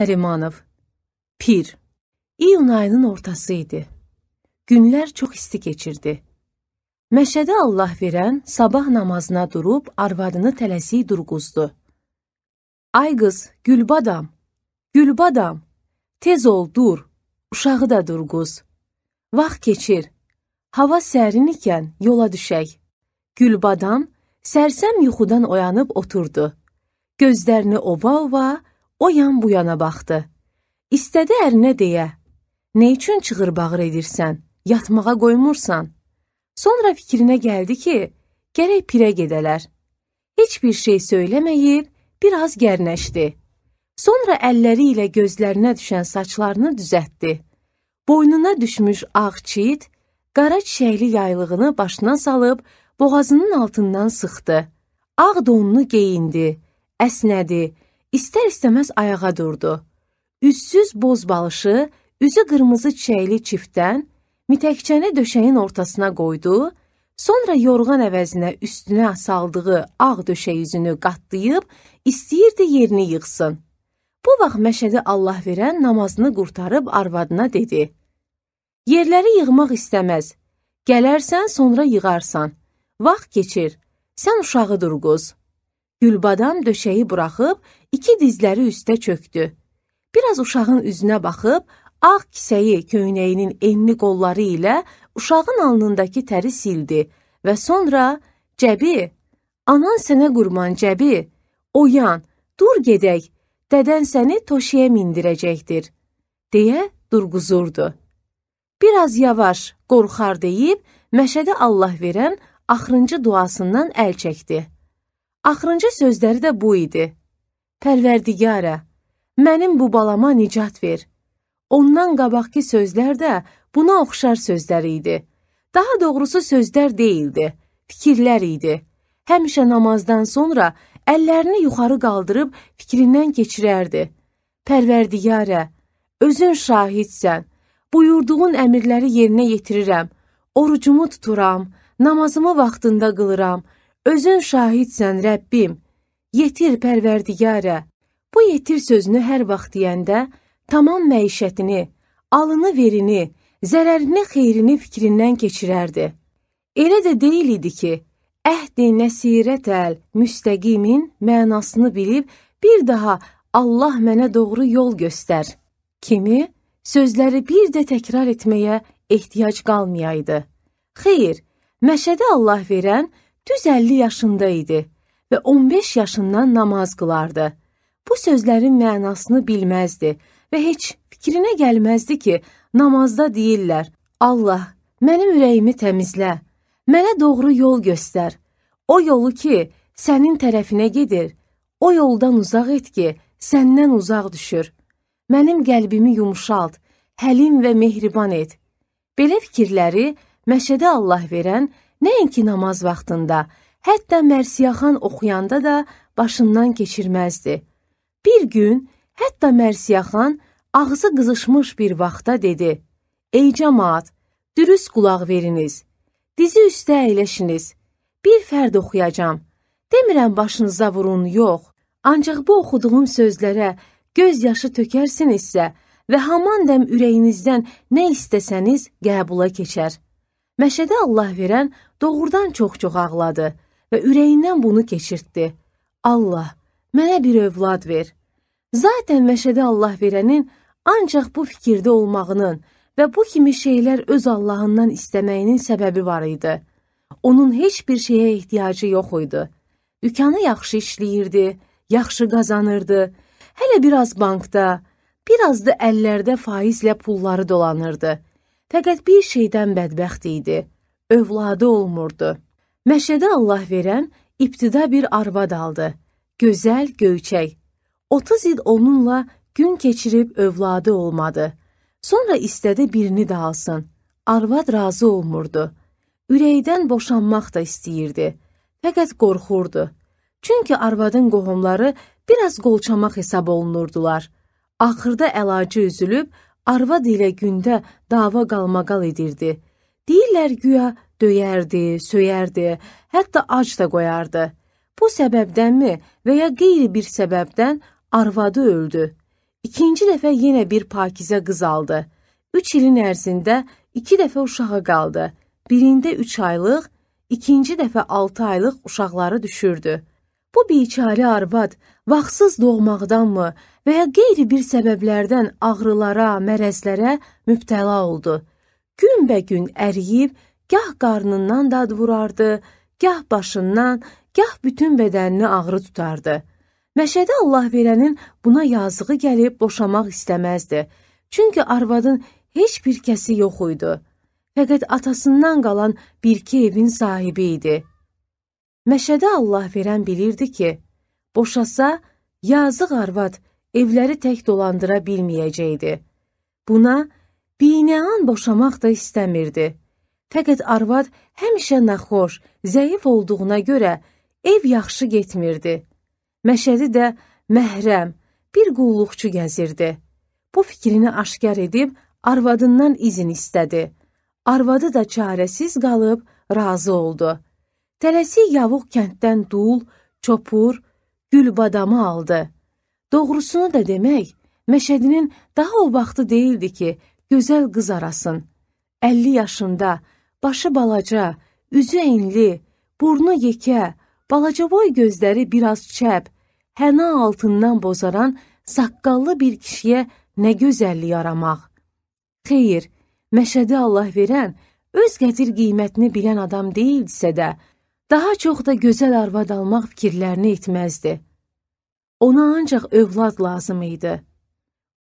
Nərimanov. Pir. İyun ayının ortası idi. Günlər çox isti keçirdi. Məşədə Allah verən sabah namazına durub arvadını tələsik durquzdu. Ay qız, Gülbadam, Gülbadam, tez ol, dur, uşağı da durquz. Vaxt keçir, hava sərin ikən yola düşək. Gülbadam sərsəm yuxudan oyanıb oturdu. Gözlərini ova-ova O yan bu yana baxdı. İstədi ərinə deyə: "Nə üçün çığır-bağır edirsən? Yatmağa qoymursan?" Sonra fikrinə gəldi ki, gərək pirə gedələr. Heç bir şey söyləməyib biraz gərnəşdi. Sonra əlləri ilə gözlərinə düşən saçlarını düzəltdi. Boynuna düşmüş ağ çit, qara çiçəkli yaylığını başına salıb boğazının altından sıxdı. Ağ donunu geyindi, əsnədi istər-istəməz ayağa durdu. Üzsüz boz balışı, üzü qırmızı çiçəkli çiftdən mitəkçəni döşəyin ortasına qoydu, sonra yorğan əvəzinə üstünə saldığı ağ döşək üzünü qatlayıb istəyirdi yerini yığsın. Bu vaxt Məşədi Allah verən namazını qurtarıb arvadına dedi: "Yerləri yığmaq istəməz. Gələrsən, sonra yığarsan. Vaxt keçir. Sən uşağı durğuz." Gülbadam döşəyi buraxıb iki dizləri üstə çökdü. Biraz uşağın üzünə baxıb ağ kisəyi köynəyinin enli qolları ilə uşağın alnındakı təri sildi və sonra Cəbi, anan sənə qurban Cəbi, oyan, dur gedək, dədən səni toşiyə mindirəcəkdir, deyə durquzurdu. Biraz yavaş, qorxar deyib, Məşədi Allah verən axırıncı duasından əl çəkdi. Axırıncı sözləri də bu idi. Pərverdigara, mənim bu balama nicat ver. Ondan qabaqki sözlər də buna oxşar sözlər idi. Daha doğrusu sözlər deyildi, fikirlər idi. Həmişə namazdan sonra əllərini yuxarı qaldırıb fikrindən keçirərdi. Pərverdigara, özün şahidsən. Buyurduğun əmirləri yerinə yetirirəm. Orucumu tuturam, namazımı vaxtında qılıram, Özün şahidsən Rəbbim, yetir pərverdigarə. Bu yetir sözünü hər vaxt deyəndə tamam məişətini, alını verini, zərərini xeyrini fikrindən keçirərdi. Elə də deyil idi ki, əhd-i nəsirətəl müstəqimin mənasını bilib bir daha Allah mənə doğru yol göstər. Kimi sözləri bir də təkrar etməyə ehtiyac qalmayaydı. Xeyr, məşədə Allah verən düz 50 yaşında idi və 15 yaşından namaz qılardı. Bu sözlərin mənasını bilməzdi və heç fikrinə gəlməzdi ki, namazda deyirlər: "Allah, mənim ürəyimi təmizlə, mənə doğru yol göstər. O yolu ki, sənin tərəfinə gedir, o yoldan uzaq et ki, səndən uzaq düşür. Mənim qəlbimi yumşalt, həlim və mehriban et." Belə fikirləri Məşədə Allah verən Nəinki namaz vaxtında, hətta Mərsiyaxan oxuyanda da başından keçirməzdi. Bir gün hətta Mərsiyaxan ağzı qızışmış bir vaxtda dedi: "Ey cemaat, dürüst qulaq veriniz. Dizi üstə əyləşiniz. Bir fərd oxuyacağam. Demirəm başınıza vurun, yox. Ancaq bu oxuduğum sözlərə göz yaşı tökərsinizsə və haman dəm ürəyinizdən nə istəsəniz qəbula keçər." Məşədə Allah verən doğrudan çox-çox ağladı və ürəyindən bunu keçirtdi. Allah, mənə bir övlad ver. Zatən Məşədə Allah verənin ancaq bu fikirdə olmağının və bu kimi şeylər öz Allahından istəməyinin səbəbi var idi. Onun heç bir şeyə ehtiyacı yox idi. Dükanı yaxşı işləyirdi, yaxşı qazanırdı. Hələ biraz bankda, bir az da əllərdə faizlə pulları dolanırdı. Fəqət bir şeydən bədbəxt idi. Övladı olmurdu. Məşədə Allah verən ibtida bir arvad aldı. Gözəl göyçək. 30 il onunla gün keçirib övladı olmadı. Sonra istədi birini də alsın. Arvad razı olmurdu. Ürəkdən boşanmaq da istəyirdi. Fəqət qorxurdu. Çünki arvadın qohumları biraz qolçamaq hesab olunurdular. Axırda əlacı üzülüb arvad ilə gündə dava qalmaqal edirdi. Deyirlər güya döyərdi, söyərdi, hətta ac da qoyardı. Bu səbəbdənmi və ya qeyri bir səbəbdən arvadı öldü. İkinci dəfə yenə bir pakizə qız aldı. Üç ilin ərzində iki dəfə uşağa qaldı. Birində üç aylıq, ikinci dəfə altı aylıq uşaqları düşürdü. Bu biçarə arvad vaxtsız doğmaqdanmı və ya qeyri bir səbəblərdən ağrılara, mərəzlərə mübtəla oldu. Günbəgün əriyib, gah qarnından dad vurardı, gah başından, gah bütün bədənini ağrı tutardı. Məşədə Allah verənin buna yazığı gəlib boşamaq istəməzdi. Çünki arvadın heç bir kəsi yox idi. Fəqət atasından qalan bir-iki evin sahibi idi. Məşədə Allah verən bilirdi ki, Boşasa, yazıq arvad evləri tək dolandıra bilməyəcəkdi. Buna binəan boşamaq da istəmirdi. Fəqət arvad həmişə naxoş, zəif olduğuna görə ev yaxşı getmirdi. Məşədi də məhrəm, bir qulluqçu gəzirdi. Bu fikrini aşkar edib arvadından izin istədi. Arvadı da çarəsiz qalıb razı oldu. Tələsi yavuq kənddən dul, çopur, Gülbadamı aldı. Doğrusunu da demək, Məşədinin daha o vaxtı deyildi ki, gözəl qız arasın. 50 yaşında, başı balaca, üzü enli, burnu yekə, balacaboy gözləri biraz çəp, həna altından bozaran saqqallı bir kişiyə nə gözəllik aramaq. Xeyr, Məşədi Allah verən öz qədir qiymətini bilən adam deyildisə də, Daha çox da gözəl arvad almaq fikirlərini etməzdi. Ona ancaq övlad lazım idi.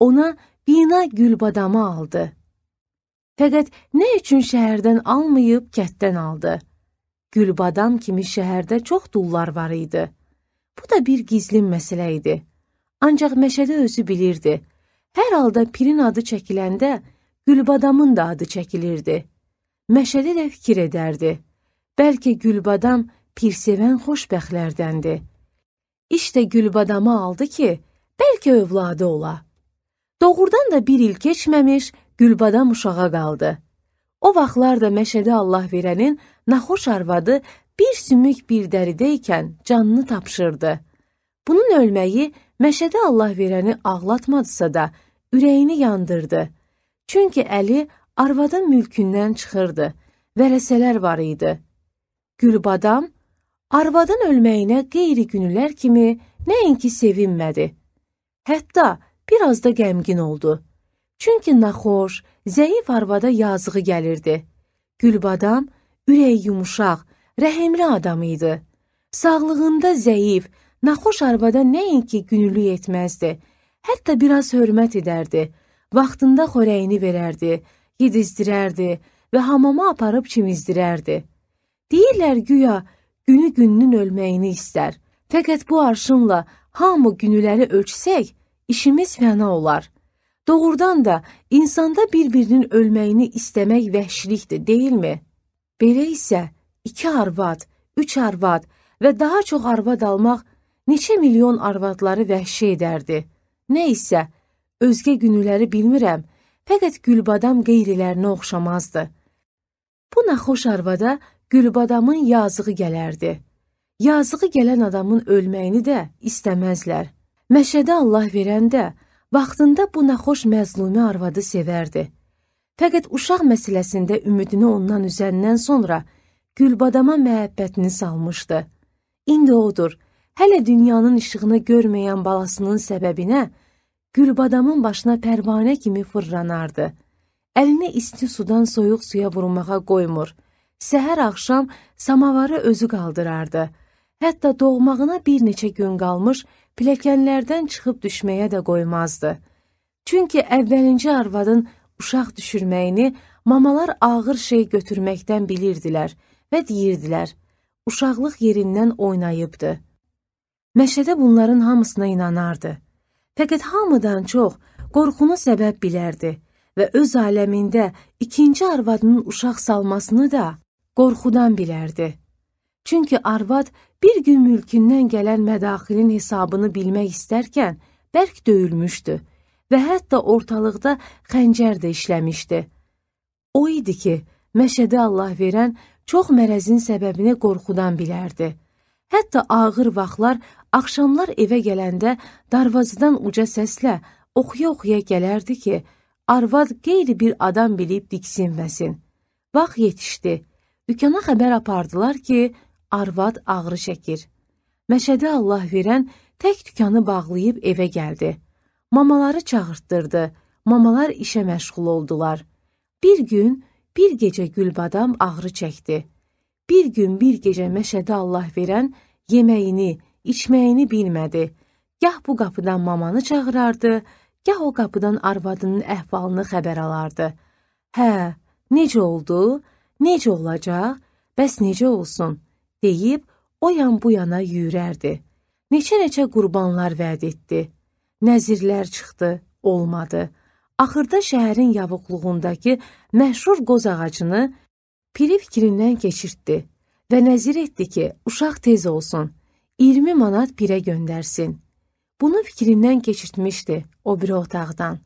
Ona bina gülbadamı aldı. Fəqət nə üçün şəhərdən almayıb kətdən aldı? Gülbadam kimi şəhərdə çox dullar var idi. Bu da bir gizli məsələ idi. Ancaq Məşədə özü bilirdi. Hər halda pirin adı çəkiləndə Gülbadamın da adı çəkilirdi. Məşədə də fikir edərdi. Bəlkə Gülbadam pirsevən xoşbəxtlərdəndir. İşdə Gülbadamı aldı ki, bəlkə övladı ola. Doğrudan da bir il keçməmiş Gülbadam uşağa qaldı. O vaxtlar da Məşədə Allah verənin naxoş arvadı bir sümük bir dəridə ikən canını tapşırdı. Bunun ölməyi Məşədə Allah verəni ağlatmadısa da ürəyini yandırdı. Çünki əli arvadın mülkündən çıxırdı, vərəsələr var idi.'' Gülbadam, arvadın ölməyinə qeyri günülər kimi nəinki sevinmədi, hətta bir az da qəmgin oldu. Çünki naxoş, zəif arvada yazığı gəlirdi. Gülbadam ürək yumuşaq, rəhimli adam idi. Sağlığında zəif, naxoş arvada nəinki günülük etməzdi, hətta biraz hörmət edərdi, vaxtında xörəyini verərdi, yedizdirərdi və hamama aparıb çimizdirərdi. Deyirlər güya günü gününün ölməyini istər. Fəqət bu arşınla hamı günüləri ölçsək, işimiz fəna olar. Doğrudan da insanda bir-birinin ölməyini istəmək vəhşilikdir, deyilmi? Belə isə iki arvad, üç arvad və daha çox arvad almaq neçə milyon arvadları vəhşi edərdi. Nə isə, özgə günüləri bilmirəm, fəqət Gülbadam qeyrilərinə oxşamazdı. Bu naxoş arvada Gülbadamın yazığı gələrdi. Yazığı gələn adamın ölməyini də istəməzlər. Məşədə Allah verəndə vaxtında bu naxoş məzlumi arvadı sevərdi. Fəqət uşaq məsələsində ümidini ondan üzəndən sonra Gülbadama məhəbbətini salmışdı. İndi odur, hələ dünyanın işığını görməyən balasının səbəbinə Gülbadamın başına pərvanə kimi fırlanardı. Əlini isti sudan soyuq suya vurmağa qoymur. Səhər-axşam samavarı özü qaldırardı. Hətta doğmağına bir neçə gün qalmış pilləkənlərdən çıxıb düşməyə də qoymazdı. Çünki əvvəlinci arvadın uşaq düşürməyini mamalar ağır şey götürməkdən bilirdilər və deyirdilər, uşaqlıq yerindən oynayıbdı. Məşədə bunların hamısına inanardı. Fəqət hamıdan çox qorxunu səbəb bilərdi və öz aləmində ikinci arvadının uşaq salmasını da qorxudan bilərdi. Çünki arvad bir gün mülkündən gələn mədaxilin hesabını bilmək istərkən bərk döyülmüşdü və hətta ortalıqda xəncər də işləmişdi. O idi ki, Məşədi Allah verən çox mərəzin səbəbini qorxudan bilərdi. Hətta ağır vaxtlar axşamlar evə gələndə darvazadan uca səslə oxuya-oxuya gələrdi ki, arvad qeyri bir adam bilib diksinməsin. Vaxt yetişdi. Dükana xəbər apardılar ki, arvad ağrı çəkir. Məşədi Allah verən tək dükanı bağlayıb evə gəldi. Mamaları çağırtdırdı. Mamalar işə məşğul oldular. Bir gün, bir gecə Gülbadam ağrı çəkdi. Bir gün, bir gecə Məşədi Allah verən yeməyini, içməyini bilmədi. Gah bu qapıdan mamanı çağırardı, gah o qapıdan arvadının əhvalını xəbər alardı. Hə, necə oldu? Necə olacaq? Bəs necə olsun? deyib o yan bu yana yüyürərdi. Neçə-neçə qurbanlar vəd etdi. Nəzirlər çıxdı, olmadı. Axırda şəhərin yavuqluğundakı məşhur qoz ağacını piri fikrindən keçirtdi və nəzir etdi ki, uşaq tez olsun, 20 manat pirə göndərsin. Bunu fikrindən keçirtmişdi o biri otaqdan.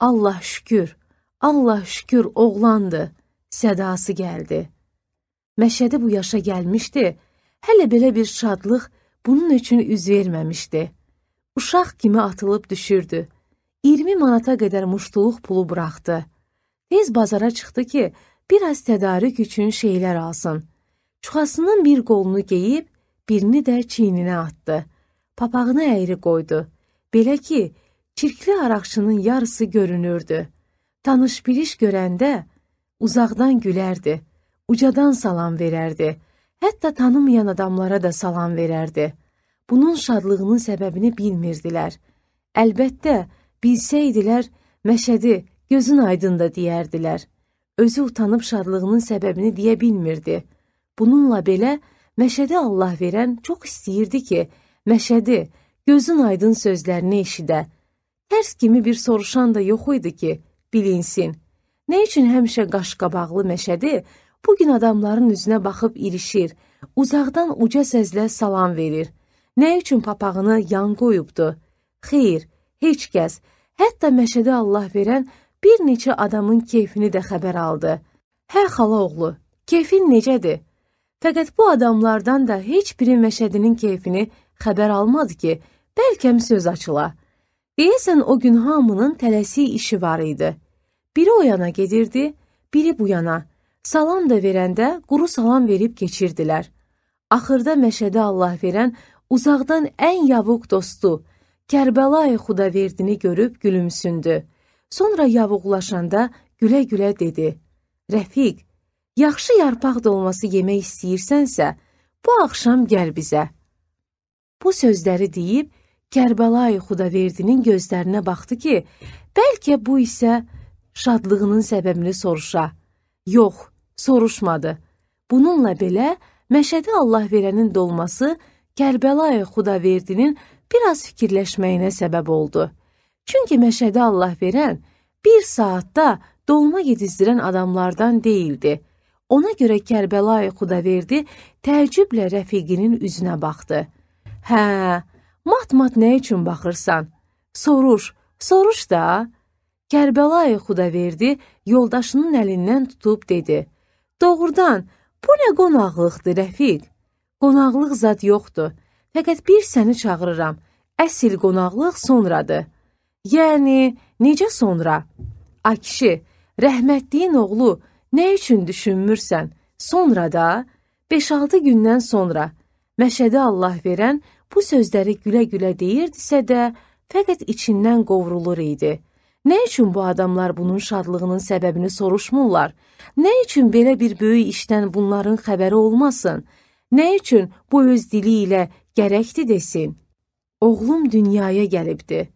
Allah şükür, Allah şükür oğlandı sədası gəldi. Məşədi bu yaşa gəlmişdi, hələ belə bir şadlıq bunun üçün üz verməmişdi. Uşaq kimi atılıb düşürdü. 20 manata qədər muştuluq pulu buraxdı. Tez bazara çıxdı ki, bir az tədarük üçün şeylər alsın. Çuxasının bir qolunu geyib, birini də çiyninə atdı. Papağını əyri qoydu. Belə ki, çirkli araqçının yarısı görünürdü. Tanış biliş görəndə Uzaqdan gülərdi, ucadan salam verərdi, hətta tanımayan adamlara da salam verərdi. Bunun şadlığının səbəbini bilmirdilər. Əlbəttə, bilsəydilər, məşədi, gözün aydında deyərdilər. Özü utanıb şadlığının səbəbini deyə bilmirdi. Bununla belə, Məşədi Allah verən çox istəyirdi ki, Məşədi, gözün aydın sözlərini eşidə. Tərs kimi bir soruşan da yox idi ki, bilinsin. Nə üçün həmişə qaşqabaqlı Məşədi bu gün adamların üzünə baxıb irişir, uzaqdan uca səslə salam verir? Nə üçün papağını yan qoyubdu? Xeyr, heç kəs, hətta Məşədi Allah verən bir neçə adamın keyfini də xəbər aldı. Hə xala oğlu, keyfin necədir? Fəqət bu adamlardan da heç biri Məşədinin keyfini xəbər almadı ki, bəlkəm söz açıla. Deyəsən o gün hamının tələsik işi var idi. Biri o yana gedirdi, biri bu yana. Salam da verəndə quru salam verib keçirdilər. Axırda Məşədi Allah verən uzaqdan ən yavuq dostu Kərbəlayi Xudaverdini görüb gülümsündü. Sonra yavuqlaşanda gülə-gülə dedi: "Rəfiq, yaxşı yarpaq dolması yemək istəyirsənsə, bu axşam gəl bizə." Bu sözləri deyib Kərbəlayi Xudaverdinin gözlərinə baxdı ki, bəlkə bu isə şadlığının səbəbini soruşa. Yox, soruşmadı. Bununla belə Məşədi Allahverənin dolması Kərbəlayı Xudaverdinin biraz fikirləşməyinə səbəb oldu. Çünki Məşədi Allahverən bir saatda dolma yedizdirən adamlardan deyildi. Ona görə Kərbəlayı Xudaverdi təəccüblə rəfiqinin üzünə baxdı. Hə, mat-mat nə üçün baxırsan? Soruş, soruş da, Kərbəlayi Xudaverdi yoldaşının əlindən tutub dedi: "Doğrudan, bu nə qonaqlıqdır, rəfiq? Qonaqlıq zad yoxdur. Fəqət bir səni çağırıram. Əsil qonaqlıq sonradır." "Yəni, necə sonra?" "A kişi, rəhmətliyin oğlu, nə üçün düşünmürsən? Sonra da 5-6 gündən sonra." Məşədi Allah verən bu sözləri gülə-gülə deyirdisə də, fəqət içindən qovrulur idi. Nə üçün bu adamlar bunun şadlığının səbəbini soruşmurlar? Nə üçün belə bir böyük işdən bunların xəbəri olmasın? Nə üçün bu öz dili ilə gərəkdi desin? Oğlum dünyaya gəlibdi.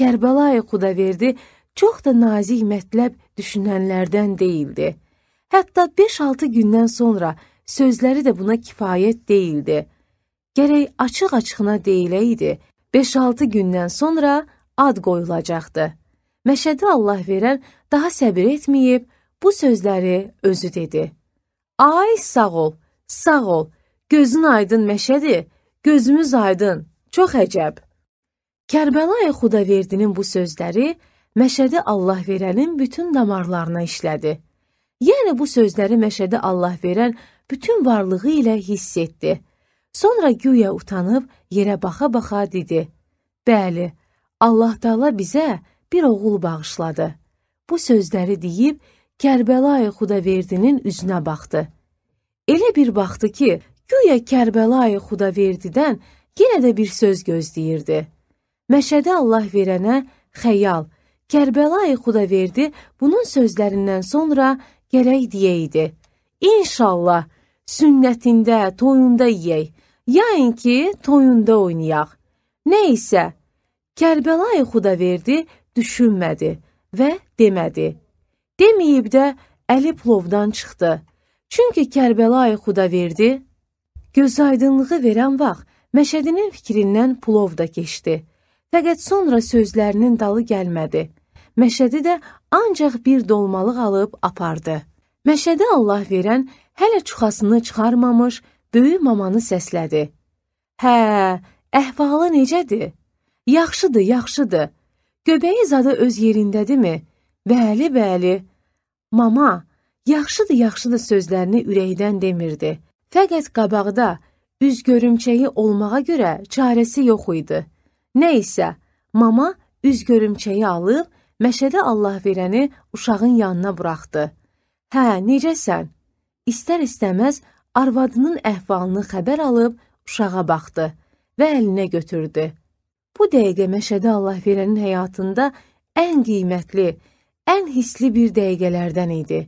Kərbəlayi Xudaverdi çox da nazik mətləb düşünənlərdən deyildi. Hətta 5-6 gündən sonra sözləri də buna kifayət deyildi. Gərək açıq-açığına deyiləydi. 5-6 gündən sonra ad qoyulacaqdı. Məşədi Allah verən daha səbir etməyib, bu sözləri özü dedi. Ay sağ ol, sağ ol, gözün aydın Məşədi, gözümüz aydın, çox əcəb. Kərbəlayi Xudaverdinin bu sözləri Məşədi Allah verənin bütün damarlarına işlədi. Yəni bu sözləri Məşədi Allah verən bütün varlığı ilə hiss etdi. Sonra güya utanıb yerə baxa-baxa dedi: "Bəli, Allah Taala bizə bir oğul bağışladı. Bu sözləri deyib Kərbəlayı Xudaverdinin üzünə baxdı. Elə bir baxdı ki, güya Kərbəlayı Xudaverdidən yenə də bir söz gözləyirdi. Məşədə Allah verənə xəyal, Kərbəlayı Xudaverdi bunun sözlərindən sonra gərək deyəydi. İnşallah sünnətində, toyunda yeyək, yayın ki, toyunda oynayaq. Nə isə, Kərbəlayı Xudaverdi düşünmədi və demədi. Deməyib də Əli plovdan çıxdı. Çünki Kərbəlayı Xudaverdi gözaydınlığı verən vaxt Məşədinin fikrindən plov da keçdi. Fəqət sonra sözlərinin dalı gəlmədi. Məşədi də ancaq bir dolmalıq alıb apardı. Məşədi Allah verən hələ çuxasını çıxarmamış böyük mamanı səslədi. Hə, əhvalı necədir? Yaxşıdır, yaxşıdır. Göbəyi zada öz yerindədirmi? Bəli, bəli. Mama, yaxşıdır, yaxşıdır sözlərini ürəkdən demirdi. Fəqət qabaqda üz görümçəyi olmağa görə çarəsi yox idi. Nə isə, mama üz görümçəyi alıb Məşədə Allah verəni uşağın yanına buraxdı. Hə, necəsən? İstər-istəməz arvadının əhvalını xəbər alıb uşağa baxdı və əlinə götürdü. Bu dəqiqə Məşədi Allahverənin həyatında ən qiymətli, ən hisli bir dəqiqələrdən idi.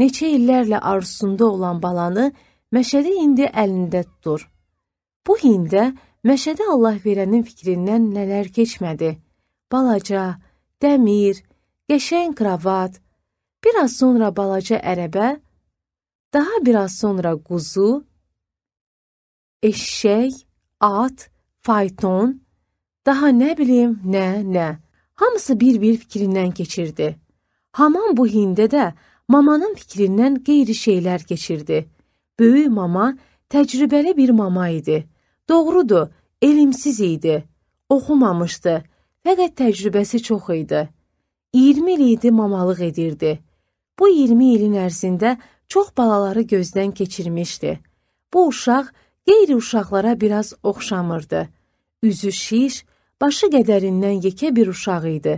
Neçə illərlə arzusunda olan balanı Məşədi indi əlində tutur. Bu hində Məşədi Allahverənin fikrindən nələr keçmədi. Balaca, dəmir, qəşəng kravat, bir az sonra balaca ərəbə, daha bir az sonra quzu, eşşək, at, fayton, Daha nə bilim, nə, nə. Hamısı bir-bir fikrindən keçirdi. Haman bu hində də mamanın fikrindən qeyri şeylər keçirdi. Böyük mama təcrübəli bir mama idi. Doğrudur, elimsiz idi. Oxumamışdı, fəqət təcrübəsi çox idi. 20 il idi mamalıq edirdi. Bu 20 ilin ərzində çox balaları gözdən keçirmişdi. Bu uşaq qeyri uşaqlara biraz oxşamırdı. Üzü şiş, başı qədərindən yekə bir uşaq idi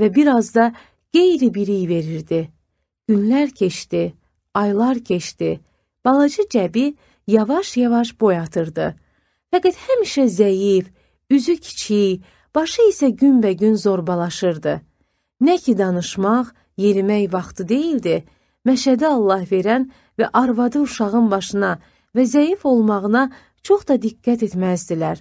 və biraz da qeyri biri verirdi. Günlər keçdi, aylar keçdi, balacı cəbi yavaş-yavaş boy atırdı. Fəqət həmişə zəif, üzü kiçik, başı isə günbəgün zorbalaşırdı. Nə ki danışmaq, yerimək vaxtı deyildi, məşədə Allah verən və arvadı uşağın başına və zəif olmağına çox da diqqət etməzdilər.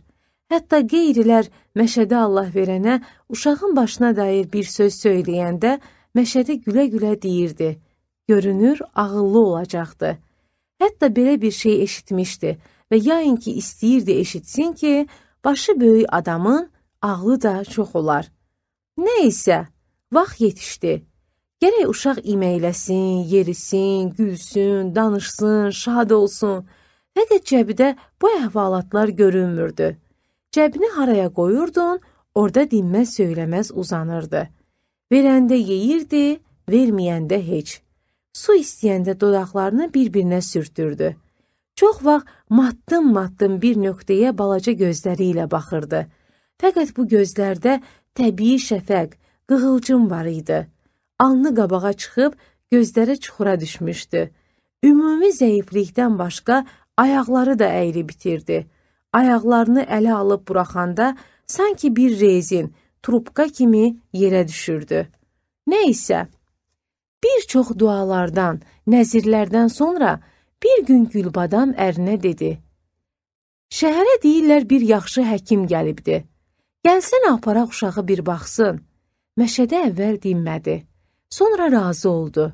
Hətta qeyrilər Məşədi Allah verənə uşağın başına dair bir söz söyləyəndə Məşədi gülə-gülə deyirdi: "Görünür ağıllı olacaqdı." Hətta belə bir şey eşitmişdi və yəqin ki, istəyirdi eşitsin ki, başı böyük adamın ağlı da çox olar. Nə isə vaxt yetişdi. Gərək uşaq iməkləsin, yerisin, gülsün, danışsın, şad olsun. Fəqət Cəbidə bu əhvalatlar görünmürdü. Cəbini haraya qoyurdun, orada dinməz söyləməz uzanırdı. Verəndə yeyirdi, verməyəndə heç. Su istəyəndə dodaqlarını bir-birinə sürtdürdü. Çox vaxt matdım-matdım bir nöqtəyə balaca gözləri ilə baxırdı. Fəqət bu gözlərdə təbii şəfəq, qığılcım var idi. Alnı qabağa çıxıb gözləri çuxura düşmüşdü. Ümumi zəiflikdən başqa ayaqları da əyri bitirdi ayaqlarını ələ alıb buraxanda sanki bir rezin, trubka kimi yerə düşürdü. Nə isə bir çox dualardan, nəzirlərdən sonra bir gün Gülbadam ərinə dedi: Şəhərə deyirlər bir yaxşı həkim gəlibdi. Gəlsən aparaq uşağı bir baxsın. Məşədə əvvəl dinmədi. Sonra razı oldu.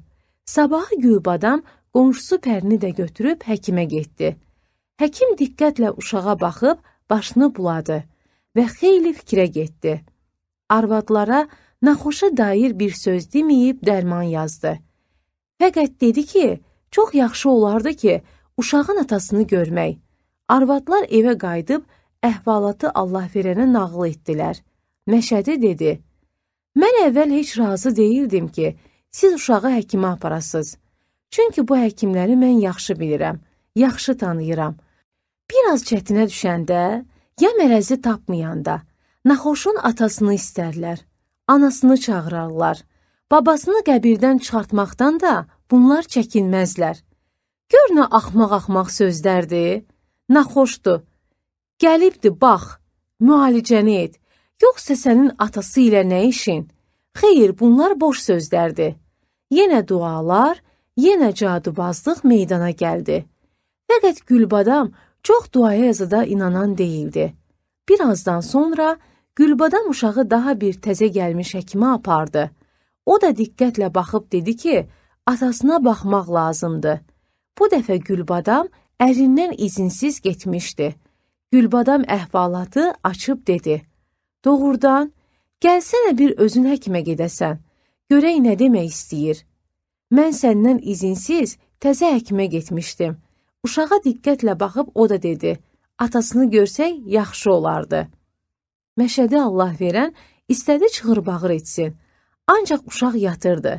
Sabahı Gülbadam qonşusu Pərini də götürüb həkimə getdi. Həkim diqqətlə uşağa baxıb başını buladı və xeyli fikrə getdi. Arvadlara naxoşa dair bir söz deməyib dərman yazdı. Fəqət dedi ki, çox yaxşı olardı ki, uşağın atasını görmək. Arvadlar evə qayıdıb əhvalatı Allah verənə nağıl etdilər. Məşədi dedi, Mən əvvəl heç razı deyildim ki, siz uşağı həkimə aparasız. Çünki bu həkimləri mən yaxşı bilirəm, yaxşı tanıyıram biraz çətinə düşəndə, ya mərəzi tapmayanda, naxoşun atasını istərlər, anasını çağırarlar. Babasını qəbirdən çıxartmaqdan da bunlar çəkinməzlər. Gör nə axmaq-axmaq sözlərdir. Naxoşdur. Gəlibdi, bax, müalicəni et. Yoxsa sənin atası ilə nə işin? Xeyr, bunlar boş sözlərdir. Yenə dualar, yenə cadubazlıq meydana gəldi. Fəqət Gülbadam Çox duaya yazıda inanan deyildi. Bir azdan sonra Gülbadam uşağı daha bir təzə gəlmiş həkimə apardı. O da diqqətlə baxıb dedi ki, atasına baxmaq lazımdı. Bu dəfə Gülbadam ərindən izinsiz getmişdi. Gülbadam əhvalatı açıb dedi: "Doğrudan, gəlsənə bir özün həkimə gedəsən. Görək nə demək istəyir. Mən səndən izinsiz təzə həkimə getmişdim. Uşağa diqqətlə baxıb o da dedi: "Atasını görsək yaxşı olardı." Məşədi Allah verən istədi çığır-bağır etsin. Ancaq uşaq yatırdı.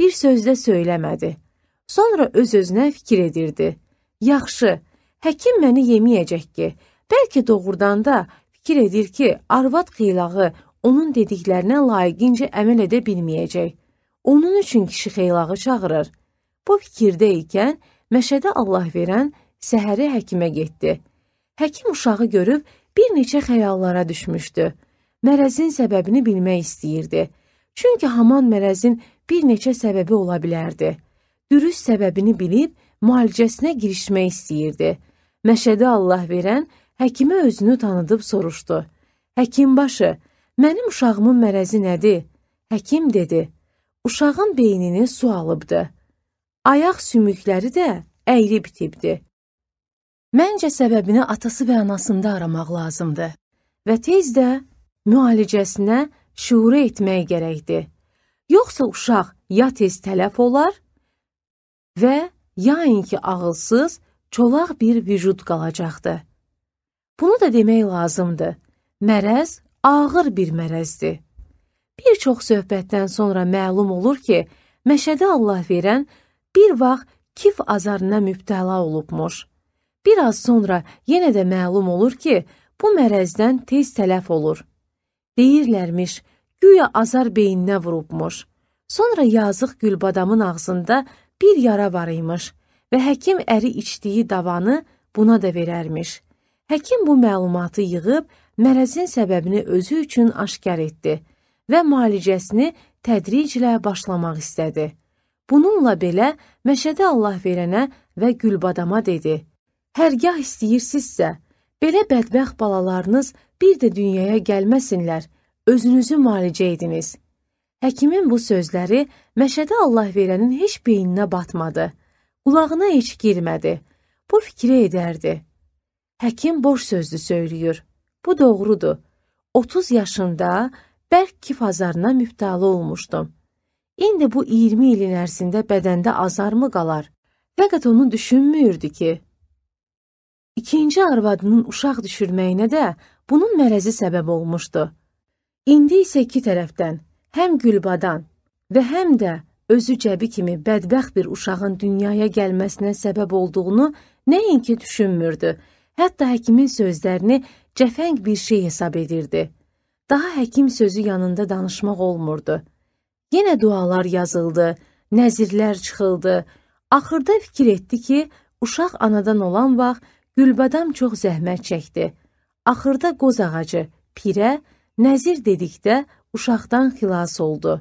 Bir sözdə söyləmədi. Sonra öz-özünə fikir edirdi. Yaxşı, həkim məni yeməyəcək ki, bəlkə doğrudan da fikir edir ki, arvad xeylağı onun dediklərinə layiqincə əməl edə bilməyəcək. Onun üçün kişi xeylağı çağırır. Bu fikirdə ikən Məşədə Allahverən səhəri həkimə getdi. Həkim uşağı görüb bir neçə xəyallara düşmüşdü. Mərəzin səbəbini bilmək istəyirdi. Çünki haman mərəzin bir neçə səbəbi ola bilərdi. Dürüst səbəbini bilib müalicəsinə girişmək istəyirdi. Məşədə Allahverən həkimə özünü tanıdıb soruşdu. Həkim başı, mənim uşağımın mərəzi nədir? Həkim dedi, uşağın beynini su alıbdı ayaq sümükləri də əyri bitibdi. Məncə səbəbini atası və anasında aramaq lazımdı və tez də müalicəsinə şüur etmək gərəkdi. Yoxsa uşaq ya tez tələf olar və ya inki ağılsız, çolaq bir vücud qalacaqdı. Bunu da demək lazımdı. Mərəz ağır bir mərəzdir. Bir çox söhbətdən sonra məlum olur ki, Məşədi Allah verən bir vaxt kif azarına mübtəla olubmuş. Bir az sonra yenə də məlum olur ki, bu mərəzdən tez tələf olur. Deyirlərmiş, güya azar beyninə vurubmuş. Sonra yazıq Gülbadamın ağzında bir yara var imiş və həkim əri içdiyi davanı buna da verərmiş. Həkim bu məlumatı yığıb mərəzin səbəbini özü üçün aşkar etdi və müalicəsini tədriclə başlamaq istədi. Bununla belə Məşədi Allah verənə və Gülbadama dedi: "Hərgah istəyirsinizsə, belə bədbəxt balalarınız bir də dünyaya gəlməsinlər. Özünüzü müalicə ediniz." Həkimin bu sözləri Məşədi Allah verənin heç beyninə batmadı. Qulağına heç girmədi. Bu fikri edərdi. Həkim boş sözlü söyləyir. Bu doğrudur. 30 yaşında bərk kif azarına mübtəla olmuşdum. İndi bu 20 ilin ərzində bədəndə azarmı qalar? Fəqət onu düşünmürdü ki. İkinci arvadının uşaq düşürməyinə də bunun mərəzi səbəb olmuşdu. İndi isə iki tərəfdən, həm Gülbadan və həm də özü cəbi kimi bədbəxt bir uşağın dünyaya gəlməsinə səbəb olduğunu nəinki düşünmürdü, hətta həkimin sözlərini cəfəng bir şey hesab edirdi. Daha həkim sözü yanında danışmaq olmurdu. Yenə dualar yazıldı, nəzirlər çıxıldı. Axırda fikir etdi ki, uşaq anadan olan vaxt Gülbadam çox zəhmət çəkdi. Axırda qoz ağacı, pirə, nəzir dedikdə uşaqdan xilas oldu.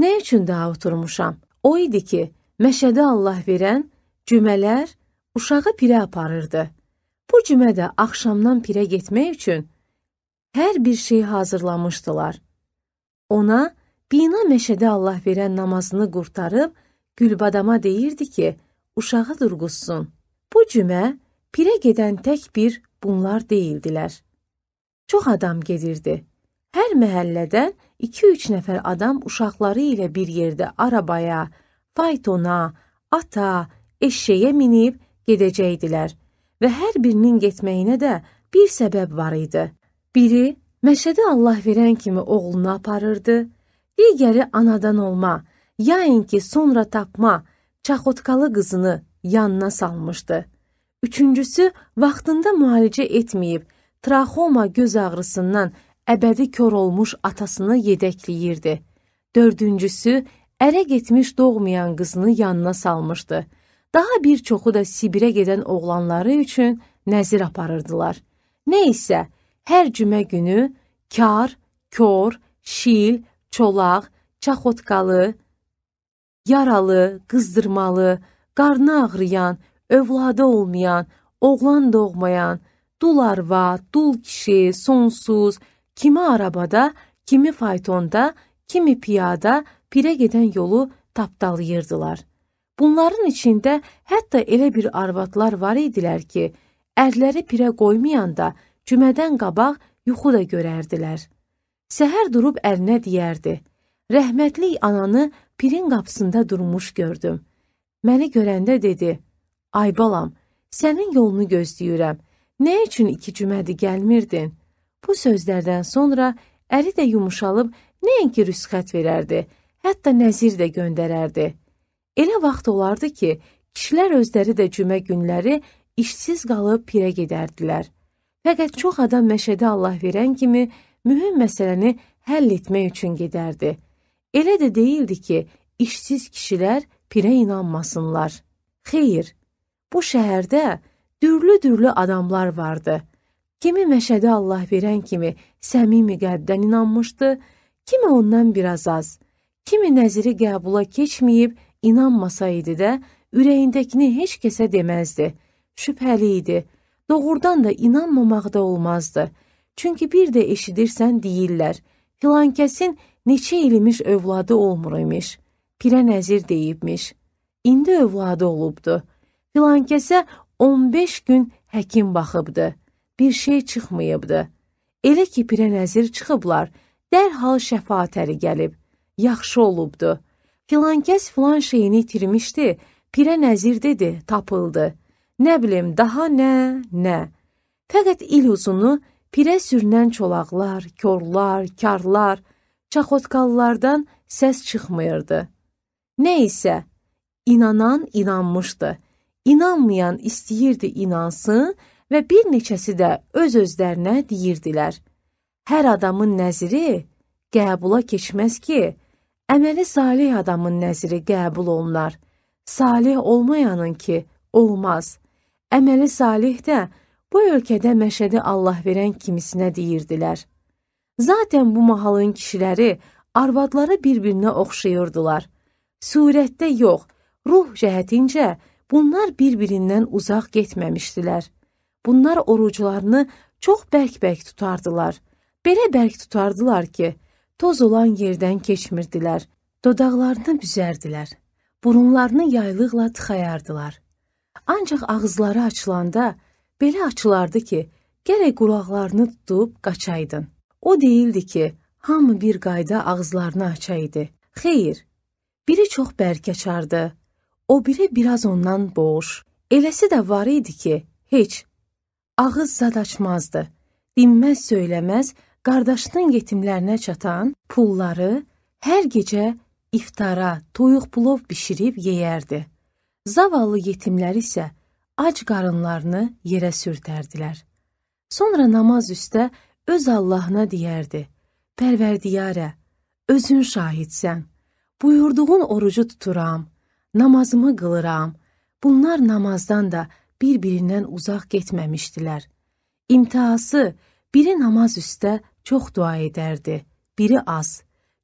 Nə üçün daha oturmuşam? O idi ki, məşədə Allah verən cümələr uşağı pirə aparırdı. Bu cümədə axşamdan pirə getmək üçün hər bir şey hazırlamışdılar. Ona Bina meşədə Allah verən namazını qurtarıb, Gülbadama deyirdi ki, uşağı durğuzsun. Bu cümə pirə gedən tək bir bunlar deyildilər. Çox adam gedirdi. Hər məhəllədən 2-3 nəfər adam uşaqları ilə bir yerdə arabaya, faytona, ata, eşşəyə minib gedəcəkdilər və hər birinin getməyinə də bir səbəb var idi. Biri məşədə Allah verən kimi oğlunu aparırdı, digəri anadan olma, yainki sonra tapma, çaxotkalı qızını yanına salmışdı. Üçüncüsü, vaxtında müalicə etməyib, traxoma göz ağrısından əbədi kör olmuş atasını yedəkləyirdi. Dördüncüsü, ərə getmiş doğmayan qızını yanına salmışdı. Daha bir çoxu da Sibirə gedən oğlanları üçün nəzir aparırdılar. Nə isə, hər cümə günü kar, kör, şil, çolaq, çaxotkalı, yaralı, qızdırmalı, qarnı ağrıyan, övladı olmayan, oğlan doğmayan, dul arva, dul kişi, sonsuz, kimi arabada, kimi faytonda, kimi piyada pirə gedən yolu tapdalayırdılar. Bunların içində hətta elə bir arvadlar var idilər ki, ərləri pirə qoymayanda cümədən qabaq yuxu da görərdilər. Səhər durub ərinə deyərdi: "Rəhmətlik ananı pirin qapısında durmuş gördüm. Məni görəndə dedi: "Ay balam, sənin yolunu gözləyirəm. Nə üçün iki cümədir gəlmirdin?" Bu sözlərdən sonra əri də yumşalıb nəinki rüsxət verərdi, hətta nəzir də göndərərdi. Elə vaxt olardı ki, kişilər özləri də cümə günləri işsiz qalıb pirə gedərdilər. Fəqət çox adam məşədə Allah verən kimi mühüm məsələni həll etmək üçün gedərdi. Elə də deyildi ki, işsiz kişilər pirə inanmasınlar. Xeyr, bu şəhərdə dürlü-dürlü adamlar vardı. Kimi Məşədə Allah verən kimi səmimi qəlbdən inanmışdı, kimi ondan biraz az, kimi nəziri qəbula keçməyib inanmasaydı da, ürəyindəkini heç kəsə deməzdi. Şübhəli idi. Doğrudan da inanmamaq da olmazdı.'' Çünki bir də eşidirsən deyirlər, filankəsin neçə ilmiş övladı olmur imiş. Pirə nəzir deyibmiş. İndi övladı olubdu. Filankəsə 15 gün həkim baxıbdı. Bir şey çıxmayıbdı. Elə ki pirə nəzir çıxıblar, dərhal şəfa təri gəlib. Yaxşı olubdu. Filankəs filan şeyini itirmişdi. Pirə nəzir dedi, tapıldı. Nə bilim, daha nə, nə. Fəqət il uzunu Pirə sürünən çolaqlar, korlar, karlar, çaxotkallardan səs çıxmıyırdı. Nə isə inanan inanmışdı. İnanmayan istəyirdi inansın və bir neçəsi də öz özlərinə deyirdilər: Hər adamın nəziri qəbula keçməz ki, əməli salih adamın nəziri qəbul olunar. Salih olmayanın ki, olmaz. Əməli salih də Bu ölkədə Məşədi Allah verən kimisinə deyirdilər. Zatən bu mahalın kişiləri, arvadları bir-birinə oxşayırdılar. Surətdə yox, ruh cəhətincə bunlar bir-birindən uzaq getməmişdilər. Bunlar oruclarını çox bərk-bərk tutardılar. Belə bərk tutardılar ki, toz olan yerdən keçmirdilər. Dodaqlarını büzərdilər. Burunlarını yaylıqla tıxayardılar. Ancaq ağızları açılanda belə açılardı ki, gərək qulaqlarını tutub qaçaydın. O deyildi ki, hamı bir qayda ağızlarını açaydı. Xeyr, biri çox bərk açardı, o biri biraz ondan boğuş. Eləsi də var idi ki, heç ağız zad açmazdı. Dinməz söyləməz qardaşının yetimlərinə çatan pulları hər gecə iftara toyuq plov bişirib yeyərdi. Zavallı yetimlər isə ac qarınlarını yerə sürtərdilər. Sonra namaz üstə öz Allahına deyərdi, Pərverdiyarə, özün şahidsən, buyurduğun orucu tuturam, namazımı qılıram. Bunlar namazdan da bir-birindən uzaq getməmişdilər. İmtihası biri namaz üstə çox dua edərdi, biri az.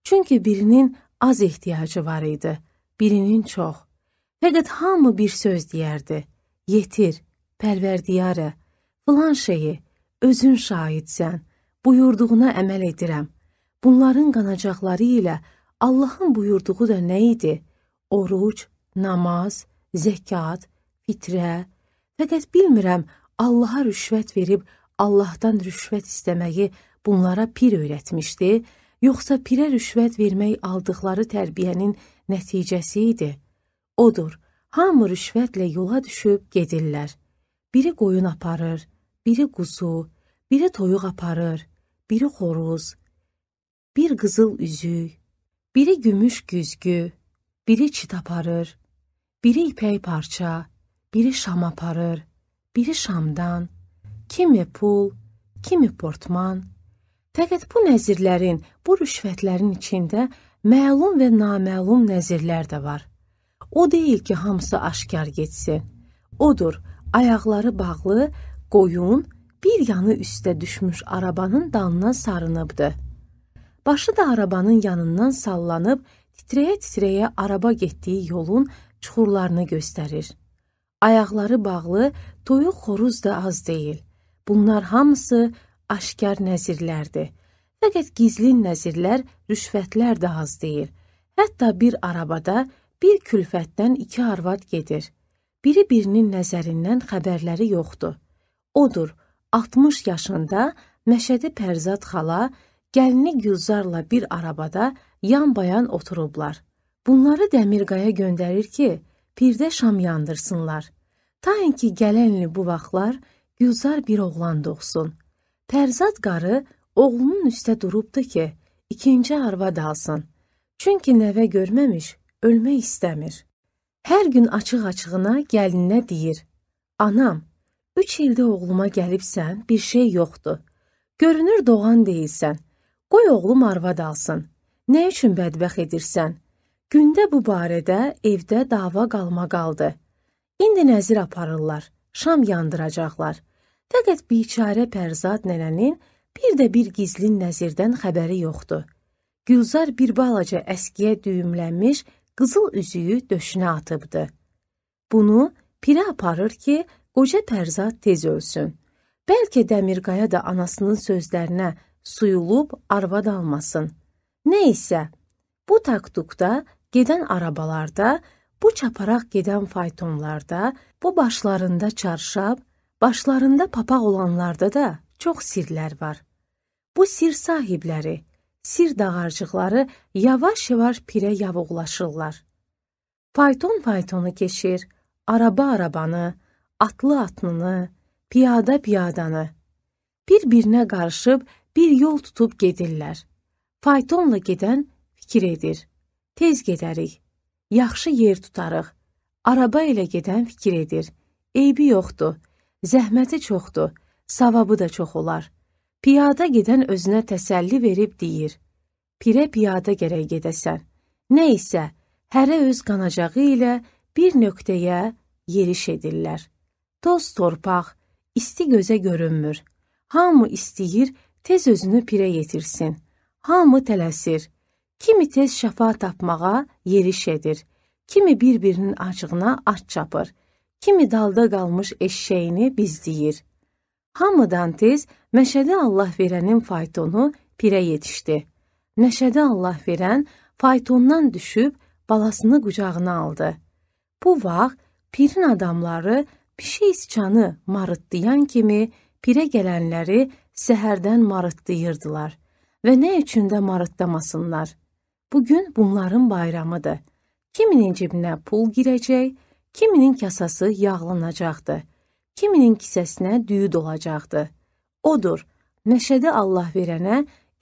Çünki birinin az ehtiyacı var idi, birinin çox. Fəqət hamı bir söz deyərdi yetir, pərverdiyarə, filan şeyi, özün şahidsən, buyurduğuna əməl edirəm. Bunların qanacaqları ilə Allahın buyurduğu da nə idi? Oruc, namaz, zəkat, fitrə. Fəqət bilmirəm, Allaha rüşvət verib Allahdan rüşvət istəməyi bunlara pir öyrətmişdi, yoxsa pirə rüşvət vermək aldıqları tərbiyənin nəticəsi idi. Odur, Hamı rüşvətlə yola düşüb gedirlər. Biri qoyun aparır, biri quzu, biri toyuq aparır, biri xoruz, bir qızıl üzük, biri gümüş güzgü, biri çit aparır, biri ipək parça, biri şam aparır, biri şamdan, kimi pul, kimi portman. Fəqət bu nəzirlərin, bu rüşvətlərin içində məlum və naməlum nəzirlər də var. O deyil ki, hamısı aşkar getsin. Odur, ayaqları bağlı, qoyun, bir yanı üstə düşmüş arabanın dalına sarınıbdı. Başı da arabanın yanından sallanıb, titrəyə-titrəyə araba getdiyi yolun çuxurlarını göstərir. Ayaqları bağlı, toyuq xoruz da az deyil. Bunlar hamısı aşkar nəzirlərdir. Fəqət gizli nəzirlər, rüşvətlər də az deyil. Hətta bir arabada Bir külfətdən iki arvad gedir. Biri birinin nəzərindən xəbərləri yoxdur. Odur, 60 yaşında Məşədi Pərzad xala gəlini Gülzarla bir arabada yan-bayan oturublar. Bunları Dəmirqaya göndərir ki, pirdə şam yandırsınlar. Tayin ki, gələnli bu vaxtlar Gülzar bir oğlan doğsun. Pərzad qarı oğlunun üstə durubdu ki, ikinci arvad alsın. Çünki nəvə görməmiş, ölmək istəmir. Hər gün açıq-açığına gəlininə deyir: "Anam, 3 ildə oğluma gəlibsən, bir şey yoxdur. Görünür doğan deyilsən. Qoy oğlum arvad alsın. Nə üçün bədbəx edirsən? Gündə bu barədə evdə dava qalma qaldı. İndi nəzir aparırlar, şam yandıracaqlar." Fəqət biçarə Pərzad nənənin bir də bir gizli nəzirdən xəbəri yoxdur. Gülzar bir balaca əskiyə düyümlənmiş qızıl üzüyü döşünə atıbdı. Bunu pirə aparır ki, qoca Pərzad tez ölsün. Bəlkə Dəmirqaya da anasının sözlərinə suyulub arvad almasın. Nə isə, bu taktukda gedən arabalarda, bu çaparaq gedən faytonlarda, bu başlarında çarşab, başlarında papaq olanlarda da çox sirlər var. Bu sir sahibləri sir dağarcıqları yavaş-yavaş pirə yavuqlaşırlar. Fayton faytonu keçir, araba arabanı, atlı atnını, piyada piyadanı. Bir-birinə qarışıb bir yol tutub gedirlər. Faytonla gedən fikir edir. Tez gedərik. Yaxşı yer tutarıq. Araba ilə gedən fikir edir. Eybi yoxdur. Zəhməti çoxdur. Savabı da çox olar.'' Piyada gedən özünə təsəlli verib deyir, pirə piyada gərək gedəsən, nə isə hərə öz qanacağı ilə bir nöqtəyə yeriş edirlər. Toz torpaq, isti gözə görünmür. Hamı istəyir, tez özünü pirə yetirsin. Hamı tələsir. Kimi tez şəfa tapmağa yeriş edir. Kimi bir-birinin acığına aç çapır. Kimi dalda qalmış eşşəyini bizdiyir. Hamıdan tez Məşədi Allah verənin faytonu pirə yetişdi. Məşədi Allah verən faytondan düşüb balasını qucağına aldı. Bu vaxt pirin adamları pişik sıçanı marıtlayan kimi pirə gələnləri səhərdən marıtlayırdılar və nə üçün də marıtlamasınlar. Bu gün bunların bayramıdır. Kiminin cibinə pul girəcək, kiminin kasası yağlanacaqdı kiminin kisəsinə düyü dolacaqdı. Odur, Məşədi Allah verənə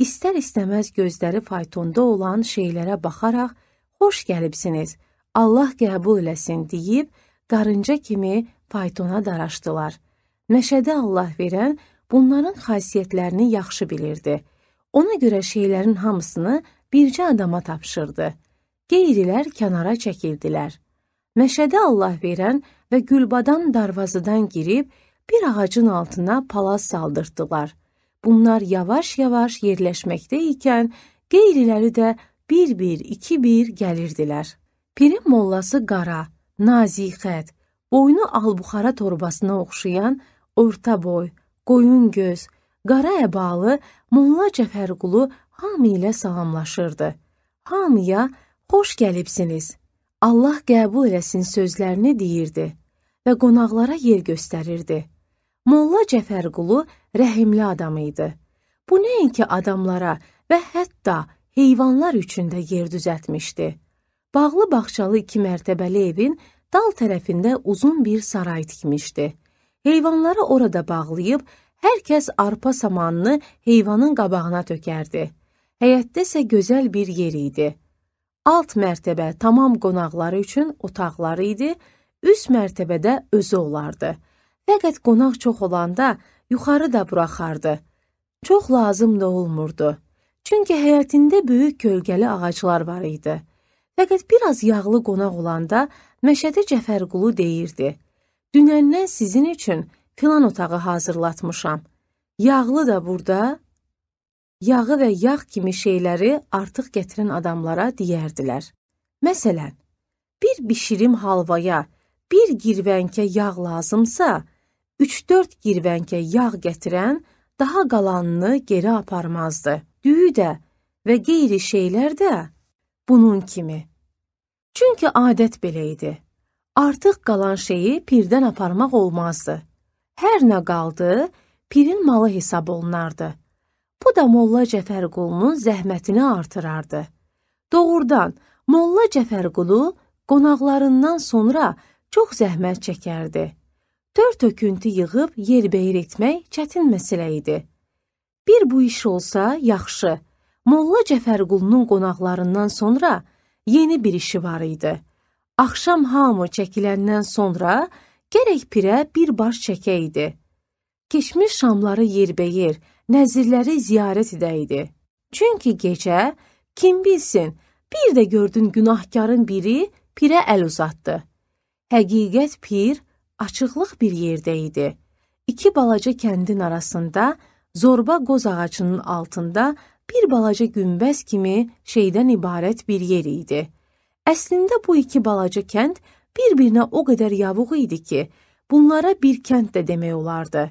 istər-istəməz gözləri faytonda olan şeylərə baxaraq xoş gəlibsiniz, Allah qəbul eləsin deyib qarınca kimi faytona daraşdılar. Məşədi Allah verən bunların xasiyyətlərini yaxşı bilirdi. Ona görə şeylərin hamısını bircə adama tapşırdı. Qeyrilər kənara çəkildilər. Məşədi Allah verən və Gülbadan darvazadan girib bir ağacın altına palaz saldırdılar. Bunlar yavaş-yavaş yerləşməkdə ikən qeyriləri də bir-bir, iki-bir gəlirdilər. Pirin mollası qara, naziqət, boynu albuxara torbasına oxşayan orta boy, qoyun göz, qara əbalı Molla Cəfərqulu hamı ilə salamlaşırdı. Hamıya xoş gəlibsiniz. Allah qəbul eləsin sözlərini deyirdi və qonaqlara yer göstərirdi. Molla Cəfərqulu rəhimli adam idi. Bu nəinki adamlara və hətta heyvanlar üçün də yer düzəltmişdi. Bağlı bağçalı iki mərtəbəli evin dal tərəfində uzun bir saray tikmişdi. Heyvanları orada bağlayıb hər kəs arpa samanını heyvanın qabağına tökərdi. Həyətdə isə gözəl bir yer idi. Alt mərtəbə tamam qonaqları üçün otaqları idi üst mərtəbədə özü olardı. Fəqət qonaq çox olanda yuxarı da buraxardı. Çox lazım da olmurdu. Çünki həyətində böyük kölgəli ağaclar var idi. Fəqət biraz yağlı qonaq olanda Məşədi Cəfərqulu deyirdi: "Dünəndən sizin üçün filan otağı hazırlatmışam. Yağlı da burada." Yağı və yağ kimi şeyləri artıq gətirən adamlara deyərdilər. Məsələn, bir bişirim halvaya bir girvənkə yağ lazımsa, 3-4 girvənkə yağ gətirən daha qalanını geri aparmazdı. Düyü də və qeyri şeylər də bunun kimi. Çünki adət belə idi. Artıq qalan şeyi pirdən aparmaq olmazdı. Hər nə qaldı, pirin malı hesab olunardı. Bu da Molla Cəfərqulunun zəhmətini artırardı. Doğrudan Molla Cəfərqulu qonaqlarından sonra çox zəhmət çəkərdi. Tör töküntü yığıb yerbəyir etmək çətin məsələ idi. Bir bu iş olsa yaxşı. Molla Cəfərqulunun qonaqlarından sonra yeni bir işi var idi. Axşam hamı çəkiləndən sonra gərək pirə bir baş çəkəydi. Keçmiş şamları yerbəyir, nəzirləri ziyarət edəydi. Çünki gecə kim bilsin, bir də gördün günahkarın biri pirə əl uzatdı. Həqiqət pir açıqlıq bir yerdə idi. İki balaca kəndin arasında, zorba qoz ağacının altında bir balaca günbəz kimi şeydən ibarət bir yer idi. Əslində bu iki balaca kənd bir-birinə o qədər yavuq idi ki, bunlara bir kənd də demək olardı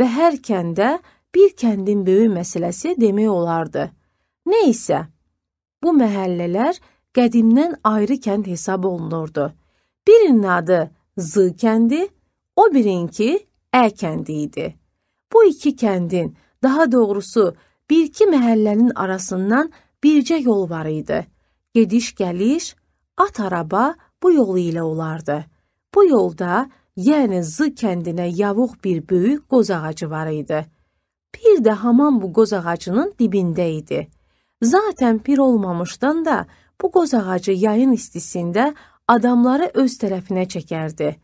və hər kəndə bir kəndin böyük məsələsi demək olardı. Nə isə, bu məhəllələr qədimdən ayrı kənd hesab olunurdu. Birinin adı Z kəndi, o birinki Ə e kəndi idi. Bu iki kəndin, daha doğrusu bir-iki məhəllənin arasından bircə yol var idi. Gediş-gəliş, at araba bu yolu ilə olardı. Bu yolda, yəni Z kəndinə yavuq bir böyük qoz ağacı var idi. Bir də haman bu qoz ağacının dibində idi. Zaten pir olmamışdan da bu qoz ağacı yayın istisində adamları öz tərəfinə çəkərdi.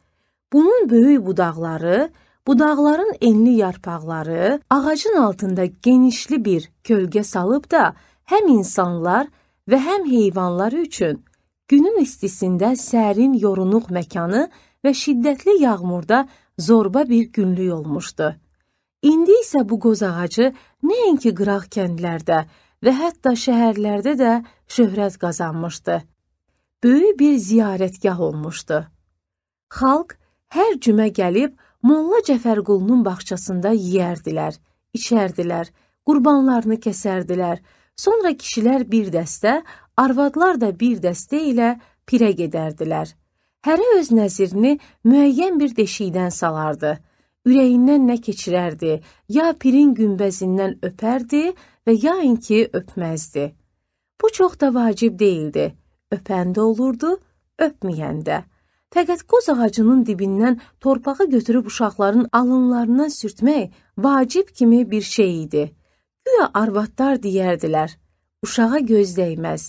Bunun böyük budaqları, budaqların enli yarpaqları ağacın altında genişli bir kölgə salıb da həm insanlar və həm heyvanlar üçün günün istisində sərin yorunuq məkanı və şiddətli yağmurda zorba bir günlük olmuşdu. İndi isə bu qoz ağacı nəinki qıraq kəndlərdə və hətta şəhərlərdə də şöhrət qazanmışdı böyük bir ziyarətgah olmuşdu. Xalq hər cümə gəlib Molla Cəfərqulunun bağçasında yeyərdilər, içərdilər, qurbanlarını kəsərdilər. Sonra kişilər bir dəstə, arvadlar da bir dəstə ilə pirə gedərdilər. Hərə öz nəzirini müəyyən bir deşikdən salardı. Ürəyindən nə keçirərdi, ya pirin günbəzindən öpərdi və ya inki öpməzdi. Bu çox da vacib deyildi. Öpən də olurdu, öpməyən də. Fəqət qoz ağacının dibindən torpağı götürüb uşaqların alınlarından sürtmək vacib kimi bir şey idi. Güya arvadlar deyərdilər, uşağa göz dəyməz.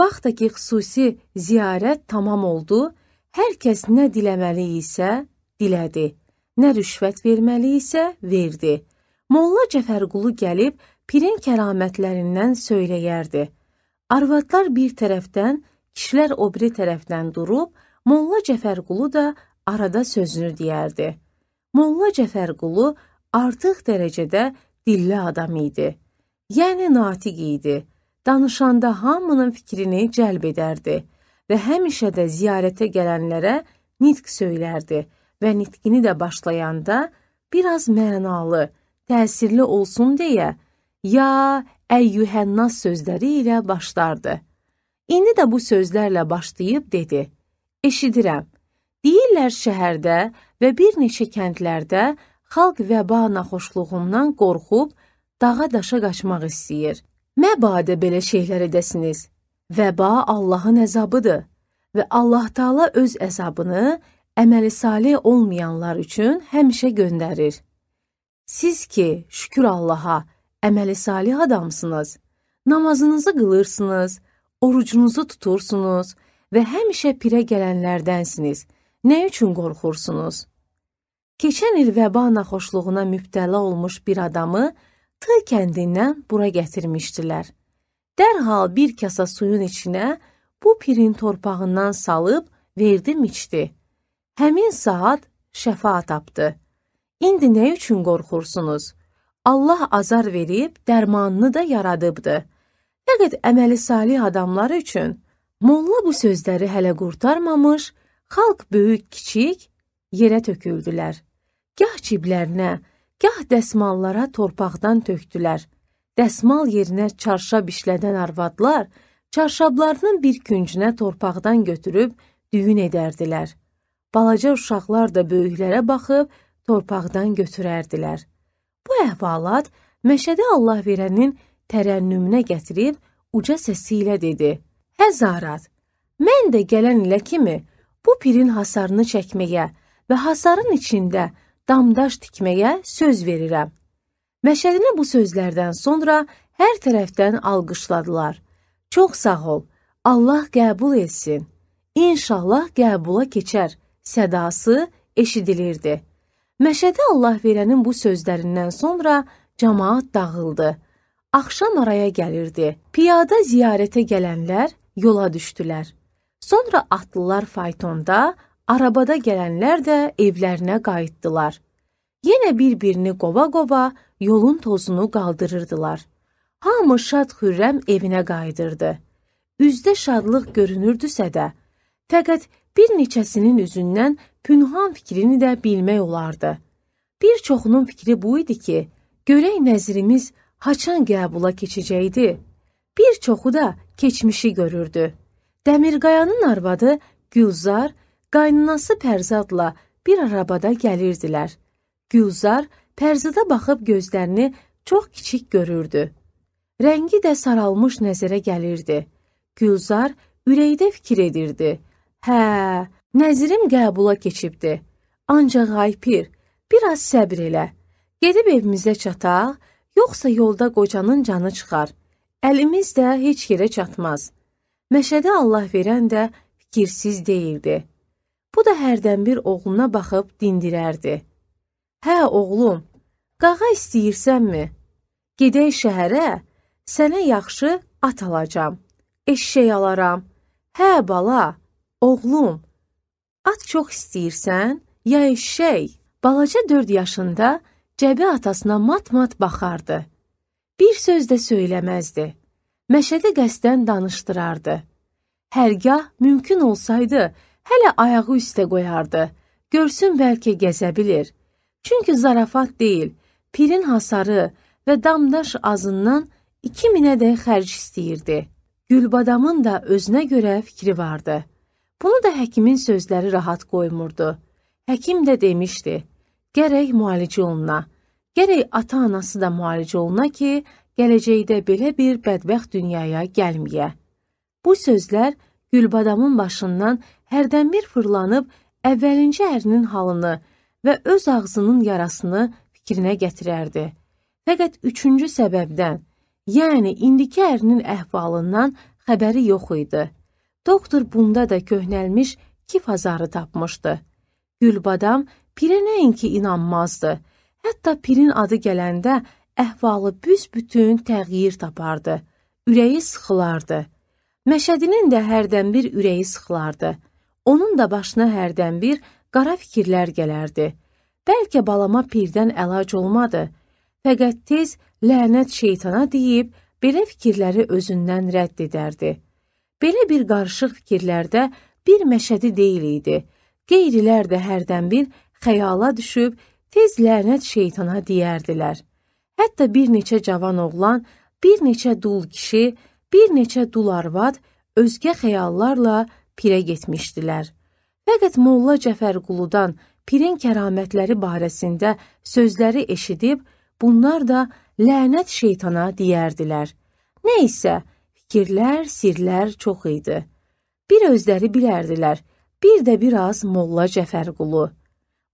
Vaxtdakı xüsusi ziyarət tamam oldu, hər kəs nə diləməli isə dilədi, nə rüşvət verməli isə verdi. Molla Cəfərqulu gəlib pirin kəramətlərindən söyləyərdi. Arvadlar bir tərəfdən, kişilər o biri tərəfdən durub, Molla Cəfərqulu da arada sözünü deyərdi. Molla Cəfərqulu artıq dərəcədə dilli adam idi. Yəni natiq idi. Danışanda hamının fikrini cəlb edərdi və həmişə də ziyarətə gələnlərə nitq söylərdi və nitqini də başlayanda biraz mənalı, təsirli olsun deyə "Ya Əyyühənnas sözləri ilə başlardı. İndi də bu sözlərlə başlayıb dedi: Eşidirəm. Deyirlər şəhərdə və bir neçə kəndlərdə xalq vəba naxoşluğundan qorxub dağa daşa qaçmaq istəyir. Məbadə belə şeylər edəsiniz. Vəba Allahın əzabıdır və Allah Taala öz əzabını əməli salih olmayanlar üçün həmişə göndərir. Siz ki, şükür Allah'a, əməli salih adamsınız. Namazınızı qılırsınız, orucunuzu tutursunuz və həmişə pirə gələnlərdənsiniz. Nə üçün qorxursunuz? Keçən il vəba naxoşluğuna mübtəla olmuş bir adamı T kəndindən bura gətirmişdilər. Dərhal bir kasa suyun içinə bu pirin torpağından salıb verdim içdi. Həmin saat şəfa tapdı. İndi nə üçün qorxursunuz? Allah azar verib, dərmanını da yaradıbdır. Fəqət əməli salih adamlar üçün molla bu sözləri hələ qurtarmamış, xalq böyük-kiçik yerə töküldülər. Gah ciblərinə, gah dəsmallara torpaqdan tökdülər. Dəsmal yerinə çarşab işlədən arvadlar çarşablarının bir küncünə torpaqdan götürüb düyün edərdilər. Balaca uşaqlar da böyüklərə baxıb torpaqdan götürərdilər. Bu əhvalat Məşədi Allahverənin tərənnümünə gətirib uca səsi ilə dedi: "Həzarat, mən də gələn ilə kimi bu pirin hasarını çəkməyə və hasarın içində damdaş tikməyə söz verirəm." Məşədinə bu sözlərdən sonra hər tərəfdən alqışladılar. Çox sağ ol. Allah qəbul etsin. İnşallah qəbula keçər sədası eşidilirdi. Məşədi Allahverənin bu sözlərindən sonra camaat dağıldı. Axşam araya gəlirdi. Piyada ziyarətə gələnlər yola düşdülər. Sonra atlılar faytonda, arabada gələnlər də evlərinə qayıtdılar. Yenə bir-birini qova-qova yolun tozunu qaldırırdılar. Hamı şad-xürrəm evinə qayıdırdı. Üzdə şadlıq görünürdüsə də, fəqət Bir neçəsinin üzündən pünhan fikrini də bilmək olardı. Bir çoxunun fikri bu idi ki, görək nəzirimiz haçan qəbula keçəcəkdi. Bir çoxu da keçmişi görürdü. Dəmirqayanın arvadı Gülzar qaynanası Pərzadla bir arabada gəlirdilər. Gülzar Pərzada baxıb gözlərini çox kiçik görürdü. Rəngi də saralmış nəzərə gəlirdi. Gülzar ürəkdə fikir edirdi. Hə, nəzirim qəbula keçibdi. Ancaq ay pir, biraz səbr elə. Gedib evimizə çataq, yoxsa yolda qocanın canı çıxar. Əlimiz də heç yerə çatmaz. Məşədə Allah verən də fikirsiz deyildi. Bu da hərdən bir oğluna baxıb dindirərdi. Hə, oğlum, qağa istəyirsənmi? Gedək şəhərə, sənə yaxşı at alacam. Eşşək alaram. Hə, bala, Oğlum, at çox istəyirsən, ya eşşək? Balaca dörd yaşında Cəbi atasına mat-mat baxardı. Bir söz də söyləməzdi. Məşədi qəsdən danışdırardı. Hərgah mümkün olsaydı, hələ ayağı üstə qoyardı. Görsün bəlkə gəzə bilir. Çünki zarafat deyil, pirin hasarı və damdaş azından 2000-ədək xərc istəyirdi. Gülbadamın da özünə görə fikri vardı. Bunu da həkimin sözləri rahat qoymurdu. Həkim də demişdi, gərək müalicə oluna, gərək ata-anası da müalicə oluna ki, gələcəkdə belə bir bədbəxt dünyaya gəlməyə. Bu sözlər Gülbadamın başından hərdən bir fırlanıb əvvəlinci ərinin halını və öz ağzının yarasını fikrinə gətirərdi. Fəqət üçüncü səbəbdən, yəni indiki ərinin əhvalından xəbəri yox idi. Doktor bunda da köhnəlmiş kif azarı tapmışdı. Gülbadam pirə nəinki inanmazdı. Hətta pirin adı gələndə əhvalı büsbütün təğyir tapardı. Ürəyi sıxılardı. Məşədinin də hərdən bir ürəyi sıxılardı. Onun da başına hərdən bir qara fikirlər gələrdi. Bəlkə balama pirdən əlac olmadı. Fəqət tez lənət şeytana deyib belə fikirləri özündən rədd edərdi. Belə bir qarışıq fikirlərdə bir məşədi deyil idi. Qeyrilər də hərdən bir xəyala düşüb tez lənət şeytana deyərdilər. Hətta bir neçə cavan oğlan, bir neçə dul kişi, bir neçə dul arvad özgə xəyallarla pirə getmişdilər. Fəqət Molla Cəfərquludan pirin kəramətləri barəsində sözləri eşidib, bunlar da lənət şeytana deyərdilər. Nə isə Fikirlər, sirlər çox idi. Bir özləri bilərdilər, bir də biraz Molla Cəfərqulu.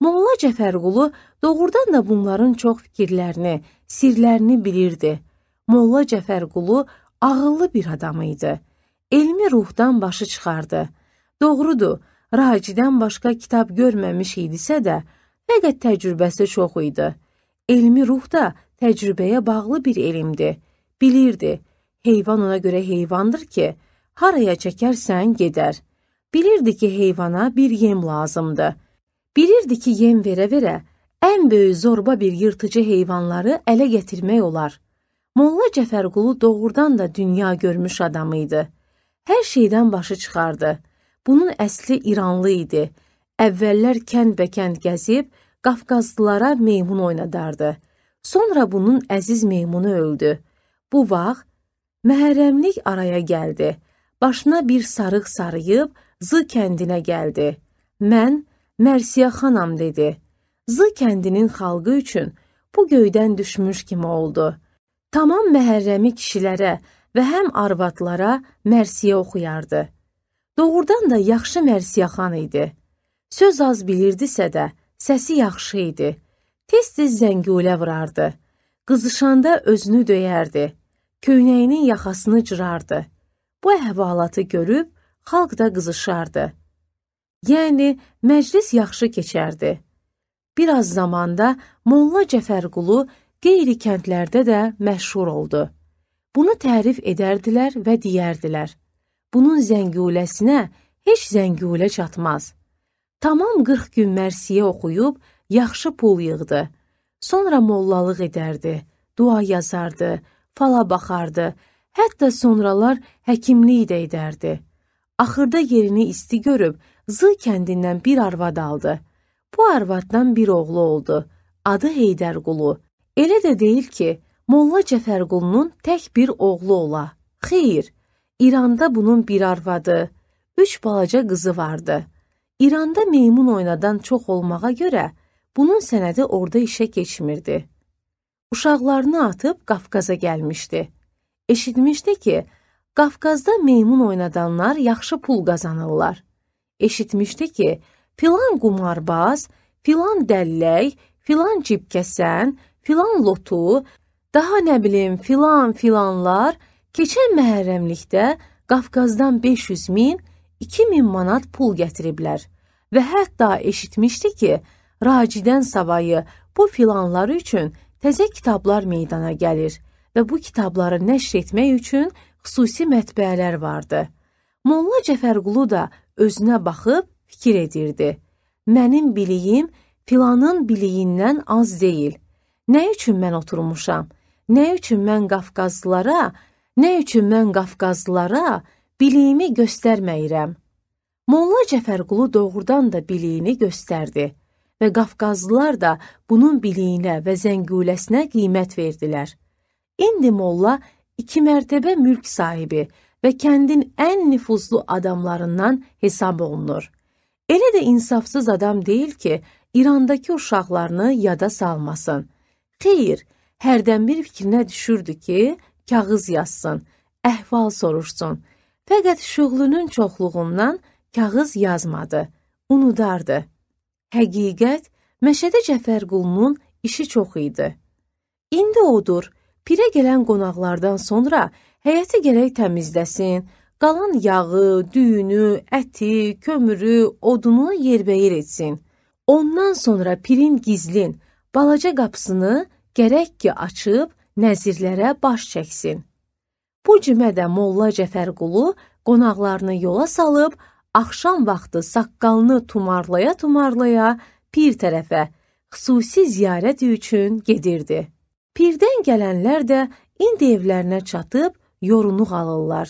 Molla Cəfərqulu doğrudan da bunların çox fikirlərini, sirlərini bilirdi. Molla Cəfərqulu ağıllı bir adam idi. Elmi ruhdan başı çıxardı. Doğrudur, Racidən başqa kitab görməmiş idisə də, fəqət təcrübəsi çox idi. Elmi ruh da təcrübəyə bağlı bir elmdir. Bilirdi, Heyvan ona görə heyvandır ki, haraya çəkərsən gedər. Bilirdi ki, heyvana bir yem lazımdı. Bilirdi ki, yem verə-verə ən böyük zorba bir yırtıcı heyvanları ələ gətirmək olar. Molla Cəfərqulu doğrudan da dünya görmüş adam idi. Hər şeydən başı çıxardı. Bunun əsli İranlı idi. Əvvəllər kənd-bəkənd gəzib Qafqazlılara meymun oynadardı. Sonra bunun əziz meymunu öldü. Bu vaxt Məhərrəmlik araya gəldi. Başına bir sarıq sarıyıb Z kəndinə gəldi. Mən Mərsiyə xanam dedi. Z kəndinin xalqı üçün bu göydən düşmüş kimi oldu. Tamam məhərrəmi kişilərə və həm arvadlara Mərsiyə oxuyardı. Doğrudan da yaxşı Mərsiyə xan idi. Söz az bilirdisə də, səsi yaxşı idi. Tez-tez zəngulə vurardı. Qızışanda özünü döyərdi köynəyinin yaxasını cırardı. Bu əhvalatı görüb xalq da qızışardı. Yəni məclis yaxşı keçərdi. Bir az zamanda Molla Cəfərqulu qeyri kəndlərdə də məşhur oldu. Bunu tərif edərdilər və deyərdilər: "Bunun zənguləsinə heç zəngulə çatmaz." Tamam 40 gün mərsiyə oxuyub yaxşı pul yığdı. Sonra mollalıq edərdi, dua yazardı, fala baxardı. Hətta sonralar həkimlik də edərdi. Axırda yerini isti görüb Zı kəndindən bir arvad aldı. Bu arvaddan bir oğlu oldu. Adı Heydərqulu. Elə də deyil ki, Molla Cəfərqulunun tək bir oğlu ola. Xeyr, İranda bunun bir arvadı, üç balaca qızı vardı. İranda meymun oynadan çox olmağa görə bunun sənədi orada işə keçmirdi uşaqlarını atıb Qafqaza gəlmişdi. Eşitmişdi ki, Qafqazda meymun oynadanlar yaxşı pul qazanırlar. Eşitmişdi ki, filan qumarbaz, filan dəllək, filan cibkəsən, filan lotu, daha nə bilim filan filanlar keçən məhərrəmlikdə Qafqazdan 500 min, 2000 manat pul gətiriblər və hətta eşitmişdi ki, Racidən savayı bu filanlar üçün Təzə kitablar meydana gəlir və bu kitabları nəşr etmək üçün xüsusi mətbəələr vardı. Molla Cəfərqulu da özünə baxıb fikir edirdi. Mənim biliyim filanın biliyindən az deyil. Nə üçün mən oturmuşam? Nə üçün mən Qafqazlılara, nə üçün mən Qafqazlılara biliyimi göstərməyirəm? Molla Cəfərqulu doğrudan da biliyini göstərdi və Qafqazlılar da bunun biliyinə və zəngüləsinə qiymət verdilər. İndi molla iki mərtəbə mülk sahibi və kəndin ən nüfuzlu adamlarından hesab olunur. Elə də insafsız adam deyil ki, İrandakı uşaqlarını yada salmasın. Xeyr, hərdən bir fikrinə düşürdü ki, kağız yazsın, əhval soruşsun. Fəqət şüğlünün çoxluğundan kağız yazmadı, unudardı. Həqiqət, Məşədə Cəfərqulunun işi çox idi. İndi odur, pirə gələn qonaqlardan sonra həyəti gərək təmizləsin, qalan yağı, düyünü, əti, kömürü, odunu yerbəyir etsin. Ondan sonra pirin gizlin, balaca qapısını gərək ki açıb nəzirlərə baş çəksin. Bu cümədə Molla Cəfərqulu qonaqlarını yola salıb axşam vaxtı saqqalını tumarlaya-tumarlaya pir tərəfə xüsusi ziyarət üçün gedirdi. Pirdən gələnlər də indi evlərinə çatıb yorunuq alırlar.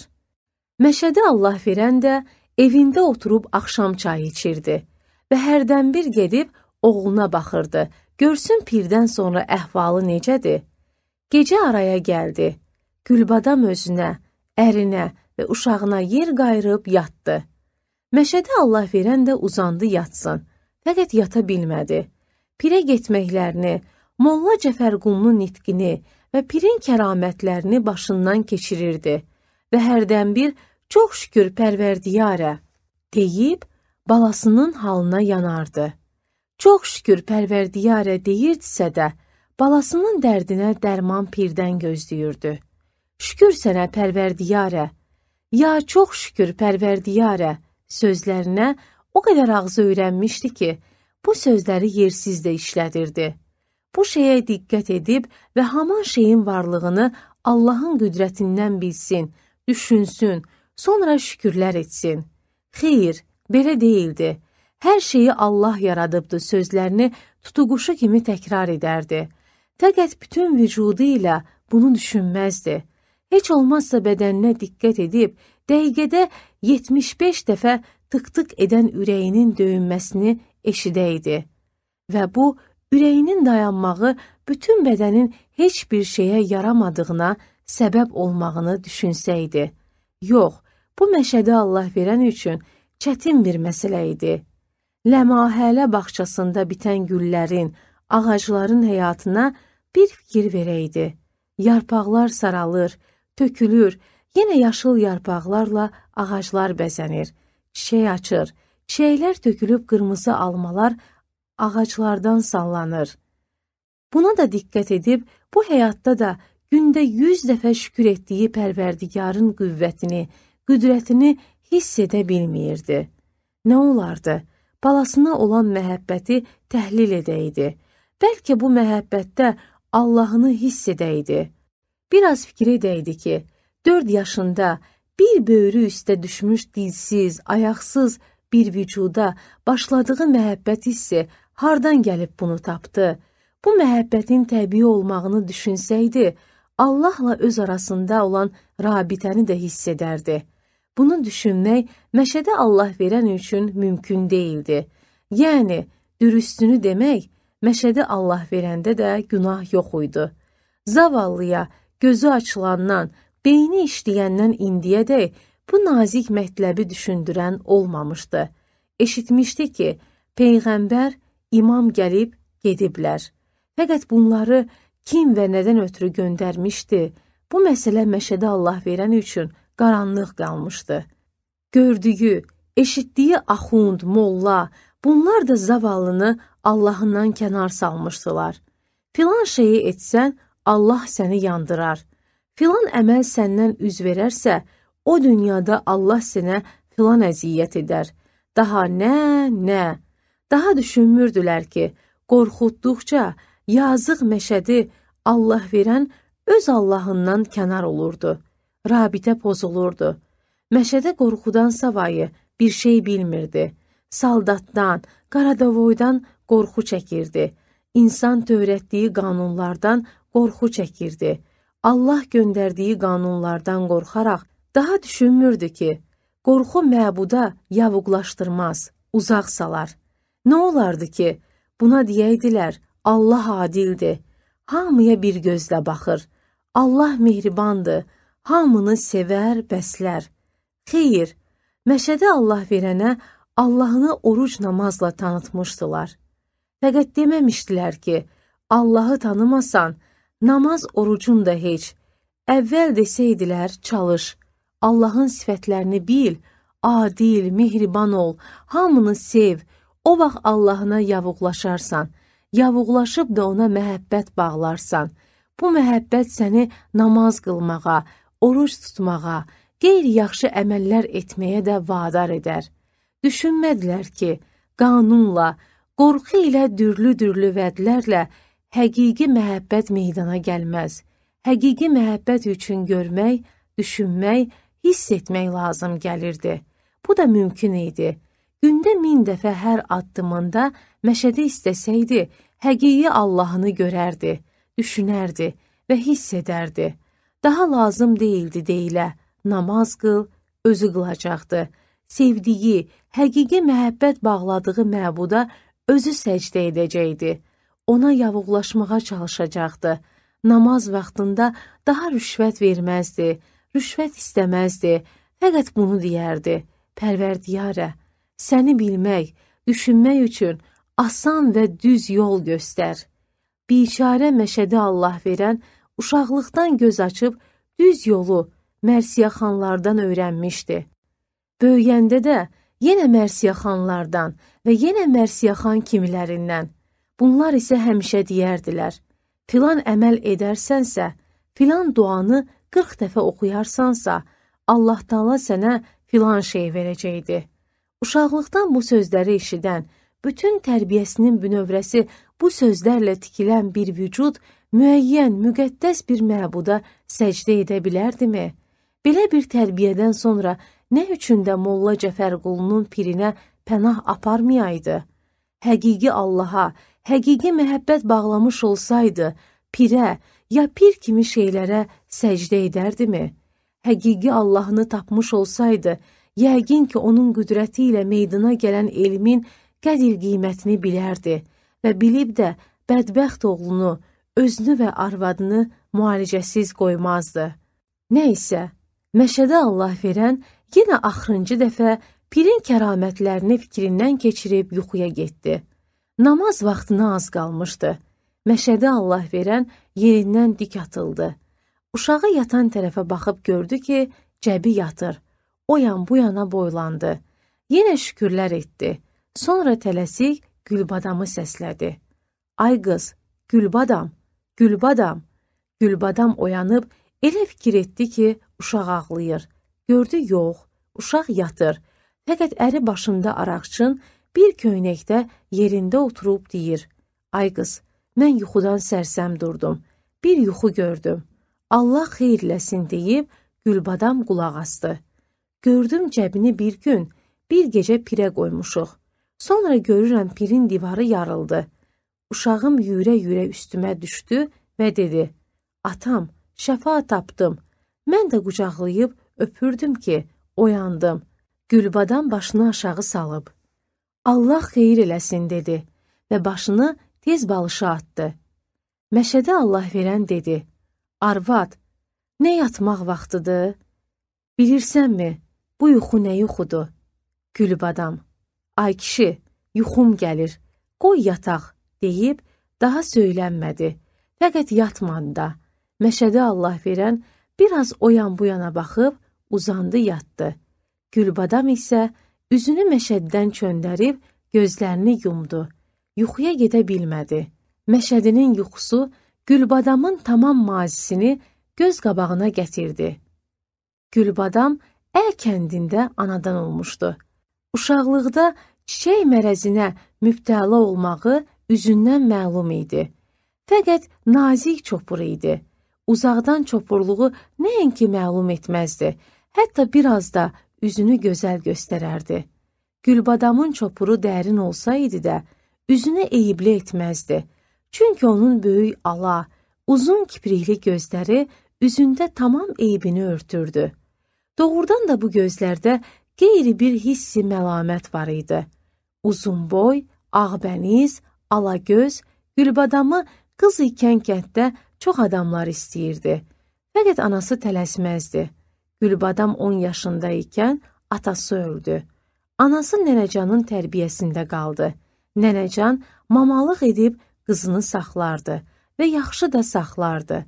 Məşədə Allah verən də evində oturub axşam çayı içirdi və hərdən bir gedib oğluna baxırdı. Görsün pirdən sonra əhvalı necədir? Gecə araya gəldi. Gülbadam özünə, ərinə və uşağına yer qayırıb yatdı. Məşədi Allah verən də uzandı yatsın, fəqət yata bilmədi. Pirə getməklərini, Molla Cəfərqunlu nitqini və pirin kəramətlərini başından keçirirdi və hərdən bir çox şükür pərverdiyarə deyib balasının halına yanardı. Çox şükür pərverdiyarə deyirdisə də, balasının dərdinə dərman pirdən gözləyirdi. Şükür sənə pərverdiyarə, ya çox şükür pərverdiyarə, Sözlərinə o qədər ağzı öyrənmişdi ki, bu sözləri yersiz də işlədirdi. Bu şeyə diqqət edib və haman şeyin varlığını Allahın qüdrətindən bilsin, düşünsün, sonra şükürlər etsin. Xeyr, belə deyildi. Hər şeyi Allah yaradıbdı sözlərini tutuquşu kimi təkrar edərdi. Fəqət bütün vücudu ilə bunu düşünməzdi. Heç olmazsa bədəninə diqqət edib Dəqiqədə 75 dəfə tık-tık edən ürəyinin döyünməsini eşidəydi və bu ürəyinin dayanmağı bütün bədənin heç bir şeyə yaramadığına səbəb olmağını düşünsəydi. Yox, bu məşədi Allah verən üçün çətin bir məsələ idi. Ləmahələ bağçasında bitən güllərin, ağacların həyatına bir fikir verəydi. Yarpaqlar saralır, tökülür Yenə yaşıl yarpaqlarla ağaclar bəzənir, çiçək açır, çiçəklər tökülüb qırmızı almalar ağaclardan sallanır. Buna da diqqət edib, bu həyatda da gündə yüz dəfə şükür etdiyi pərverdigarın qüvvətini, qüdrətini hiss edə bilmirdi. Nə olardı? Balasına olan məhəbbəti təhlil edəydi. Bəlkə bu məhəbbətdə Allahını hiss edəydi. Bir az fikir edəydi ki, dörd yaşında bir böyrü üstə düşmüş dilsiz, ayaqsız bir vücuda başladığı məhəbbət hissi hardan gəlib bunu tapdı? Bu məhəbbətin təbii olmağını düşünsəydi, Allahla öz arasında olan rabitəni də hiss edərdi. Bunu düşünmək məşədə Allah verən üçün mümkün deyildi. Yəni, dürüstünü demək, məşədi Allah verəndə də günah yox idi. Zavallıya gözü açılandan Beyni işləyəndən indiyədək bu nazik mətləbi düşündürən olmamışdı. Eşitmişdi ki, Peyğəmbər, imam gəlib gediblər. Fəqət bunları kim və nədən ötürü göndərmişdi, bu məsələ Məşədə Allah verən üçün qaranlıq qalmışdı. Gördüyü, eşitdiyi axund, molla, bunlar da zavallını Allahından kənar salmışdılar. Filan şeyi etsən, Allah səni yandırar.'' Filan əməl səndən üz verərsə, o dünyada Allah sənə filan əziyyət edər. Daha nə, nə? Daha düşünmürdülər ki, qorxutduqca yazıq məşədi Allah verən öz Allahından kənar olurdu. Rabitə pozulurdu. Məşədə qorxudan savayı bir şey bilmirdi. Saldatdan, Qaradavoydan qorxu çəkirdi. İnsan törətdiyi qanunlardan qorxu çəkirdi. Allah göndərdiyi qanunlardan qorxaraq daha düşünmürdü ki, qorxu məbuda yavuqlaşdırmaz, uzaq salar. Nə olardı ki, buna deyəydilər, Allah adildir, hamıya bir gözlə baxır, Allah mehribandır, hamını sevər, bəslər. Xeyr, məşədə Allah verənə Allahını oruc namazla tanıtmışdılar. Fəqət deməmişdilər ki, Allahı tanımasan, namaz orucun da heç. Əvvəl desəydilər, çalış, Allahın sifətlərini bil, adil, mehriban ol, hamını sev, o vaxt Allahına yavuqlaşarsan, yavuqlaşıb da ona məhəbbət bağlarsan. Bu məhəbbət səni namaz qılmağa, oruc tutmağa, qeyri-yaxşı əməllər etməyə də vadar edər. Düşünmədilər ki, qanunla, qorxu ilə dürlü-dürlü vədlərlə həqiqi məhəbbət meydana gəlməz. Həqiqi məhəbbət üçün görmək, düşünmək, hiss etmək lazım gəlirdi. Bu da mümkün idi. Gündə min dəfə hər addımında məşədi istəsəydi, həqiqi Allahını görərdi, düşünərdi və hiss edərdi. Daha lazım deyildi deyilə, namaz qıl, özü qılacaqdı. Sevdiyi, həqiqi məhəbbət bağladığı məbuda özü səcdə edəcəkdi ona yavuqlaşmağa çalışacaqdı. Namaz vaxtında daha rüşvət verməzdi, rüşvət istəməzdi, fəqət bunu deyərdi. Pərverdiyarə, səni bilmək, düşünmək üçün asan və düz yol göstər. Biçarə məşədi Allah verən, uşaqlıqdan göz açıb düz yolu Mərsiyaxanlardan öyrənmişdi. Böyüyəndə də yenə Mərsiyaxanlardan və yenə Mərsiyaxan kimlərindən Bunlar isə həmişə deyərdilər, filan əməl edərsənsə, filan duanı 40 dəfə oxuyarsansa, Allah Taala sənə filan şey verəcəkdi. Uşaqlıqdan bu sözləri eşidən, bütün tərbiyəsinin bünövrəsi bu sözlərlə tikilən bir vücud müəyyən, müqəddəs bir məbuda səcdə edə bilərdimi? Belə bir tərbiyədən sonra nə üçün də Molla Cəfər qulunun pirinə pənah aparmayaydı? Həqiqi Allaha, həqiqi məhəbbət bağlamış olsaydı, pirə ya pir kimi şeylərə səcdə edərdimi? Həqiqi Allahını tapmış olsaydı, yəqin ki, onun qüdrəti ilə meydana gələn elmin qədir qiymətini bilərdi və bilib də bədbəxt oğlunu, özünü və arvadını müalicəsiz qoymazdı. Nə isə, məşədə Allah verən yenə axırıncı dəfə pirin kəramətlərini fikrindən keçirib yuxuya getdi. Namaz vaxtına az qalmışdı. Məşədi Allah verən yerindən dik atıldı. Uşağı yatan tərəfə baxıb gördü ki, cəbi yatır. O yan bu yana boylandı. Yenə şükürlər etdi. Sonra tələsik Gülbadamı səslədi. Ay qız, Gülbadam, Gülbadam. Gülbadam oyanıb elə fikir etdi ki, uşaq ağlayır. Gördü yox, uşaq yatır. Fəqət əri başında araqçın bir köynəkdə yerində oturub deyir, Ay qız, mən yuxudan sərsəm durdum, bir yuxu gördüm, Allah xeyirləsin deyib Gülbadam qulaq astı. Gördüm cəbini bir gün, bir gecə pirə qoymuşuq. Sonra görürəm pirin divarı yarıldı. Uşağım yüyürə-yüyürə üstümə düşdü və dedi, Atam, şəfa tapdım. Mən də qucaqlayıb öpürdüm ki, oyandım. Gülbadan başını aşağı salıb. Allah xeyir eləsin dedi və başını tez balışa atdı. Məşədə Allah verən dedi, Arvad, nə yatmaq vaxtıdır? Bilirsənmi, bu yuxu nə yuxudur? Gülbadam, ay kişi, yuxum gəlir, qoy yataq, deyib daha söylənmədi. Fəqət yatmanda, Məşədə Allah verən bir az o yan bu yana baxıb uzandı yatdı. Gülbadam isə Üzünü məşəddən çöndərib gözlərini yumdu. Yuxuya gedə bilmədi. Məşədinin yuxusu Gülbadamın tamam mazisini göz qabağına gətirdi. Gülbadam Əl kəndində anadan olmuşdu. Uşaqlıqda çiçək mərəzinə mübtəla olmağı üzündən məlum idi. Fəqət nazik çopur idi. Uzaqdan çopurluğu nəinki məlum etməzdi, hətta biraz da üzünü gözəl göstərərdi. Gülbadamın çopuru dərin olsaydı da, üzünü eyibli etməzdi. Çünki onun böyük ala, uzun kiprikli gözləri üzündə tamam eybini örtürdü. Doğrudan da bu gözlərdə qeyri bir hissi məlamət var idi. Uzun boy, ağbəniz, alagöz, Gülbadamı qız ikən kənddə çox adamlar istəyirdi. Fəqət anası tələsməzdi. Gülbadam 10 yaşında ikən atası öldü. Anası Nənəcanın tərbiyəsində qaldı. Nənəcan mamalıq edib qızını saxlardı və yaxşı da saxlardı.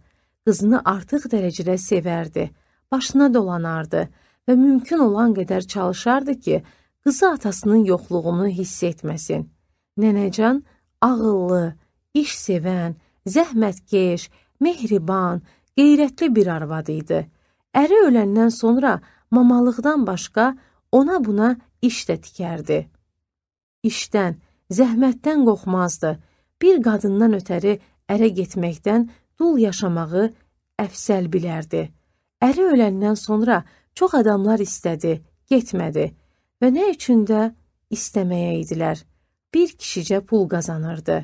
Qızını artıq dərəcədə sevərdi, başına dolanardı və mümkün olan qədər çalışardı ki, qızı atasının yoxluğunu hiss etməsin. Nənəcan ağıllı, iş sevən, zəhmətkeş, mehriban, qeyrətli bir arvad idi. Əri öləndən sonra mamalıqdan başqa ona-buna iş də tikərdi. İşdən, zəhmətdən qorxmazdı. Bir qadından ötəri ərə getməkdən dul yaşamağı əfsəl bilərdi. Əri öləndən sonra çox adamlar istədi, getmədi və nə üçün də istəməyə idilər. Bir kişicə pul qazanırdı.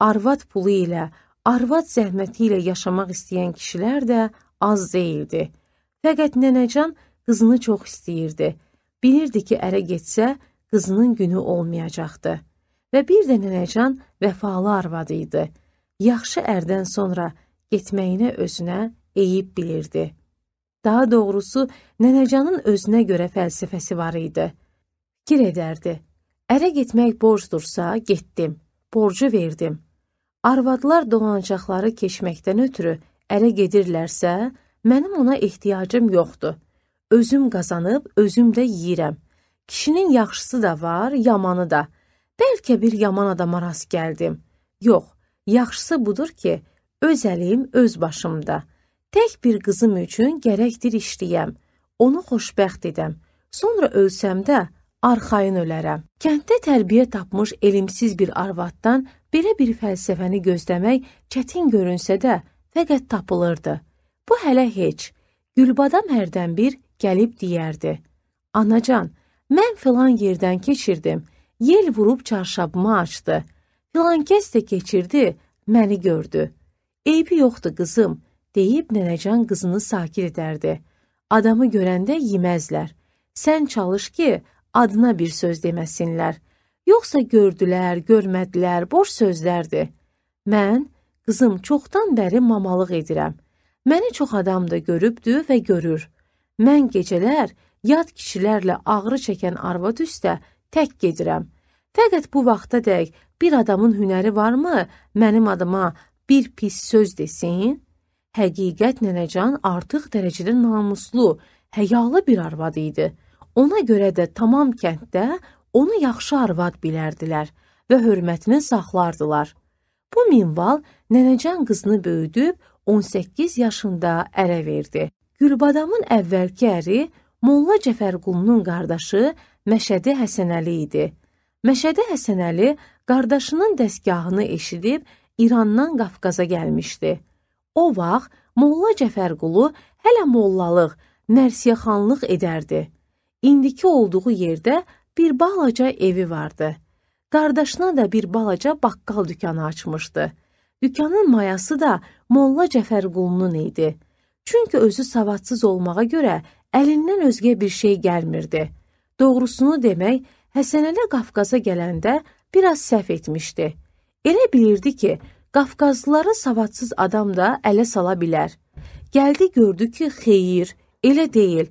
Arvad pulu ilə, arvad zəhməti ilə yaşamaq istəyən kişilər də az deyildi. Fəqət nənəcan qızını çox istəyirdi. Bilirdi ki, ərə getsə, qızının günü olmayacaqdı. Və bir də nənəcan vəfalı arvadı idi. Yaxşı ərdən sonra getməyinə özünə eyib bilirdi. Daha doğrusu, nənəcanın özünə görə fəlsəfəsi var idi. Fikir edərdi. Ərə getmək borcdursa, getdim. Borcu verdim. Arvadlar dolanacaqları keçməkdən ötürü ərə gedirlərsə, Mənim ona ehtiyacım yoxdur. Özüm qazanıb, özüm də yeyirəm. Kişinin yaxşısı da var, yamanı da. Bəlkə bir yaman adama rast gəldim. Yox, yaxşısı budur ki, öz əlim öz başımda. Tək bir qızım üçün gərəkdir işləyəm. Onu xoşbəxt edəm. Sonra ölsəm də arxayın ölərəm. Kənddə tərbiyə tapmış elimsiz bir arvaddan belə bir fəlsəfəni gözləmək çətin görünsə də, fəqət tapılırdı. Bu hələ heç. Gülbadam hərdən bir gəlib deyərdi. Anacan, mən filan yerdən keçirdim. Yel vurub çarşabımı açdı. Filankəs də keçirdi, məni gördü. Eybi yoxdur qızım, deyib nənəcan qızını sakit edərdi. Adamı görəndə yeməzlər. Sən çalış ki, adına bir söz deməsinlər. Yoxsa gördülər, görmədilər, boş sözlərdir. Mən, qızım, çoxdan bəri mamalıq edirəm. Məni çox adam da görübdü və görür. Mən gecələr yad kişilərlə ağrı çəkən arvad üstə tək gedirəm. Fəqət bu vaxta dək bir adamın hünəri varmı mənim adıma bir pis söz desin? Həqiqət nənəcan artıq dərəcədə namuslu, həyalı bir arvad idi. Ona görə də tamam kənddə onu yaxşı arvad bilərdilər və hörmətini saxlardılar. Bu minval nənəcan qızını böyüdüb 18 yaşında ərə verdi. Gülbadamın əvvəlki əri Molla Cəfərqulunun qardaşı Məşədi Həsənəli idi. Məşədi Həsənəli qardaşının dəstgahını eşidib İrandan Qafqaza gəlmişdi. O vaxt Molla Cəfərqulu hələ mollalıq, mərsiyəxanlıq edərdi. İndiki olduğu yerdə bir balaca evi vardı. Qardaşına da bir balaca baqqal dükanı açmışdı. Dükanın mayası da Molla Cəfərqulunun idi. Çünki özü savadsız olmağa görə əlindən özgə bir şey gəlmirdi. Doğrusunu demək, Həsənəli Qafqaza gələndə biraz səhv etmişdi. Elə bilirdi ki, Qafqazlıları savadsız adam da ələ sala bilər. Gəldi gördü ki, xeyir, elə deyil.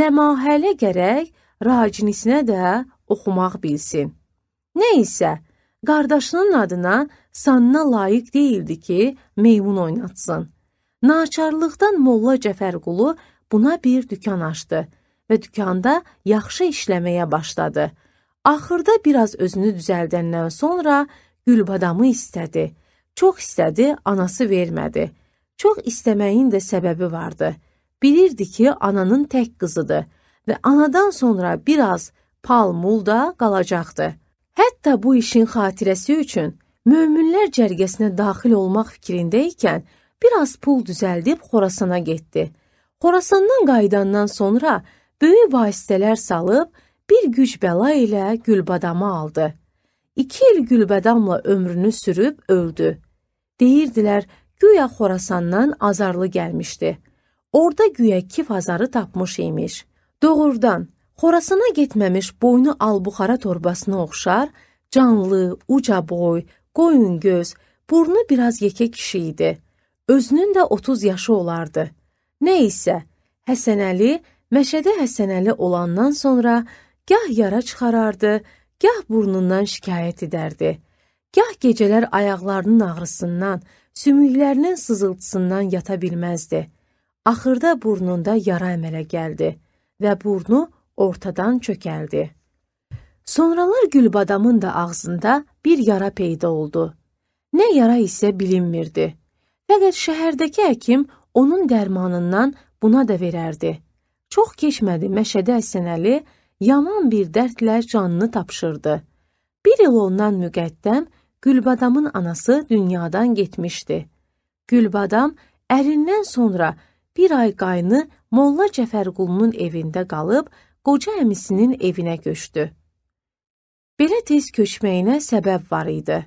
Ləmahələ gərək racinisinə də oxumaq bilsin. Nə isə, qardaşının adına sanına layiq deyildi ki, meymun oynatsın. Naçarlıqdan Molla Cəfərqulu buna bir dükan açdı və dükanda yaxşı işləməyə başladı. Axırda biraz özünü düzəldəndən sonra Gülbadamı istədi. Çox istədi, anası vermədi. Çox istəməyin də səbəbi vardı. Bilirdi ki, ananın tək qızıdır və anadan sonra biraz pal-mul da qalacaqdı. Hətta bu işin xatirəsi üçün möminlər cərgəsinə daxil olmaq fikrində ikən bir az pul düzəldib Xorasana getdi. Xorasandan qayıdandan sonra böyük vasitələr salıb bir güc bəla ilə Gülbadamı aldı. İki il Gülbadamla ömrünü sürüb öldü. Deyirdilər, güya Xorasandan azarlı gəlmişdi. Orda güya kif azarı tapmış imiş. Doğrudan, Xorasana getməmiş boynu albuxara torbasına oxşar, canlı, uca boy, qoyun göz, burnu biraz yekə kişi idi. Özünün də 30 yaşı olardı. Nə isə Həsənəli Məşədə Həsənəli olandan sonra gah yara çıxarardı, gah burnundan şikayət edərdi. Gah gecələr ayaqlarının ağrısından, sümüklərinin sızıltısından yata bilməzdi. Axırda burnunda yara əmələ gəldi və burnu ortadan çökeldi. Sonralar Gülbadamın da ağzında bir yara peyda oldu. Ne yara isə bilinmirdi. Fəqət şəhərdəki həkim onun dərmanından buna da verərdi. Çox keçmədi Məşədə Həsən Əli yaman bir dərdlə canını tapşırdı. Bir il ondan müqəddəm Gülbadamın anası dünyadan getmişdi. Gülbadam ərindən sonra bir ay qaynı Molla Cəfərqulunun evində qalıb qoca əmisinin evinə köçdü. Belə tez köçməyinə səbəb var idi.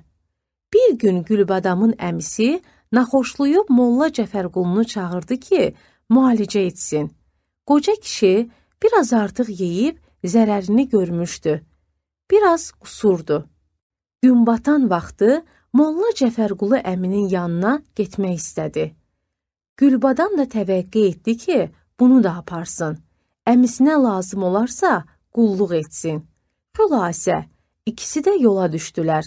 Bir gün Gülbadamın əmisi naxoşlayıb Molla Cəfərqulunu çağırdı ki, müalicə etsin. Qoca kişi biraz artıq yeyib zərərini görmüşdü. Biraz qusurdu. Gün batan vaxtı Molla Cəfərqulu əminin yanına getmək istədi. Gülbadam da təvəqqə etdi ki, bunu da aparsın əmisinə lazım olarsa qulluq etsin. Xülasə, ikisi də yola düşdülər.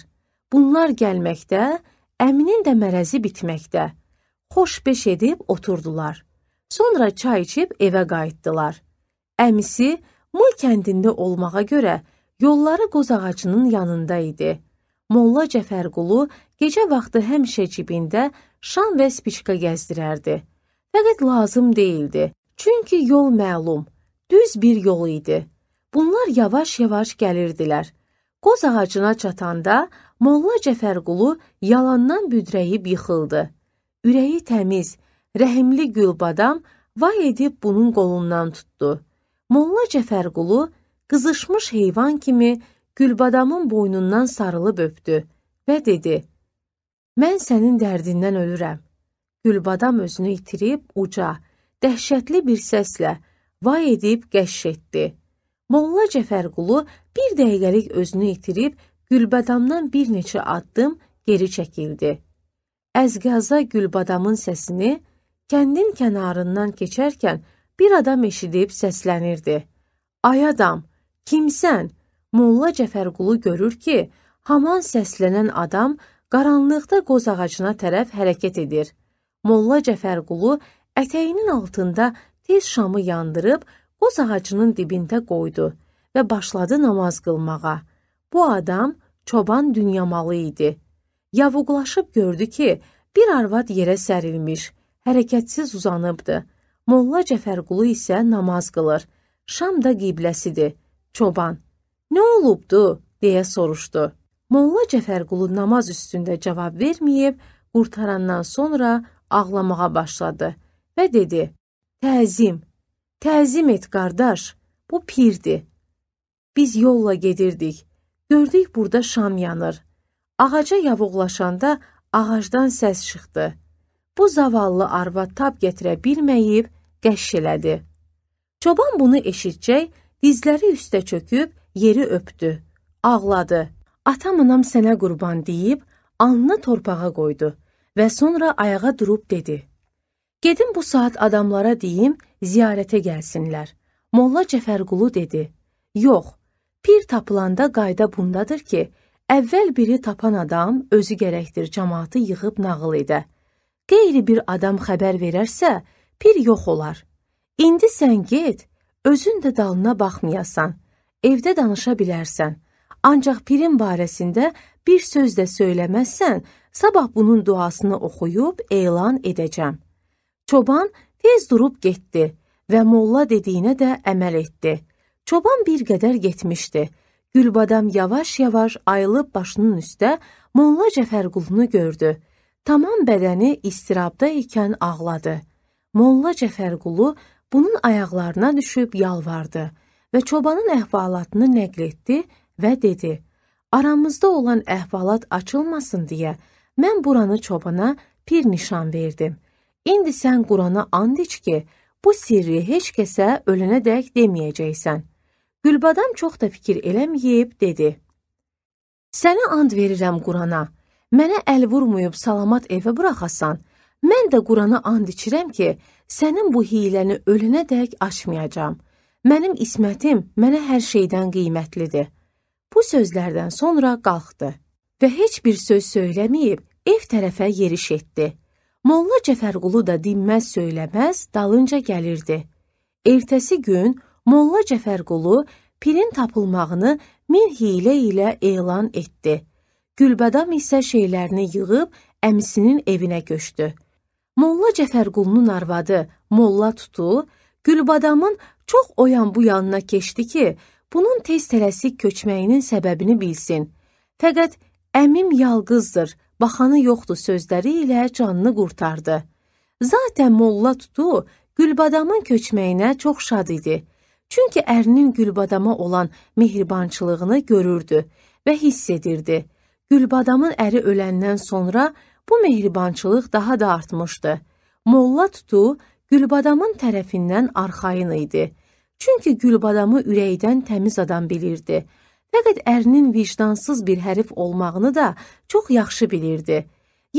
Bunlar gəlməkdə, əminin də mərəzi bitməkdə. Xoş beş edib oturdular. Sonra çay içib evə qayıtdılar. Əmisi Mul kəndində olmağa görə yolları qoz ağacının yanında idi. Molla Cəfərqulu gecə vaxtı həmişə cibində şam və spiçka gəzdirərdi. Fəqət lazım deyildi. Çünki yol məlum, Düz bir yol idi. Bunlar yavaş-yavaş gəlirdilər. Qoz ağacına çatanda Molla Cəfərqulu yalandan büdrəyib yıxıldı. Ürəyi təmiz, rəhimli Gülbadam vay edib bunun qolundan tutdu. Molla Cəfərqulu qızışmış heyvan kimi Gülbadamın boynundan sarılıb öpdü və dedi: "Mən sənin dərdindən ölürəm." Gülbadam özünü itirib uca, dəhşətli bir səslə vay edib qəş etdi. Molla Cəfərqulu bir dəqiqəlik özünü itirib Gülbadamdan bir neçə addım geri çəkildi. Əzqaza Gülbadamın səsini kəndin kənarından keçərkən bir adam eşidib səslənirdi. Ay adam, kimsən? Molla Cəfərqulu görür ki, haman səslənən adam qaranlıqda qoz ağacına tərəf hərəkət edir. Molla Cəfərqulu ətəyinin altında tez şamı yandırıb qoz ağacının dibində qoydu və başladı namaz qılmağa. Bu adam çoban dünyamalı idi. Yavuqlaşıb gördü ki, bir arvad yerə sərilmiş, hərəkətsiz uzanıbdı. Molla Cəfərqulu isə namaz qılır. Şam da qibləsidir. Çoban, nə olubdu? deyə soruşdu. Molla Cəfərqulu namaz üstündə cavab verməyib, qurtarandan sonra ağlamağa başladı və dedi: Təzim, təzim et qardaş, bu pirdir. Biz yolla gedirdik, gördük burada şam yanır. Ağaca yavuqlaşanda ağacdan səs çıxdı. Bu zavallı arvad tab gətirə bilməyib qəş elədi. Çoban bunu eşitcək, dizləri üstə çöküb yeri öpdü, ağladı. Atam anam sənə qurban deyib, alnını torpağa qoydu və sonra ayağa durub dedi: Gedim bu saat adamlara deyim, ziyarətə gəlsinlər. Molla Cəfərqulu dedi, yox, pir tapılanda qayda bundadır ki, əvvəl biri tapan adam özü gərəkdir cəmaatı yığıb nağıl edə. Qeyri bir adam xəbər verərsə, pir yox olar. İndi sən get, özün də dalına baxmayasan, evdə danışa bilərsən. Ancaq pirin barəsində bir söz də söyləməzsən, sabah bunun duasını oxuyub elan edəcəm.'' Çoban tez durub getdi və molla dediyinə də əməl etdi. Çoban bir qədər getmişdi. Gülbadam yavaş-yavaş ayılıb başının üstə Molla Cəfərqulunu gördü. Tamam bədəni istirabda ikən ağladı. Molla Cəfərqulu bunun ayaqlarına düşüb yalvardı və çobanın əhvalatını nəql etdi və dedi: "Aramızda olan əhvalat açılmasın deyə mən buranı çobana bir nişan verdim. İndi sən Qurana and iç ki, bu sirri heç kəsə ölənədək deməyəcəksən. Gülbadam çox da fikir eləməyib, dedi. Sənə and verirəm Qurana, mənə əl vurmayıb salamat evə buraxasan, mən də Qurana and içirəm ki, sənin bu hiləni ölənədək açmayacam. Mənim ismətim mənə hər şeydən qiymətlidir. Bu sözlərdən sonra qalxdı və heç bir söz söyləməyib ev tərəfə yeriş etdi. Molla Cəfərqulu da dinməz söyləməz dalınca gəlirdi. Ertəsi gün Molla Cəfərqulu pirin tapılmağını min hiylə ilə elan etdi. Gülbədam isə şeylərini yığıb əmisinin evinə köçdü. Molla Cəfərqulunun arvadı Molla Tutu Gülbadamın çox o yan bu yanına keçdi ki, bunun tez tələsik köçməyinin səbəbini bilsin. Fəqət əmim yalqızdır, baxanı yoxdur sözləri ilə canını qurtardı. Zatən Molla Tutu Gülbadamın köçməyinə çox şad idi. Çünki ərinin Gülbadama olan mehribançılığını görürdü və hiss edirdi. Gülbadamın əri öləndən sonra bu mehribançılıq daha da artmışdı. Molla Tutu Gülbadamın tərəfindən arxayın idi. Çünki Gülbadamı ürəkdən təmiz adam bilirdi Fəqət ərinin vicdansız bir hərif olmağını da çox yaxşı bilirdi.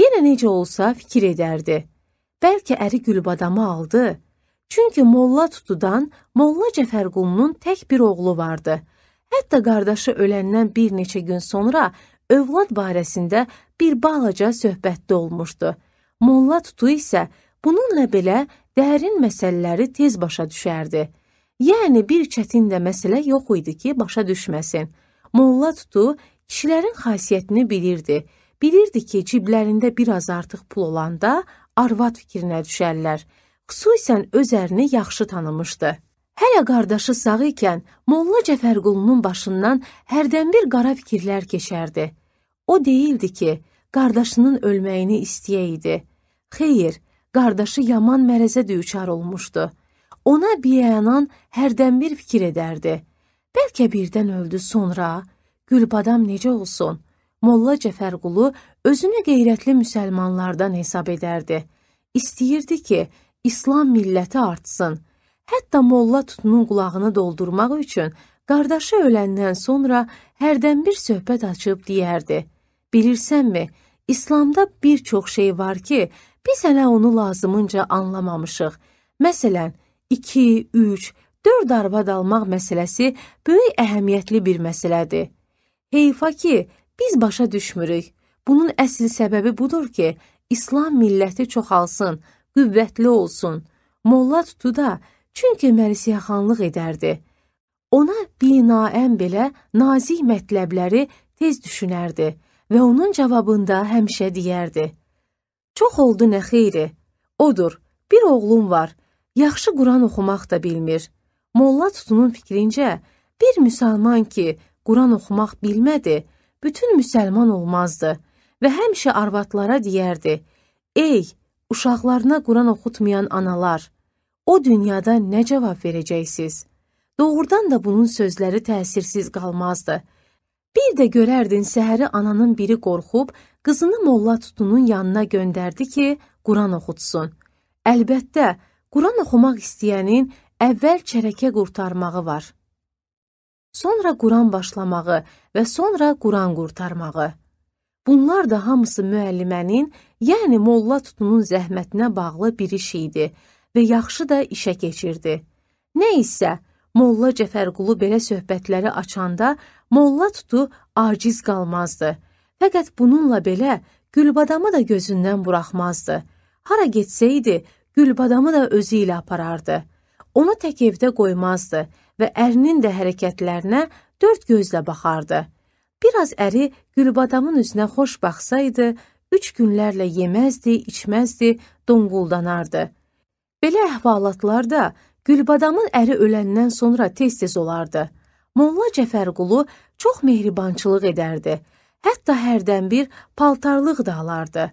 Yenə necə olsa fikir edərdi. Bəlkə əri Gülbadamı aldı. Çünki Molla Tutudan Molla Cəfərqulunun tək bir oğlu vardı. Hətta qardaşı öləndən bir neçə gün sonra övlad barəsində bir balaca söhbətdə olmuşdu. Molla Tutu isə bununla belə dərin məsələləri tez başa düşərdi. Yəni bir çətin də məsələ yox idi ki, başa düşməsin. Molla Tutu kişilərin xasiyyətini bilirdi. Bilirdi ki, ciblərində bir az artıq pul olanda arvad fikrinə düşərlər. Xüsusən öz ərini yaxşı tanımışdı. Hələ qardaşı sağ ikən Molla Cəfərqulunun başından hərdənbir qara fikirlər keçərdi. O deyildi ki, qardaşının ölməyini istəyə idi. Xeyr, qardaşı yaman mərəzə düçar olmuşdu. Ona biənan hərdənbir fikir edərdi. Bəlkə birdən öldü sonra, Gülbadam necə olsun? Molla Cəfərqulu özünü qeyrətli müsəlmanlardan hesab edərdi. İstəyirdi ki, İslam milləti artsın. Hətta Molla Tutunun qulağını doldurmaq üçün qardaşı öləndən sonra hərdən bir söhbət açıb deyərdi. Bilirsənmi, İslamda bir çox şey var ki, biz hələ onu lazımınca anlamamışıq. Məsələn, 2, 3, dörd arvad almaq məsələsi böyük əhəmiyyətli bir məsələdir. Heyfa ki, biz başa düşmürük. Bunun əsl səbəbi budur ki, İslam milləti çoxalsın, qüvvətli olsun. Molla tutu da çünki mərsiyaxanlıq edərdi. Ona binaən belə nazik mətləbləri tez düşünərdi və onun cavabında həmişə deyərdi. Çox oldu nə xeyri? Odur, bir oğlum var, yaxşı Quran oxumaq da bilmir. Molla Tutunun fikrincə, bir müsəlman ki, Quran oxumaq bilmədi, bütün müsəlman olmazdı və həmişə arvadlara deyərdi: "Ey, uşaqlarına Quran oxutmayan analar, o dünyada nə cavab verəcəksiniz?" Doğrudan da bunun sözləri təsirsiz qalmazdı. Bir də görərdin səhəri ananın biri qorxub qızını Molla Tutunun yanına göndərdi ki, Quran oxutsun. Əlbəttə, Quran oxumaq istəyənin əvvəl çərəkə qurtarmağı var. Sonra Quran başlamağı və sonra Quran qurtarmağı. Bunlar da hamısı müəllimənin, yəni molla tutunun zəhmətinə bağlı bir iş idi və yaxşı da işə keçirdi. Nə isə, Molla Cəfərqulu belə söhbətləri açanda Molla tutu aciz qalmazdı. Fəqət bununla belə Gülbadamı da gözündən buraxmazdı. Hara getsəydi, Gülbadamı da özü ilə aparardı. Onu tək evdə qoymazdı və ərinin də hərəkətlərinə dörd gözlə baxardı. Bir az əri Gülbadamın üzünə xoş baxsaydı, üç günlərlə yeməzdi, içməzdi, donquldanardı. Belə əhvalatlarda Gülbadamın əri öləndən sonra tez-tez olardı. Molla Cəfərqulu çox mehribançılıq edərdi. Hətta hərdən bir paltarlıq da alardı.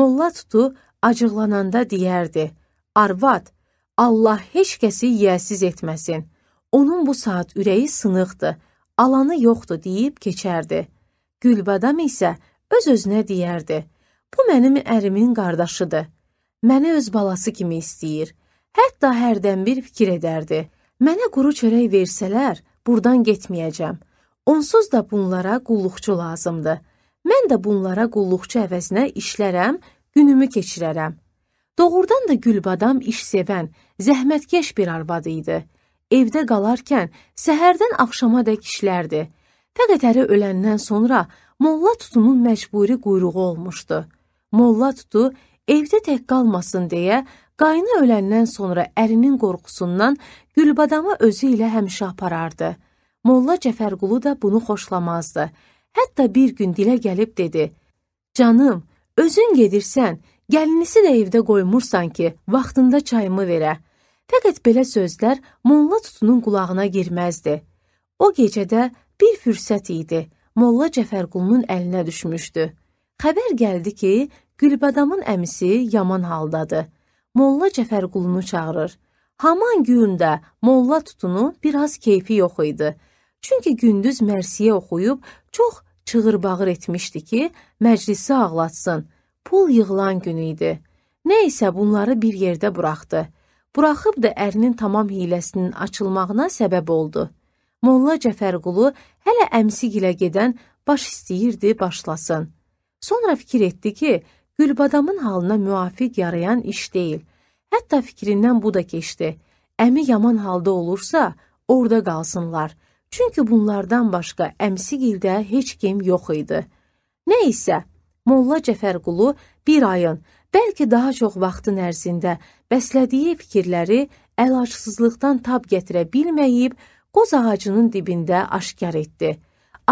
Molla tutu acıqlananda deyərdi: "Arvad, Allah heç kəsi yiyəsiz etməsin. Onun bu saat ürəyi sınıqdır, alanı yoxdur deyib keçərdi. Gülbadam isə öz-özünə deyərdi: Bu mənim ərimin qardaşıdır. Məni öz balası kimi istəyir. Hətta hərdən bir fikir edərdi. Mənə quru çörək versələr, burdan getməyəcəm. Onsuz da bunlara qulluqçu lazımdır. Mən də bunlara qulluqçu əvəzinə işlərəm, günümü keçirərəm. Doğrudan da Gülbadam işsevən, zəhmətkeş bir arvad idi. Evdə qalarkən səhərdən axşamadək işlərdi. Fəqət əri öləndən sonra Molla Tutunun məcburi quyruğu olmuşdu. Molla Tutu evdə tək qalmasın deyə Qayını öləndən sonra ərinin qorxusundan Gülbadamı özü ilə həmişə aparardı. Molla Cəfərqulu da bunu xoşlamazdı. Hətta bir gün dilə gəlib dedi: "Canım, özün gedirsən, gəlinisi də evdə qoymursan ki, vaxtında çayımı verə. Fəqət belə sözlər Molla Tutunun qulağına girməzdi. O gecədə bir fürsət idi. Molla Cəfərqulunun əlinə düşmüşdü. Xəbər gəldi ki, Gülbadamın əmisi yaman haldadır. Molla Cəfərqulunu çağırır. Haman gündə Molla Tutunu biraz keyfi yox idi. Çünki gündüz mərsiyə oxuyub çox çığırbağır etmişdi ki, məclisi ağlatsın. Pul yığılan günü idi. Nə isə bunları bir yerdə buraxdı. Buraxıb da ərinin tamam hiləsinin açılmağına səbəb oldu. Molla Cəfərqulu hələ əmsi gilə gedən baş istəyirdi başlasın. Sonra fikir etdi ki, Gülbadamın halına müvafiq yarayan iş deyil. Hətta fikrindən bu da keçdi. Əmi yaman halda olursa, orada qalsınlar. Çünki bunlardan başqa əmsi gildə heç kim yox idi. Nə isə, Molla Cəfərqulu bir ayın, bəlkə daha çox vaxtın ərzində bəslədiyi fikirləri əlacızlıqdan tab gətirə bilməyib, qoz ağacının dibində aşkar etdi.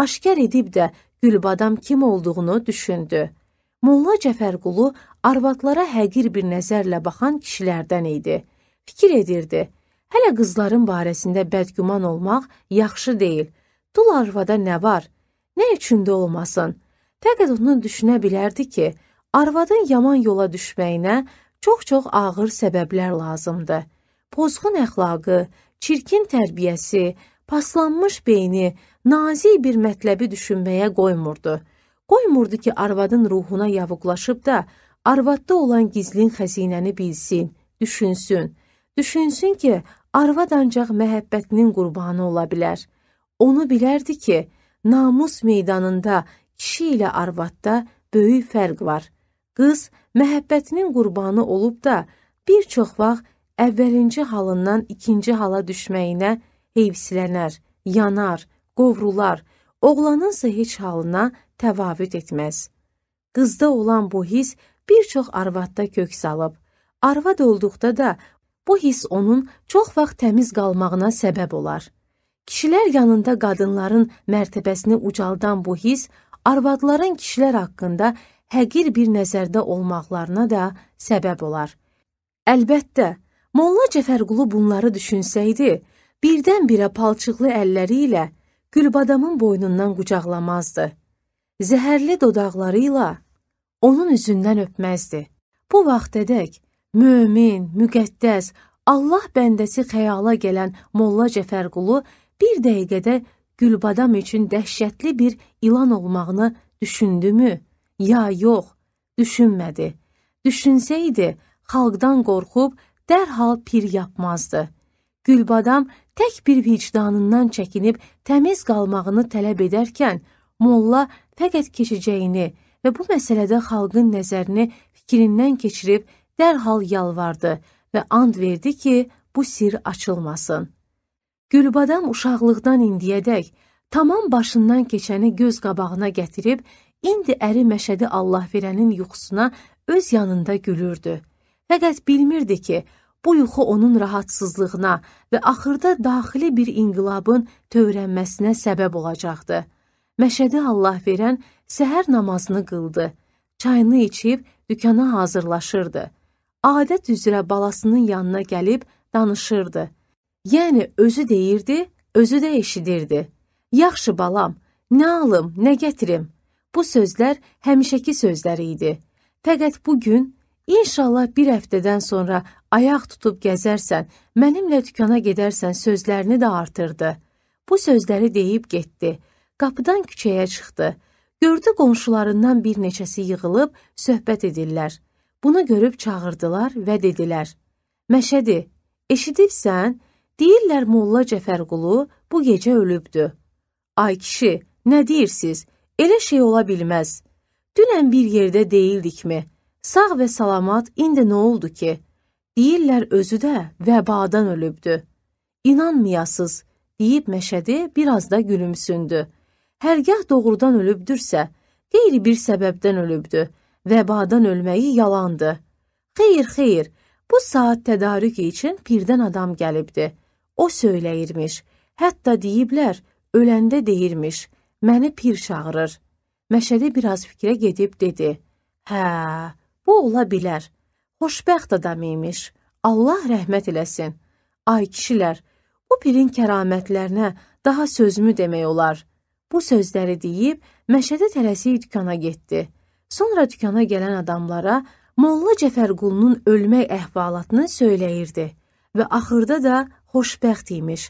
Aşkar edib də Gülbadam kim olduğunu düşündü. Molla Cəfərqulu arvadlara həqir bir nəzərlə baxan kişilərdən idi. Fikir edirdi. Hələ qızların barəsində bədgüman olmaq yaxşı deyil. Dul arvada nə var? Nə üçün də olmasın? Fəqət onu düşünə bilərdi ki, arvadın yaman yola düşməyinə çox-çox ağır səbəblər lazımdır. Pozğun əxlaqı, çirkin tərbiyəsi, paslanmış beyni nazik bir mətləbi düşünməyə qoymurdu. Qoymurdu ki, arvadın ruhuna yavuqlaşıb da arvadda olan gizlin xəzinəni bilsin, düşünsün. Düşünsün ki, arvad ancaq məhəbbətinin qurbanı ola bilər. Onu bilərdi ki, namus meydanında kişi ilə arvadda böyük fərq var. Qız məhəbbətinin qurbanı olub da bir çox vaxt əvvəlinci halından ikinci hala düşməyinə heyfsilənər, yanar, qovrular, oğlanınsa heç halına təvavüd etməz. Qızda olan bu his bir çox arvadda kök salıb. Arvad olduqda da bu his onun çox vaxt təmiz qalmağına səbəb olar. Kişilər yanında qadınların mərtəbəsini ucaldan bu his arvadların kişilər haqqında həqir bir nəzərdə olmaqlarına da səbəb olar. Əlbəttə, Molla Cəfərqulu bunları düşünsəydi, birdən-birə palçıqlı əlləri ilə Gülbadamın boynundan qucaqlamazdı. Zəhərli dodaqları ilə onun üzündən öpməzdi. Bu vaxtədək mömin, müqəddəs, Allah bəndəsi xəyala gələn Molla Cəfərqulu bir dəqiqədə Gülbadam üçün dəhşətli bir ilan olmağını düşündümü? Ya yox, düşünmədi. Düşünsəydi, xalqdan qorxub dərhal pir yapmazdı. Gülbadam tək bir vicdanından çəkinib təmiz qalmağını tələb edərkən, molla fəqət keçəcəyini və bu məsələdə xalqın nəzərini fikrindən keçirib dərhal yalvardı və and verdi ki, bu sir açılmasın. Gülbadam uşaqlıqdan indiyədək tamam başından keçəni göz qabağına gətirib, indi əri Məşədi Allahverənin yuxusuna öz yanında gülürdü. Fəqət bilmirdi ki, bu yuxu onun rahatsızlığına və axırda daxili bir inqilabın tövrənməsinə səbəb olacaqdı. Məşədi Allahverən səhər namazını qıldı. Çayını içib dükana hazırlaşırdı. Adət üzrə balasının yanına gəlib danışırdı. Yəni özü deyirdi, özü də eşidirdi. Yaxşı balam, nə alım, nə gətirim? Bu sözlər həmişəki sözləri idi. Fəqət bu gün İnşallah bir həftədən sonra ayaq tutub gəzərsən, mənimlə dükana gedərsən sözlərini də artırdı. Bu sözləri deyib getdi. Qapıdan küçəyə çıxdı. Gördü qonşularından bir neçəsi yığılıb söhbət edirlər. Bunu görüb çağırdılar və dedilər: "Məşədi, eşidirsən? Deyirlər Molla Cəfərqulu bu gecə ölübdü. Ay kişi, nə deyirsiz? Elə şey ola bilməz. Dünən bir yerdə deyildikmi? Sağ və salamat indi nə oldu ki? Deyirlər özü də vəbadan ölübdü. İnanmayasız, deyib Məşədi biraz da gülümsündü. Hərgah doğrudan ölübdürsə, qeyri bir səbəbdən ölübdü. Vəbadan ölməyi yalandı. Xeyr, xeyr, bu saat tədarük üçün birdən adam gəlibdi o söyləyirmiş. Hətta deyiblər, öləndə deyirmiş, məni pir çağırır. Məşədi biraz fikrə gedib dedi, hə, bu ola bilər, xoşbəxt adam imiş, Allah rəhmət eləsin. Ay kişilər, bu pirin kəramətlərinə daha sözümü demək olar. Bu sözləri deyib, Məşədi tələsik dükana getdi. Sonra dükana gələn adamlara Molla Cəfərqulunun ölmək əhvalatını söyləyirdi və axırda da xoşbəxt imiş.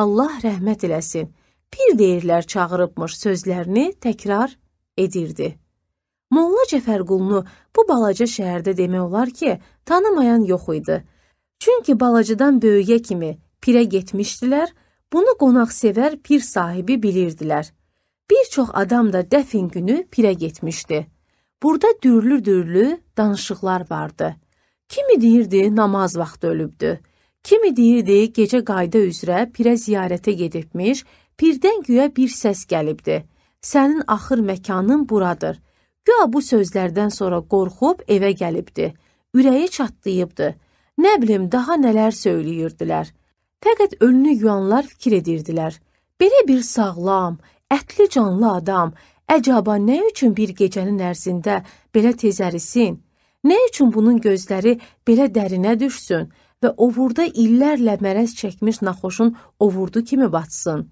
Allah rəhmət eləsin. Bir deyirlər çağırıbmış sözlərini təkrar edirdi. Molla Cəfərqulunu bu balaca şəhərdə demək olar ki, tanımayan yox idi. Çünki balacadan böyüyə kimi pirə getmişdilər, bunu qonaqsevər pir sahibi bilirdilər. Bir çox adam da dəfin günü pirə getmişdi. Burada dürlü-dürlü danışıqlar vardı. Kimi deyirdi namaz vaxtı ölübdü, Kimi deyirdi, gecə qayda üzrə pirə ziyarətə gedibmiş, pirdən güya bir səs gəlibdi. Sənin axır məkanın buradır. Güya bu sözlərdən sonra qorxub evə gəlibdi. Ürəyi çatlayıbdı. Nə bilim, daha nələr söyləyirdilər. Fəqət ölünü yuyanlar fikir edirdilər. Belə bir sağlam, ətli canlı adam əcaba nə üçün bir gecənin ərzində belə tezərisin? Nə üçün bunun gözləri belə dərinə düşsün? və ovurda illərlə mərəz çəkmiş naxoşun ovurdu kimi batsın.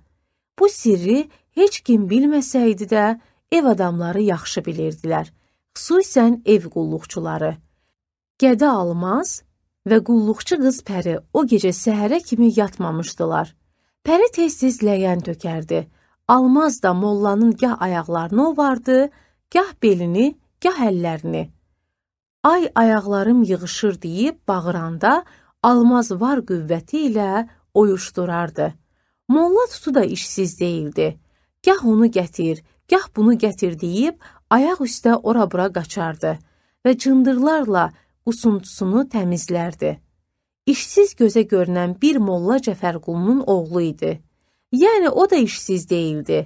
Bu sirri heç kim bilməsəydi də, ev adamları yaxşı bilirdilər, xüsusən ev qulluqçuları. Gədə almaz və qulluqçu qız Pəri o gecə səhərə kimi yatmamışdılar. Pəri tez-tez ləyən tökərdi. Almaz da mollanın gah ayaqlarını ovardı, gah belini, gah əllərini. Ay ayaqlarım yığışır deyib bağıranda almaz var qüvvəti ilə oyuşdurardı. Molla tutu da işsiz deyildi. Gah onu gətir, gah bunu gətir deyib ayaq üstə ora-bura qaçardı və cındırlarla qusuntusunu təmizlərdi. İşsiz gözə görünən bir Molla Cəfərqulunun oğlu idi. Yəni o da işsiz deyildi.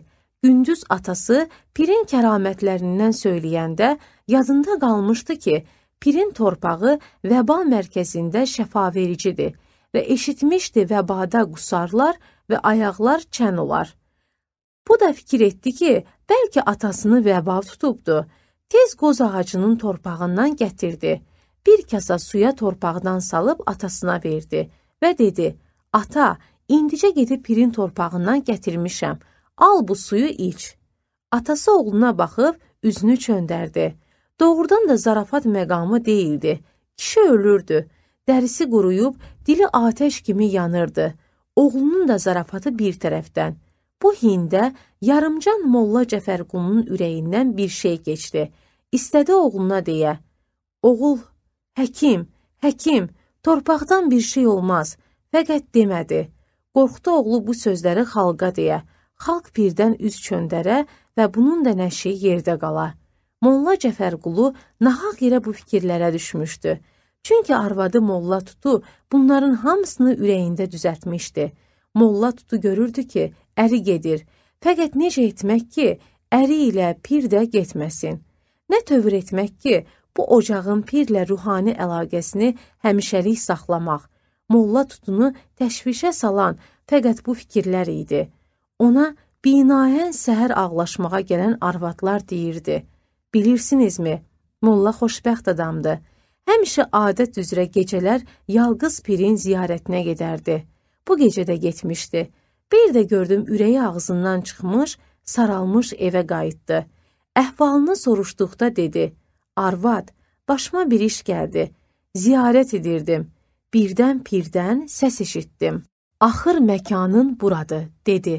Gündüz atası pirin kəramətlərindən söyləyəndə yadında qalmışdı ki, Pirin torpağı vəba mərkəzində şəfavericidir və eşitmişdi vəbada qusarlar və ayaqlar çən olar. Bu da fikir etdi ki, bəlkə atasını vəba tutubdu. Tez qoz ağacının torpağından gətirdi. Bir kasa suya torpaqdan salıb atasına verdi və dedi, Ata, indicə gedib pirin torpağından gətirmişəm, al bu suyu iç. Atası oğluna baxıb üzünü çöndərdi Doğrudan da zarafat məqamı deyildi. Kişi ölürdü. Dərisi quruyub, dili atəş kimi yanırdı. Oğlunun da zarafatı bir tərəfdən. Bu hində yarımcan Molla Cəfərqulunun ürəyindən bir şey keçdi. İstədi oğluna deyə, Oğul, həkim, həkim, torpaqdan bir şey olmaz, fəqət demədi. Qorxdu oğlu bu sözləri xalqa deyə. Xalq birdən üz çöndərə və bunun da nəşi yerdə qala. Molla Cəfərqulu nahaq yerə bu fikirlərə düşmüşdü. Çünki arvadı Molla Tutu bunların hamısını ürəyində düzəltmişdi. Molla Tutu görürdü ki, əri gedir. Fəqət necə etmək ki, əri ilə pir də getməsin? Nə tövür etmək ki, bu ocağın pirlə ruhani əlaqəsini həmişəlik saxlamaq? Molla Tutunu təşvişə salan fəqət bu fikirlər idi. Ona binaən səhər ağlaşmağa gələn arvadlar deyirdi bilirsinizmi, Molla xoşbəxt adamdı. Həmişə adət üzrə gecələr yalqız pirin ziyarətinə gedərdi. Bu gecə də getmişdi. Bir də gördüm ürəyi ağzından çıxmış, saralmış evə qayıtdı. Əhvalını soruşduqda dedi, arvad, başıma bir iş gəldi. Ziyarət edirdim. Birdən pirdən səs eşitdim. Axır məkanın buradı, dedi.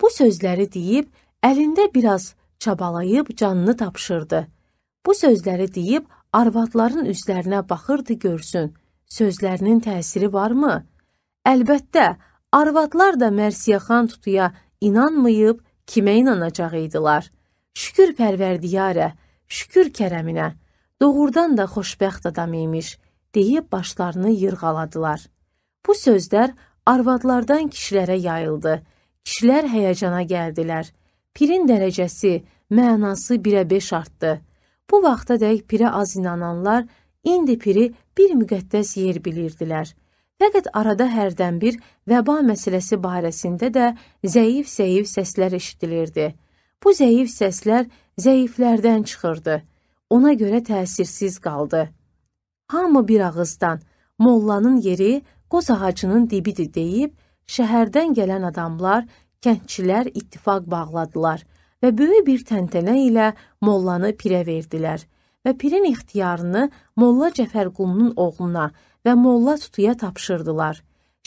Bu sözləri deyib, əlində biraz çabalayıb canını tapşırdı. Bu sözləri deyib arvadların üzlərinə baxırdı görsün. Sözlərinin təsiri varmı? Əlbəttə, arvadlar da Mərsiyəxan tutuya inanmayıb kimə inanacaq idilər? Şükür Pərverdiyarə, şükür kərəminə. Doğrudan da xoşbəxt adam imiş, deyib başlarını yırğaladılar. Bu sözlər arvadlardan kişilərə yayıldı. Kişilər həyəcana gəldilər. Pirin dərəcəsi, mənası birə beş artdı. Bu vaxta dək pirə az inananlar indi piri bir müqəddəs yer bilirdilər. Fəqət arada hərdən bir vəba məsələsi barəsində də zəif-zəif səslər eşidilirdi. Bu zəif səslər zəiflərdən çıxırdı. Ona görə təsirsiz qaldı. Hamı bir ağızdan mollanın yeri qoz ağacının dibidir deyib şəhərdən gələn adamlar kəndçilər ittifaq bağladılar və böyük bir təntənə ilə mollanı pirə verdilər və pirin ixtiyarını Molla Cəfərqulunun oğluna və Molla Tutuya tapşırdılar.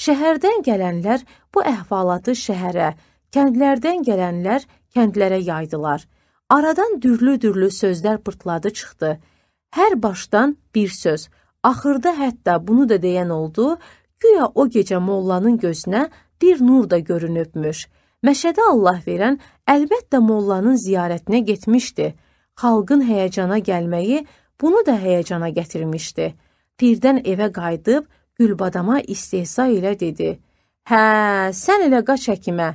Şəhərdən gələnlər bu əhvalatı şəhərə, kəndlərdən gələnlər kəndlərə yaydılar. Aradan dürlü-dürlü sözlər pırtladı çıxdı. Hər başdan bir söz, axırda hətta bunu da deyən oldu, güya o gecə mollanın gözünə bir nur da görünübmüş. Məşədə Allah verən əlbəttə mollanın ziyarətinə getmişdi. Xalqın həyəcana gəlməyi bunu da həyəcana gətirmişdi. Pirdən evə qayıdıb Gülbadama istehza ilə dedi: "Hə, sən elə qaç həkimə.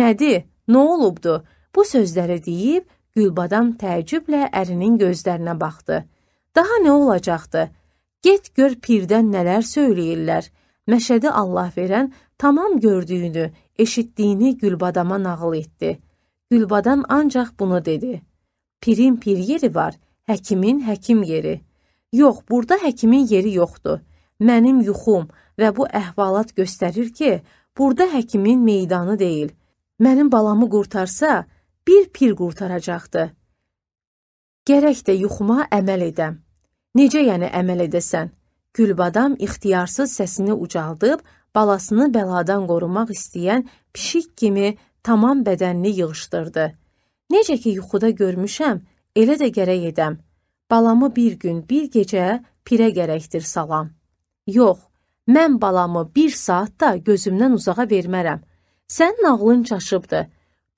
Nədir? Nə olubdu?" Bu sözləri deyib Gülbadam təəccüblə ərinin gözlərinə baxdı. Daha nə olacaqdı? Get gör pirdən nələr söyləyirlər. Məşədi Allah verən tamam gördüyünü, eşitdiyini Gülbadama nağıl etdi. Gülbadan ancaq bunu dedi. Pirin pir yeri var, həkimin həkim yeri. Yox, burada həkimin yeri yoxdur. Mənim yuxum və bu əhvalat göstərir ki, burada həkimin meydanı deyil. Mənim balamı qurtarsa, bir pir qurtaracaqdı. Gərək də yuxuma əməl edəm. Necə yəni əməl edəsən? Gülbadam ixtiyarsız səsini ucaldıb balasını bəladan qorumaq istəyən pişik kimi tamam bədənini yığışdırdı. Necə ki yuxuda görmüşəm, elə də gərək edəm. Balamı bir gün, bir gecə pirə gərəkdir salam. Yox, mən balamı bir saat da gözümdən uzağa vermərəm. Sənin ağlın çaşıbdır.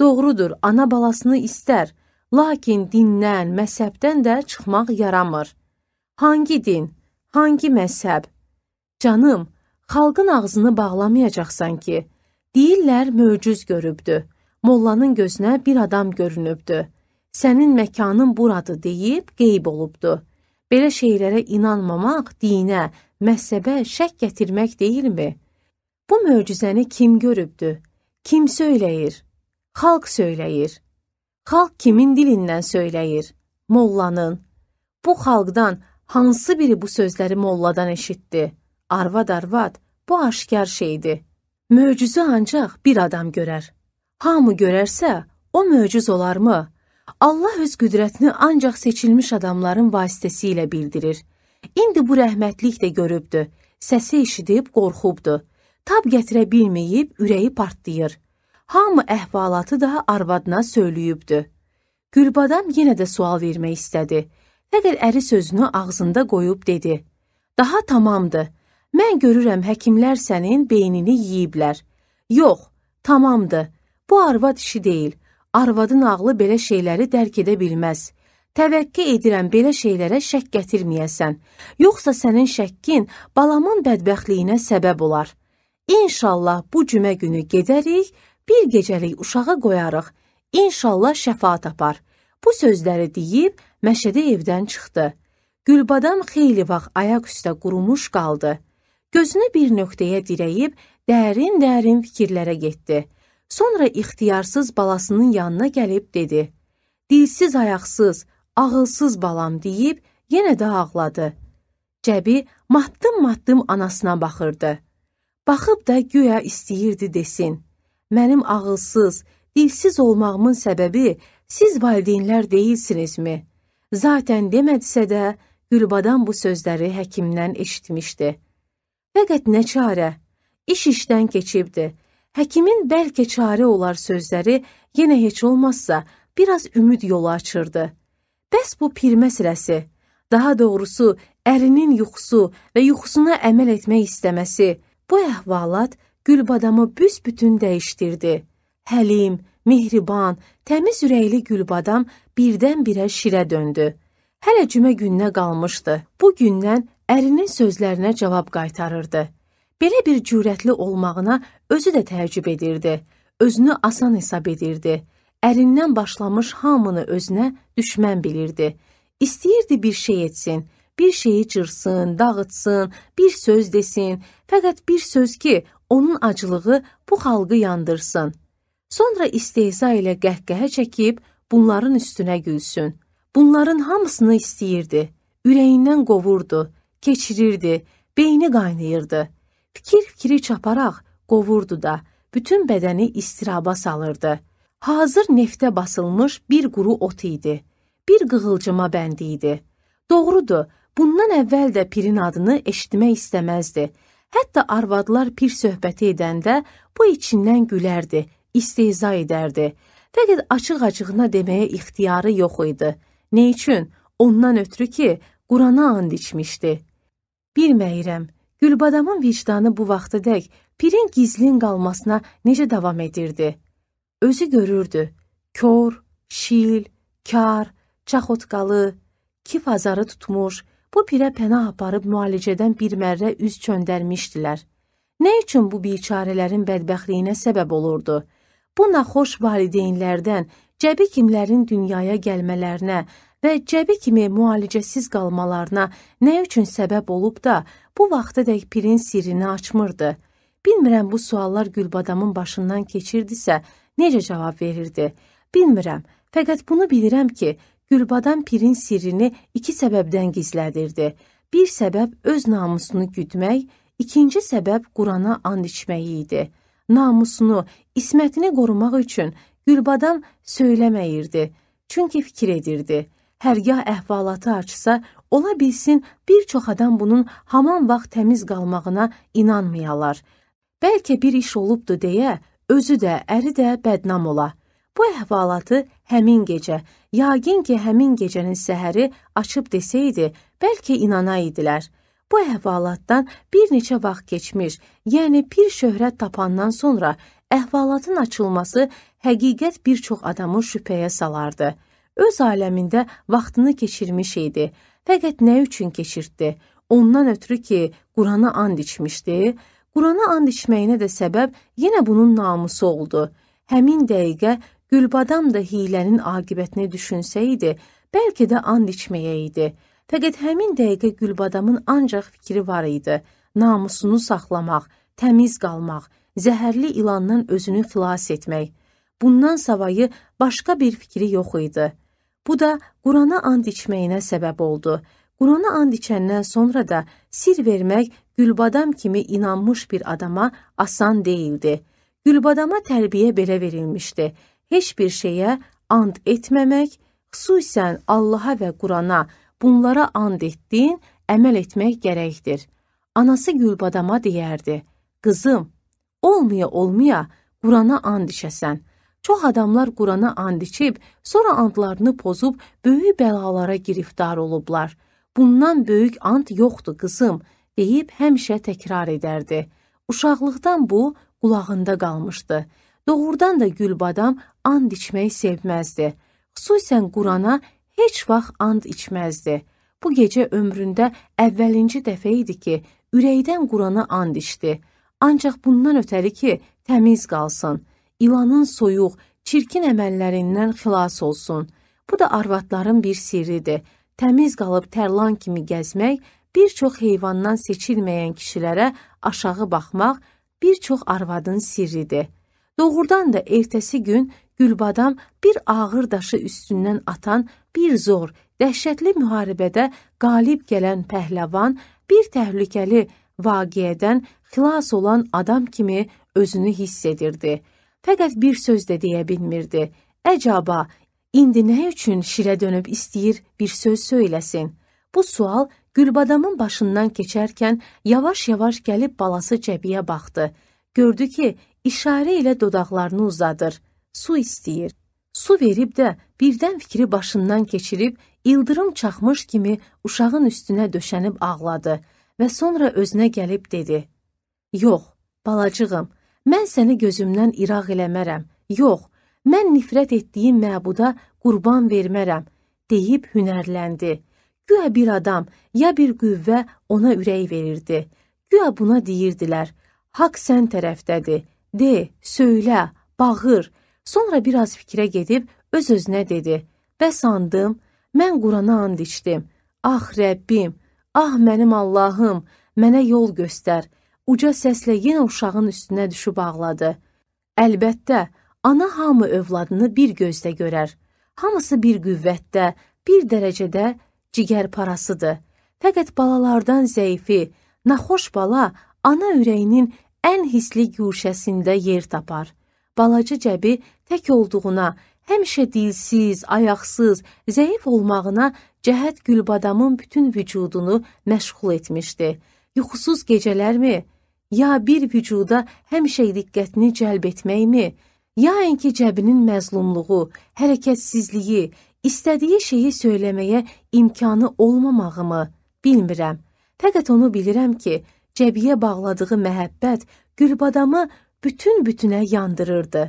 Doğrudur, ana balasını istər, lakin dindən, məsəbdən də çıxmaq yaramır. Hangi din, hangi məzhəb? Canım, Xalqın ağzını bağlamayacaqsan ki, deyirlər möcüz görübdü, mollanın gözünə bir adam görünübdü, sənin məkanın buradı deyib qeyb olubdu. Belə şeylərə inanmamaq dinə, məhzəbə şək gətirmək deyilmi? Bu möcüzəni kim görübdü? Kim söyləyir? Xalq söyləyir. Xalq kimin dilindən söyləyir? Mollanın. Bu xalqdan hansı biri bu sözləri molladan eşitdi? Arvad arvad, bu aşkar şeydir. Möcüzü ancaq bir adam görər. Hamı görərsə, o möcüz olarmı? Allah öz qüdrətini ancaq seçilmiş adamların vasitəsilə bildirir. İndi bu rəhmətlik də görübdü, səsi eşidib qorxubdu. Tab gətirə bilməyib ürəyi partlayır. Hamı əhvalatı da arvadına söyləyibdi. Gülbadam yenə də sual vermək istədi. Fəqət əri sözünü ağzında qoyub dedi: "Daha tamamdır. Mən görürəm həkimlər sənin beynini yeyiblər. Yox, tamamdır. Bu arvad işi deyil. Arvadın ağlı belə şeyləri dərk edə bilməz. Təvəkkə edirəm belə şeylərə şək gətirməyəsən. Yoxsa sənin şəkkin balamın bədbəxtliyinə səbəb olar. İnşallah bu cümə günü gedərik, bir gecəlik uşağı qoyarıq. İnşallah şəfa tapar. Bu sözləri deyib Məşədi evdən çıxdı. Gülbadam xeyli vaxt ayaq üstə qurumuş qaldı. Gözünü bir nöqtəyə dirəyib dərin-dərin fikirlərə getdi. Sonra ixtiyarsız balasının yanına gəlib dedi: "Dilsiz, ayaqsız, ağılsız balam" deyib yenə də ağladı. Cəbi maddım-maddım anasına baxırdı. Baxıb da güya istəyirdi desin: "Mənim ağılsız, dilsiz olmağımın səbəbi siz valideynlər deyilsinizmi?" Zatən demədisə də, Gülbadan bu sözləri həkimdən eşitmişdi. Fəqət nə çarə? İş işdən keçibdi. Həkimin bəlkə çarə olar sözləri yenə heç olmazsa biraz ümid yolu açırdı. Bəs bu pir məsələsi, daha doğrusu ərinin yuxusu və yuxusuna əməl etmək istəməsi, bu əhvalat Gülbadamı büsbütün dəyişdirdi. Həlim, mehriban, təmiz ürəkli Gülbadam birdən-birə şirə döndü. Hələ cümə gününə qalmışdı. Bu gündən ərinin sözlərinə cavab qaytarırdı. Belə bir cürətli olmağına özü də təəccüb edirdi. Özünü asan hesab edirdi. Ərindən başlamış hamını özünə düşmən bilirdi. İstəyirdi bir şey etsin, bir şeyi cırsın, dağıtsın, bir söz desin, fəqət bir söz ki, onun acılığı bu xalqı yandırsın. Sonra istehza ilə qəhqəhə çəkib bunların üstünə gülsün. Bunların hamısını istəyirdi, ürəyindən qovurdu, keçirirdi, beyni qaynayırdı. Fikir-fikri çaparaq qovurdu da, bütün bədəni istiraba salırdı. Hazır neftə basılmış bir quru ot idi. Bir qığılcıma bəndi idi. Doğrudur, bundan əvvəl də pirin adını eşitmək istəməzdi. Hətta arvadlar pir söhbəti edəndə bu içindən gülərdi, istehza edərdi. Fəqət açıq-açığına deməyə ixtiyarı yox idi. Ne üçün? Ondan ötürü ki, Qurana and içmişdi. Bilməyirəm, Gülbadamın vicdanı bu vaxta dək pirin gizlin qalmasına necə davam edirdi. Özü görürdü, kör, şil, kar, çaxotqalı, kif azarı tutmuş, bu pirə pənah aparıb müalicədən bir mərrə üz çöndərmişdilər. Nə üçün bu biçarələrin bədbəxtliyinə səbəb olurdu? Bu naxoş valideynlərdən cəbi kimlərin dünyaya gəlmələrinə və cəbi kimi müalicəsiz qalmalarına nə üçün səbəb olub da bu vaxtadək pirin sirrini açmırdı. Bilmirəm bu suallar Gülbadamın başından keçirdisə necə cavab verirdi. Bilmirəm, fəqət bunu bilirəm ki, Gülbadam pirin sirrini iki səbəbdən gizlədirdi. Bir səbəb öz namusunu güdmək, ikinci səbəb Qurana and içməyi idi. Namusunu, ismətini qorumaq üçün Gülbadan söyləməyirdi, çünki fikir edirdi. Hərgah əhvalatı açsa, ola bilsin bir çox adam bunun haman vaxt təmiz qalmağına inanmayalar. Bəlkə bir iş olubdu deyə, özü də, əri də bədnam ola. Bu əhvalatı həmin gecə, yəqin ki, həmin gecənin səhəri açıb desəydi, bəlkə inana idilər. Bu əhvalatdan bir neçə vaxt keçmiş, yəni bir şöhrət tapandan sonra Əhvalatın açılması həqiqət bir çox adamı şübhəyə salardı. Öz aləmində vaxtını keçirmiş idi. Fəqət nə üçün keçirtdi? Ondan ötürü ki, Qurana and içmişdi. Qurana and içməyinə də səbəb yenə bunun namusu oldu. Həmin dəqiqə Gülbadam da hilənin aqibətini düşünsəydi, bəlkə də and içməyə idi. Fəqət həmin dəqiqə Gülbadamın ancaq fikri var idi: namusunu saxlamaq, təmiz qalmaq, zəhərli ilandan özünü xilas etmək. Bundan savayı başqa bir fikri yox idi. Bu da Qurana and içməyinə səbəb oldu. Qurana and içəndən sonra da sir vermək Gülbadam kimi inanmış bir adama asan deyildi. Gülbadama tərbiyə belə verilmişdi. Heç bir şeyə and etməmək, xüsusən Allaha və Qurana, bunlara and etdiyin əməl etmək gərəkdir. Anası Gülbadama deyərdi: "Qızım, olmaya-olmaya Qurana and içəsən. Çox adamlar Qurana and içib, sonra andlarını pozub böyük bəlalara giriftar olublar. Bundan böyük and yoxdur, qızım, deyib həmişə təkrar edərdi. Uşaqlıqdan bu qulağında qalmışdı. Doğrudan da Gülbadam and içməyi sevməzdi. Xüsusən Qurana heç vaxt and içməzdi. Bu gecə ömründə əvvəlinci dəfə idi ki, ürəkdən Qurana and içdi. Ancaq bundan ötəri ki, təmiz qalsın, ilanın soyuq, çirkin əməllərindən xilas olsun. Bu da arvadların bir sirridir. Təmiz qalıb tərlan kimi gəzmək, bir çox heyvandan seçilməyən kişilərə aşağı baxmaq bir çox arvadın sirridir. Doğrudan da ertəsi gün Gülbadam bir ağır daşı üstündən atan bir zor, dəhşətli müharibədə qalib gələn pəhləvan bir təhlükəli vaqiədən xilas olan adam kimi özünü hiss edirdi. Fəqət bir söz də deyə bilmirdi. Əcaba, indi nə üçün şirə dönüb istəyir bir söz söyləsin? Bu sual Gülbadamın başından keçərkən yavaş-yavaş gəlib balası cəbiyə baxdı. Gördü ki, işarə ilə dodaqlarını uzadır. Su istəyir. Su verib də birdən fikri başından keçirib ildırım çaxmış kimi uşağın üstünə döşənib ağladı və sonra özünə gəlib dedi: Yox, balacığım, mən səni gözümdən iraq eləmərəm. Yox, mən nifrət etdiyim məbuda qurban vermərəm, deyib hünərləndi. Güya bir adam, ya bir qüvvə ona ürək verirdi. Güya buna deyirdilər, haqq sən tərəfdədir, de, söylə, bağır. Sonra biraz fikrə gedib öz-özünə dedi, bəs andım, mən Qurana and içdim. Ah, Rəbbim, ah, mənim Allahım, mənə yol göstər.'' uca səslə yenə uşağın üstünə düşüb ağladı. Əlbəttə, ana hamı övladını bir gözdə görər. Hamısı bir qüvvətdə, bir dərəcədə cigər parasıdır. Fəqət balalardan zəifi, naxoş bala ana ürəyinin ən hisli güşəsində yer tapar. Balaca cəbi tək olduğuna, həmişə dilsiz, ayaqsız, zəif olmağına cəhət Gülbadamın bütün vücudunu məşğul etmişdi. Yuxusuz gecələrmi? ya bir vücuda həmişə diqqətini cəlb etməkmi, yainki cəbinin məzlumluğu, hərəkətsizliyi, istədiyi şeyi söyləməyə imkanı olmamağımı bilmirəm. Fəqət onu bilirəm ki, cəbiyə bağladığı məhəbbət Gülbadamı bütün-bütünə yandırırdı.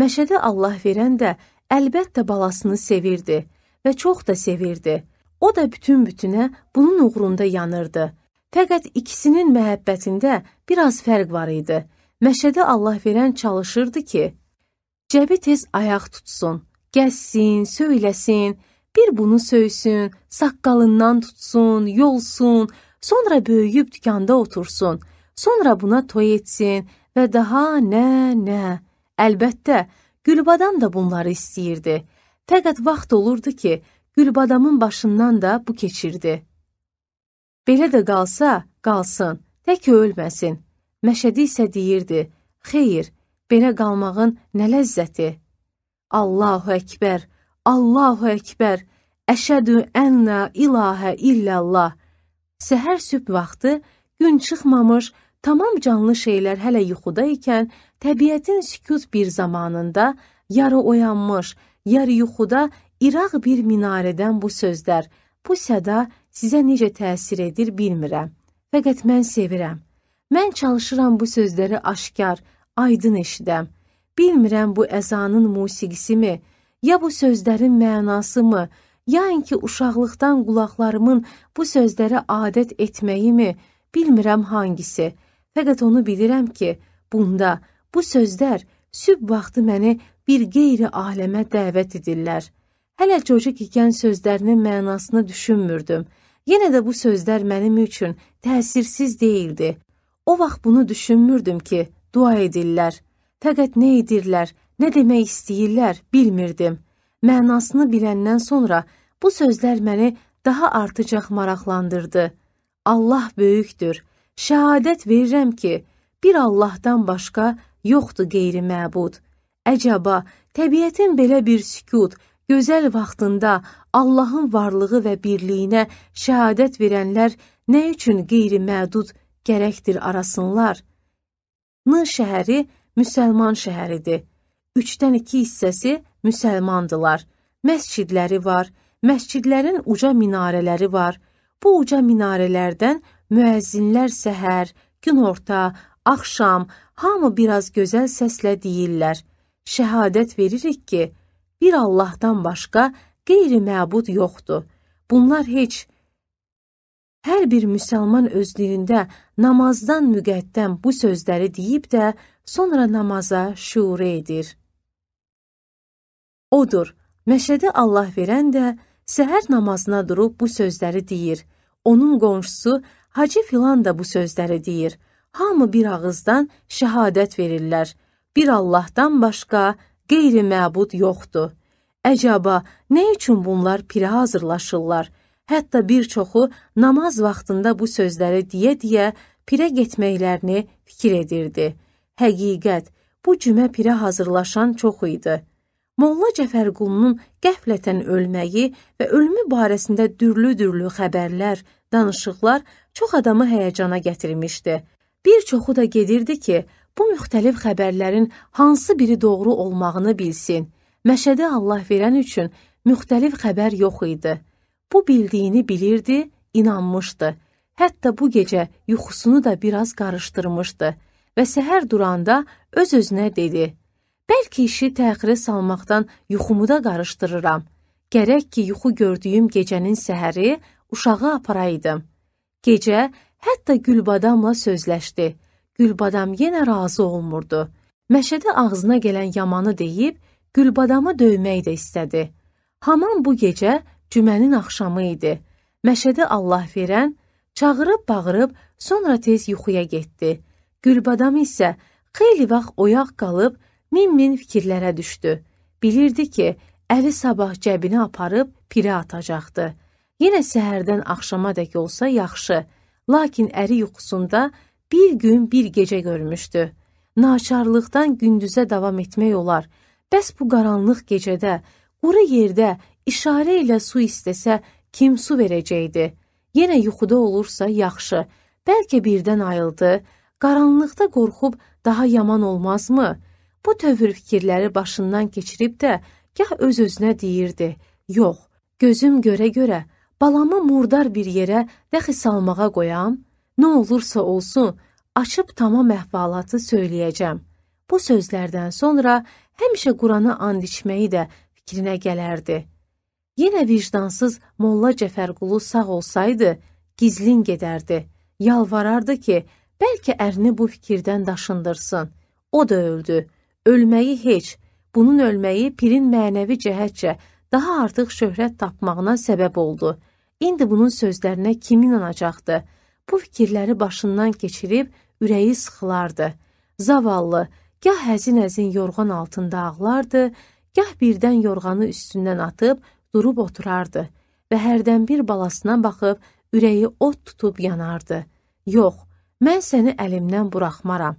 Məşədə Allah verən də əlbəttə balasını sevirdi və çox da sevirdi. O da bütün-bütünə bunun uğrunda yanırdı. Fəqət ikisinin məhəbbətində biraz fərq var idi. Məşədə Allah verən çalışırdı ki, cəbi tez ayaq tutsun, gəzsin, söyləsin, bir bunu söysün, saqqalından tutsun, yolsun, sonra böyüyüb dükanda otursun, sonra buna toy etsin və daha nə, nə. Əlbəttə, Gülbadam da bunları istəyirdi. Fəqət vaxt olurdu ki, Gülbadamın başından da bu keçirdi. Belə də qalsa, qalsın, tək ki, ölməsin. Məşədi isə deyirdi, xeyr, belə qalmağın nə ləzzəti? Allahu Əkbər, Allahu Əkbər, əşədü ənnə ilahə illəllah. Səhər sübh vaxtı gün çıxmamış, tamam canlı şeylər hələ yuxuda ikən, təbiətin sükut bir zamanında yarı oyanmış, yarı yuxuda İraq bir minarədən bu sözlər, bu səda Sizə necə təsir edir bilmirəm. Fəqət mən sevirəm. Mən çalışıram bu sözləri aşkar, aydın eşidəm. Bilmirəm bu əzanın musiqisimi, ya bu sözlərin mənasımı, yain ki uşaqlıqdan qulaqlarımın bu sözlərə adət etməyimi, bilmirəm hangisi. Fəqət onu bilirəm ki, bunda bu sözlər sübh vaxtı məni bir qeyri aləmə dəvət edirlər. Hələ çocuq ikən sözlərinin mənasını düşünmürdüm. Yenə də bu sözlər mənim üçün təsirsiz değildi. O vaxt bunu düşünmürdüm ki, dua edirlər. Fəqət nə edirlər, nə demək istəyirlər bilmirdim. Mənasını biləndən sonra bu sözlər məni daha artacaq maraqlandırdı. Allah böyükdür. Şəhadət verirəm ki, bir Allahdan başqa yoxdur qeyri-məbud. Əcəba, təbiətin belə bir sükut, gözəl vaxtında Allahın varlığı və birliyinə şəhadət verənlər nə üçün qeyri-mədud gərəkdir arasınlar? N şəhəri müsəlman şəhəridir. Üçdən iki hissəsi müsəlmandılar. Məscidləri var, məscidlərin uca minarələri var. Bu uca minarələrdən müəzzinlər səhər, günorta, axşam hamı biraz gözəl səslə deyirlər. Şəhadət veririk ki, bir Allahdan başqa qeyri-məbud yoxdur. Bunlar heç Hər bir müsəlman özlüyündə namazdan müqəddəm bu sözləri deyib də sonra namaza şuur edir. Odur, məşədi Allah verən də səhər namazına durub bu sözləri deyir. Onun qonşusu Hacı filan da bu sözləri deyir. Hamı bir ağızdan şəhadət verirlər. Bir Allahdan başqa qeyri-məbud yoxdur. Əcaba, nə üçün bunlar pirə hazırlaşırlar? Hətta bir çoxu namaz vaxtında bu sözləri deyə-deyə pirə getməklərini fikir edirdi. Həqiqət, bu cümə pirə hazırlaşan çox idi. Molla Cəfərqulunun qəflətən ölməyi və ölümü barəsində dürlü-dürlü xəbərlər, danışıqlar çox adamı həyəcana gətirmişdi. Bir çoxu da gedirdi ki, bu müxtəlif xəbərlərin hansı biri doğru olmağını bilsin. Məşədə Allah verən üçün müxtəlif xəbər yox idi. Bu bildiyini bilirdi, inanmışdı. Hətta bu gecə yuxusunu da biraz qarışdırmışdı və səhər duranda öz-özünə dedi: "Bəlkə işi təxirə salmaqdan yuxumu da qarışdırıram. Gərək ki, yuxu gördüyüm gecənin səhəri uşağı aparaydım." Gecə hətta Gülbadamla sözləşdi Gülbadam yenə razı olmurdu. Məşədi ağzına gələn yamanı deyib, Gülbadamı döymək də istədi. Haman bu gecə cümənin axşamı idi. Məşədi Allah verən çağırıb bağırıb sonra tez yuxuya getdi. Gülbadam isə xeyli vaxt oyaq qalıb min-min fikirlərə düşdü. Bilirdi ki, əli sabah cəbinə aparıb pirə atacaqdı. Yenə səhərdən axşama dək olsa yaxşı, lakin əri yuxusunda bir gün bir gece görmüşdü. Naçarlıqdan gündüzə davam etmək olar. Bəs bu qaranlıq gecədə, quru yerdə işarə ilə su istəsə kim su verəcəkdi? Yenə yuxuda olursa yaxşı. Bəlkə birdən ayıldı. Qaranlıqda qorxub daha yaman olmazmı? Bu tövür fikirləri başından keçirib də gah öz-özünə deyirdi: "Yox, gözüm görə-görə balamı murdar bir yerə dəxi salmağa qoyam?" Nə olursa olsun, açıb tamam əhvalatı söyləyəcəm. Bu sözlərdən sonra həmişə Qurana and içməyi də fikrinə gələrdi. Yenə vicdansız Molla Cəfərqulu sağ olsaydı, gizlin gedərdi. Yalvarardı ki, bəlkə ərini bu fikirdən daşındırsın. O da öldü. Ölməyi heç, bunun ölməyi pirin mənəvi cəhətcə daha artıq şöhrət tapmağına səbəb oldu. İndi bunun sözlərinə kim inanacaqdı? Bu fikirləri başından keçirib ürəyi sıxılardı. Zavallı, gah həzin-həzin yorğan altında ağlardı, gah birdən yorğanı üstündən atıb durub oturardı və hərdən bir balasına baxıb ürəyi od tutub yanardı. Yox, mən səni əlimdən buraxmaram.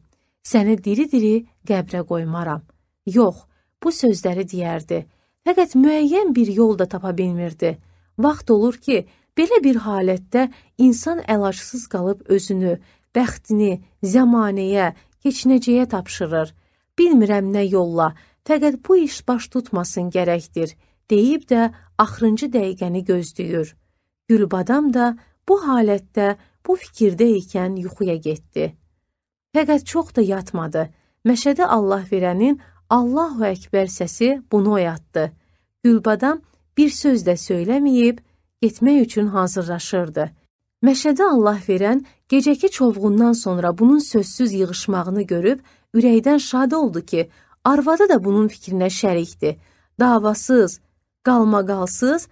Səni diri-diri qəbrə qoymaram. Yox, bu sözləri deyərdi. Fəqət müəyyən bir yol da tapa bilmirdi. Vaxt olur ki, Belə bir halətdə insan əlacısız qalıb özünü, bəxtini zəmanəyə, keçinəcəyə tapşırır. Bilmirəm nə yolla, fəqət bu iş baş tutmasın gərəkdir, deyib də axırıncı dəqiqəni gözləyir. Gülbadam da bu halətdə, bu fikirdə ikən yuxuya getdi. Fəqət çox da yatmadı. Məşədə Allah verənin Allahu Əkbər səsi bunu oyatdı. Gülbadam bir söz də söyləməyib, getmək üçün hazırlaşırdı. Məşədə Allah verən gecəki çovğundan sonra bunun sözsüz yığışmağını görüb ürəkdən şad oldu ki, arvadı da bunun fikrinə şərikdi. Davasız, qalmaqalsız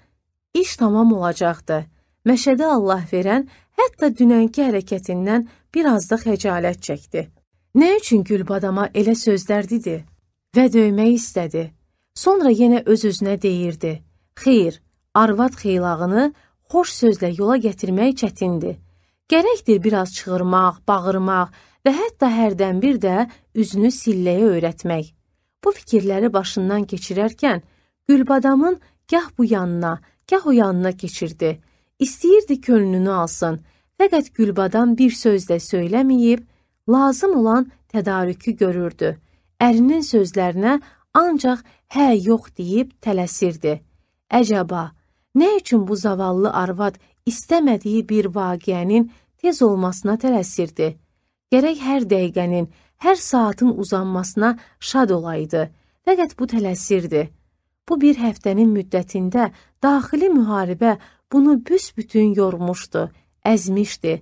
iş tamam olacaqdı. Məşədə Allah verən hətta dünənki hərəkətindən bir az da xəcalət çəkdi. Nə üçün Gülbadama elə sözlər dedi və döymək istədi? Sonra yenə öz-özünə deyirdi: "Xeyr, arvad xeylağını xoş sözlə yola gətirmək çətindir. Gərəkdir biraz çığırmaq, bağırmaq və hətta hərdən bir də üzünü silləyə öyrətmək. Bu fikirləri başından keçirərkən Gülbadamın gah bu yanına, gah o yanına keçirdi. İstəyirdi könlünü alsın, fəqət Gülbadam bir söz də söyləməyib, lazım olan tədarükü görürdü. Ərinin sözlərinə ancaq hə yox deyib tələsirdi. Əcəba, Nə üçün bu zavallı arvad istəmədiyi bir vaqiənin tez olmasına tələsirdi? Gərək hər dəqiqənin, hər saatın uzanmasına şad olaydı. Fəqət bu tələsirdi. Bu bir həftənin müddətində daxili müharibə bunu büsbütün yormuşdu, əzmişdi.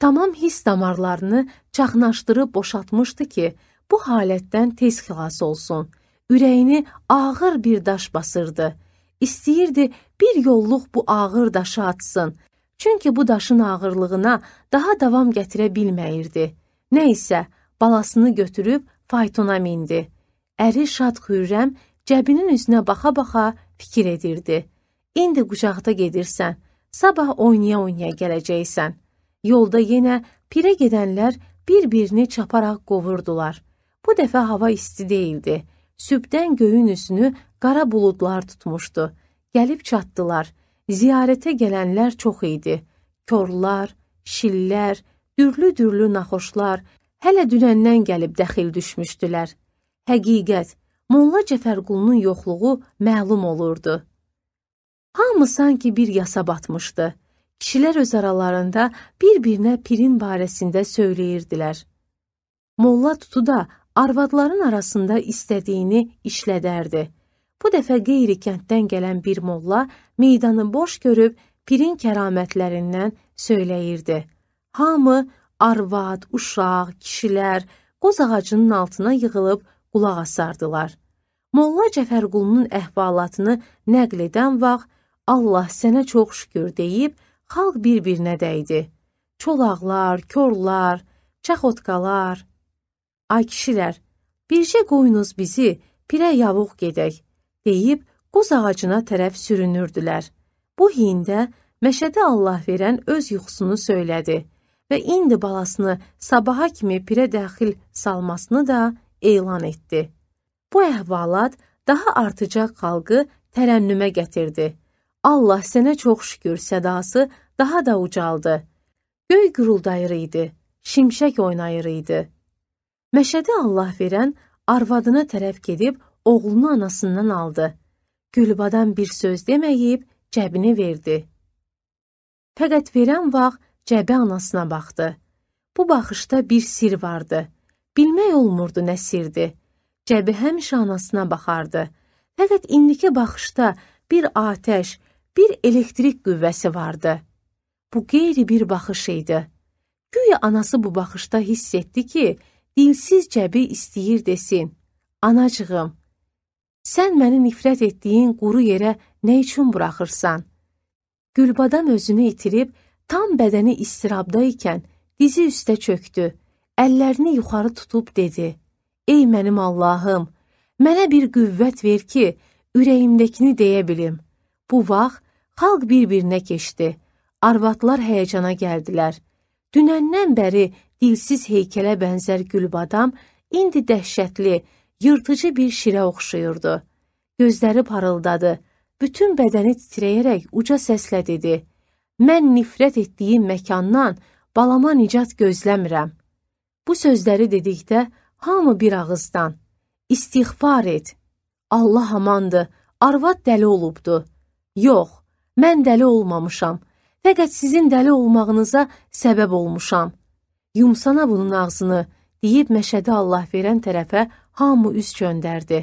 Tamam hiss damarlarını çaxnaşdırıb boşaltmışdı ki, bu halətdən tez xilas olsun. Ürəyini ağır bir daş basırdı. İstəyirdi bir yolluq bu ağır daşı atsın. Çünki bu daşın ağırlığına daha davam gətirə bilməyirdi. Nə isə balasını götürüb faytona mindi. Əri şad xürrəm cəbinin üzünə baxa-baxa fikir edirdi. İndi qucaqda gedirsən, sabah oynaya-oynaya gələcəksən. Yolda yenə pirə gedənlər bir-birini çaparaq qovurdular. Bu dəfə hava isti değildi. Sübdən göyün üstünü qara buludlar tutmuşdu. Gəlib çatdılar. Ziyarətə gələnlər çox idi. Korlar, şillər, dürlü-dürlü naxoşlar hələ dünəndən gəlib dəxil düşmüşdülər. Həqiqət, Molla Cəfərqulunun yoxluğu məlum olurdu. Hamı sanki bir yasa batmışdı. Kişilər öz aralarında bir-birinə pirin barəsində söyləyirdilər. Molla tutu da arvadların arasında istədiyini işlədərdi. Bu dəfə qeyri-kənddən gələn bir molla meydanı boş görüb pirin kəramətlərindən söyləyirdi. Hamı arvad, uşaq, kişilər qoz ağacının altına yığılıb qulaq asardılar. Molla Cəfərqulunun əhvalatını nəql edən vaxt Allah sənə çox şükür deyib xalq bir-birinə dəydi. Çolaqlar, körlər, çaxotqalar. Ay kişilər, bircə qoyunuz bizi pirə yavuq gedək deyib qoz ağacına tərəf sürünürdülər. Bu hində Məşədi Allah verən öz yuxusunu söylədi və indi balasını sabaha kimi pirə daxil salmasını da elan etdi. Bu əhvalat daha artacaq xalqı tərənnümə gətirdi. Allah sənə çox şükür sədası daha da ucaldı. Göy guruldayır idi, şimşək oynayır idi. Məşədi Allah verən arvadına tərəf gedib oğlunu anasından aldı. Gülbadan bir söz deməyib, cəbini verdi. Fəqət verən vaxt cəbi anasına baxdı. Bu baxışda bir sir vardı. Bilmək olmurdu nə sirdi. Cəbi həmişə anasına baxardı. Fəqət indiki baxışda bir atəş, bir elektrik qüvvəsi vardı. Bu qeyri bir baxış idi. Güya anası bu baxışda hiss etdi ki, dilsiz cəbi istəyir desin. Anacığım, Sən məni nifrət etdiyin quru yerə nə üçün buraxırsan? Gülbadam özünü itirib, tam bədəni istirabda ikən dizi üstə çöktü. Əllərini yuxarı tutub dedi: "Ey mənim Allahım, mənə bir qüvvət ver ki, ürəyimdəkini deyə bilim." Bu vaxt xalq bir-birinə keçdi. Arvadlar həyəcana gəldilər. Dünəndən bəri dilsiz heykələ bənzər Gülbadam indi dəhşətli yırtıcı bir şirə oxşayırdı. Gözləri parıldadı. Bütün bədəni titrəyərək uca səslə dedi. Mən nifrət etdiyim məkandan balama nicat gözləmirəm. Bu sözləri dedikdə hamı bir ağızdan. İstiğfar et. Allah amandı, arvad dəli olubdu. Yox, mən dəli olmamışam. Fəqət sizin dəli olmağınıza səbəb olmuşam. Yumsana bunun ağzını deyib Məşədi Allah verən tərəfə hamı üz göndərdi.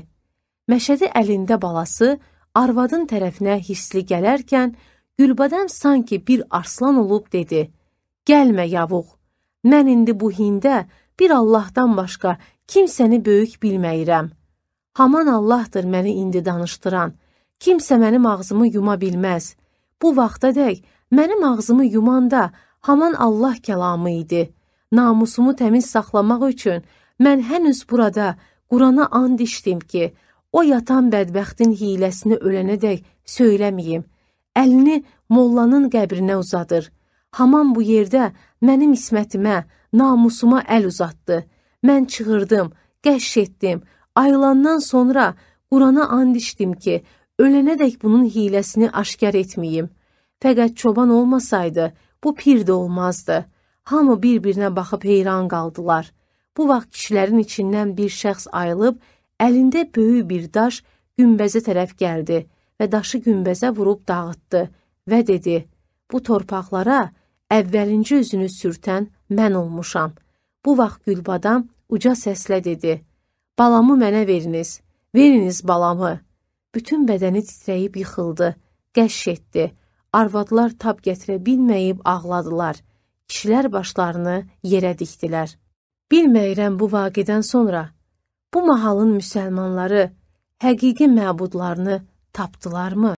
Məşədi əlində balası arvadın tərəfinə hissli gələrkən Gülbədəm sanki bir arslan olub dedi: "Gəlmə yavuq. Mən indi bu hində bir Allahdan başqa kimsəni böyük bilməyirəm. Haman Allahdır məni indi danışdıran. Kimsə mənim ağzımı yuma bilməz. Bu vaxta dək mənim ağzımı yumanda haman Allah kəlamı idi. Namusumu təmiz saxlamaq üçün mən hənüz burada Qurana and içdim ki, o yatan bədbəxtin hiləsini ölənədək söyləməyim. Əlini mollanın qəbrinə uzadır. Haman bu yerdə mənim ismətimə, namusuma əl uzatdı. Mən çığırdım, qəşş etdim. Ayılandan sonra Qurana and içdim ki, ölənədək bunun hiləsini aşkar etməyim. Fəqət çoban olmasaydı, bu pir də olmazdı. Hamı bir-birinə baxıb heyran qaldılar.'' Bu vaxt kişilərin içindən bir şəxs ayılıb, əlində böyük bir daş günbəzə tərəf gəldi və daşı günbəzə vurub dağıtdı və dedi, bu torpaqlara əvvəlinci üzünü sürtən mən olmuşam. Bu vaxt Gülbadam uca səslə dedi, balamı mənə veriniz, veriniz balamı. Bütün bədəni titrəyib yıxıldı, qəş etdi. Arvadlar tab gətirə bilməyib ağladılar. Kişilər başlarını yerə dikdilər. Bilməyirəm bu vaqiədən sonra bu mahalın müsəlmanları həqiqi məbudlarını tapdılarmı?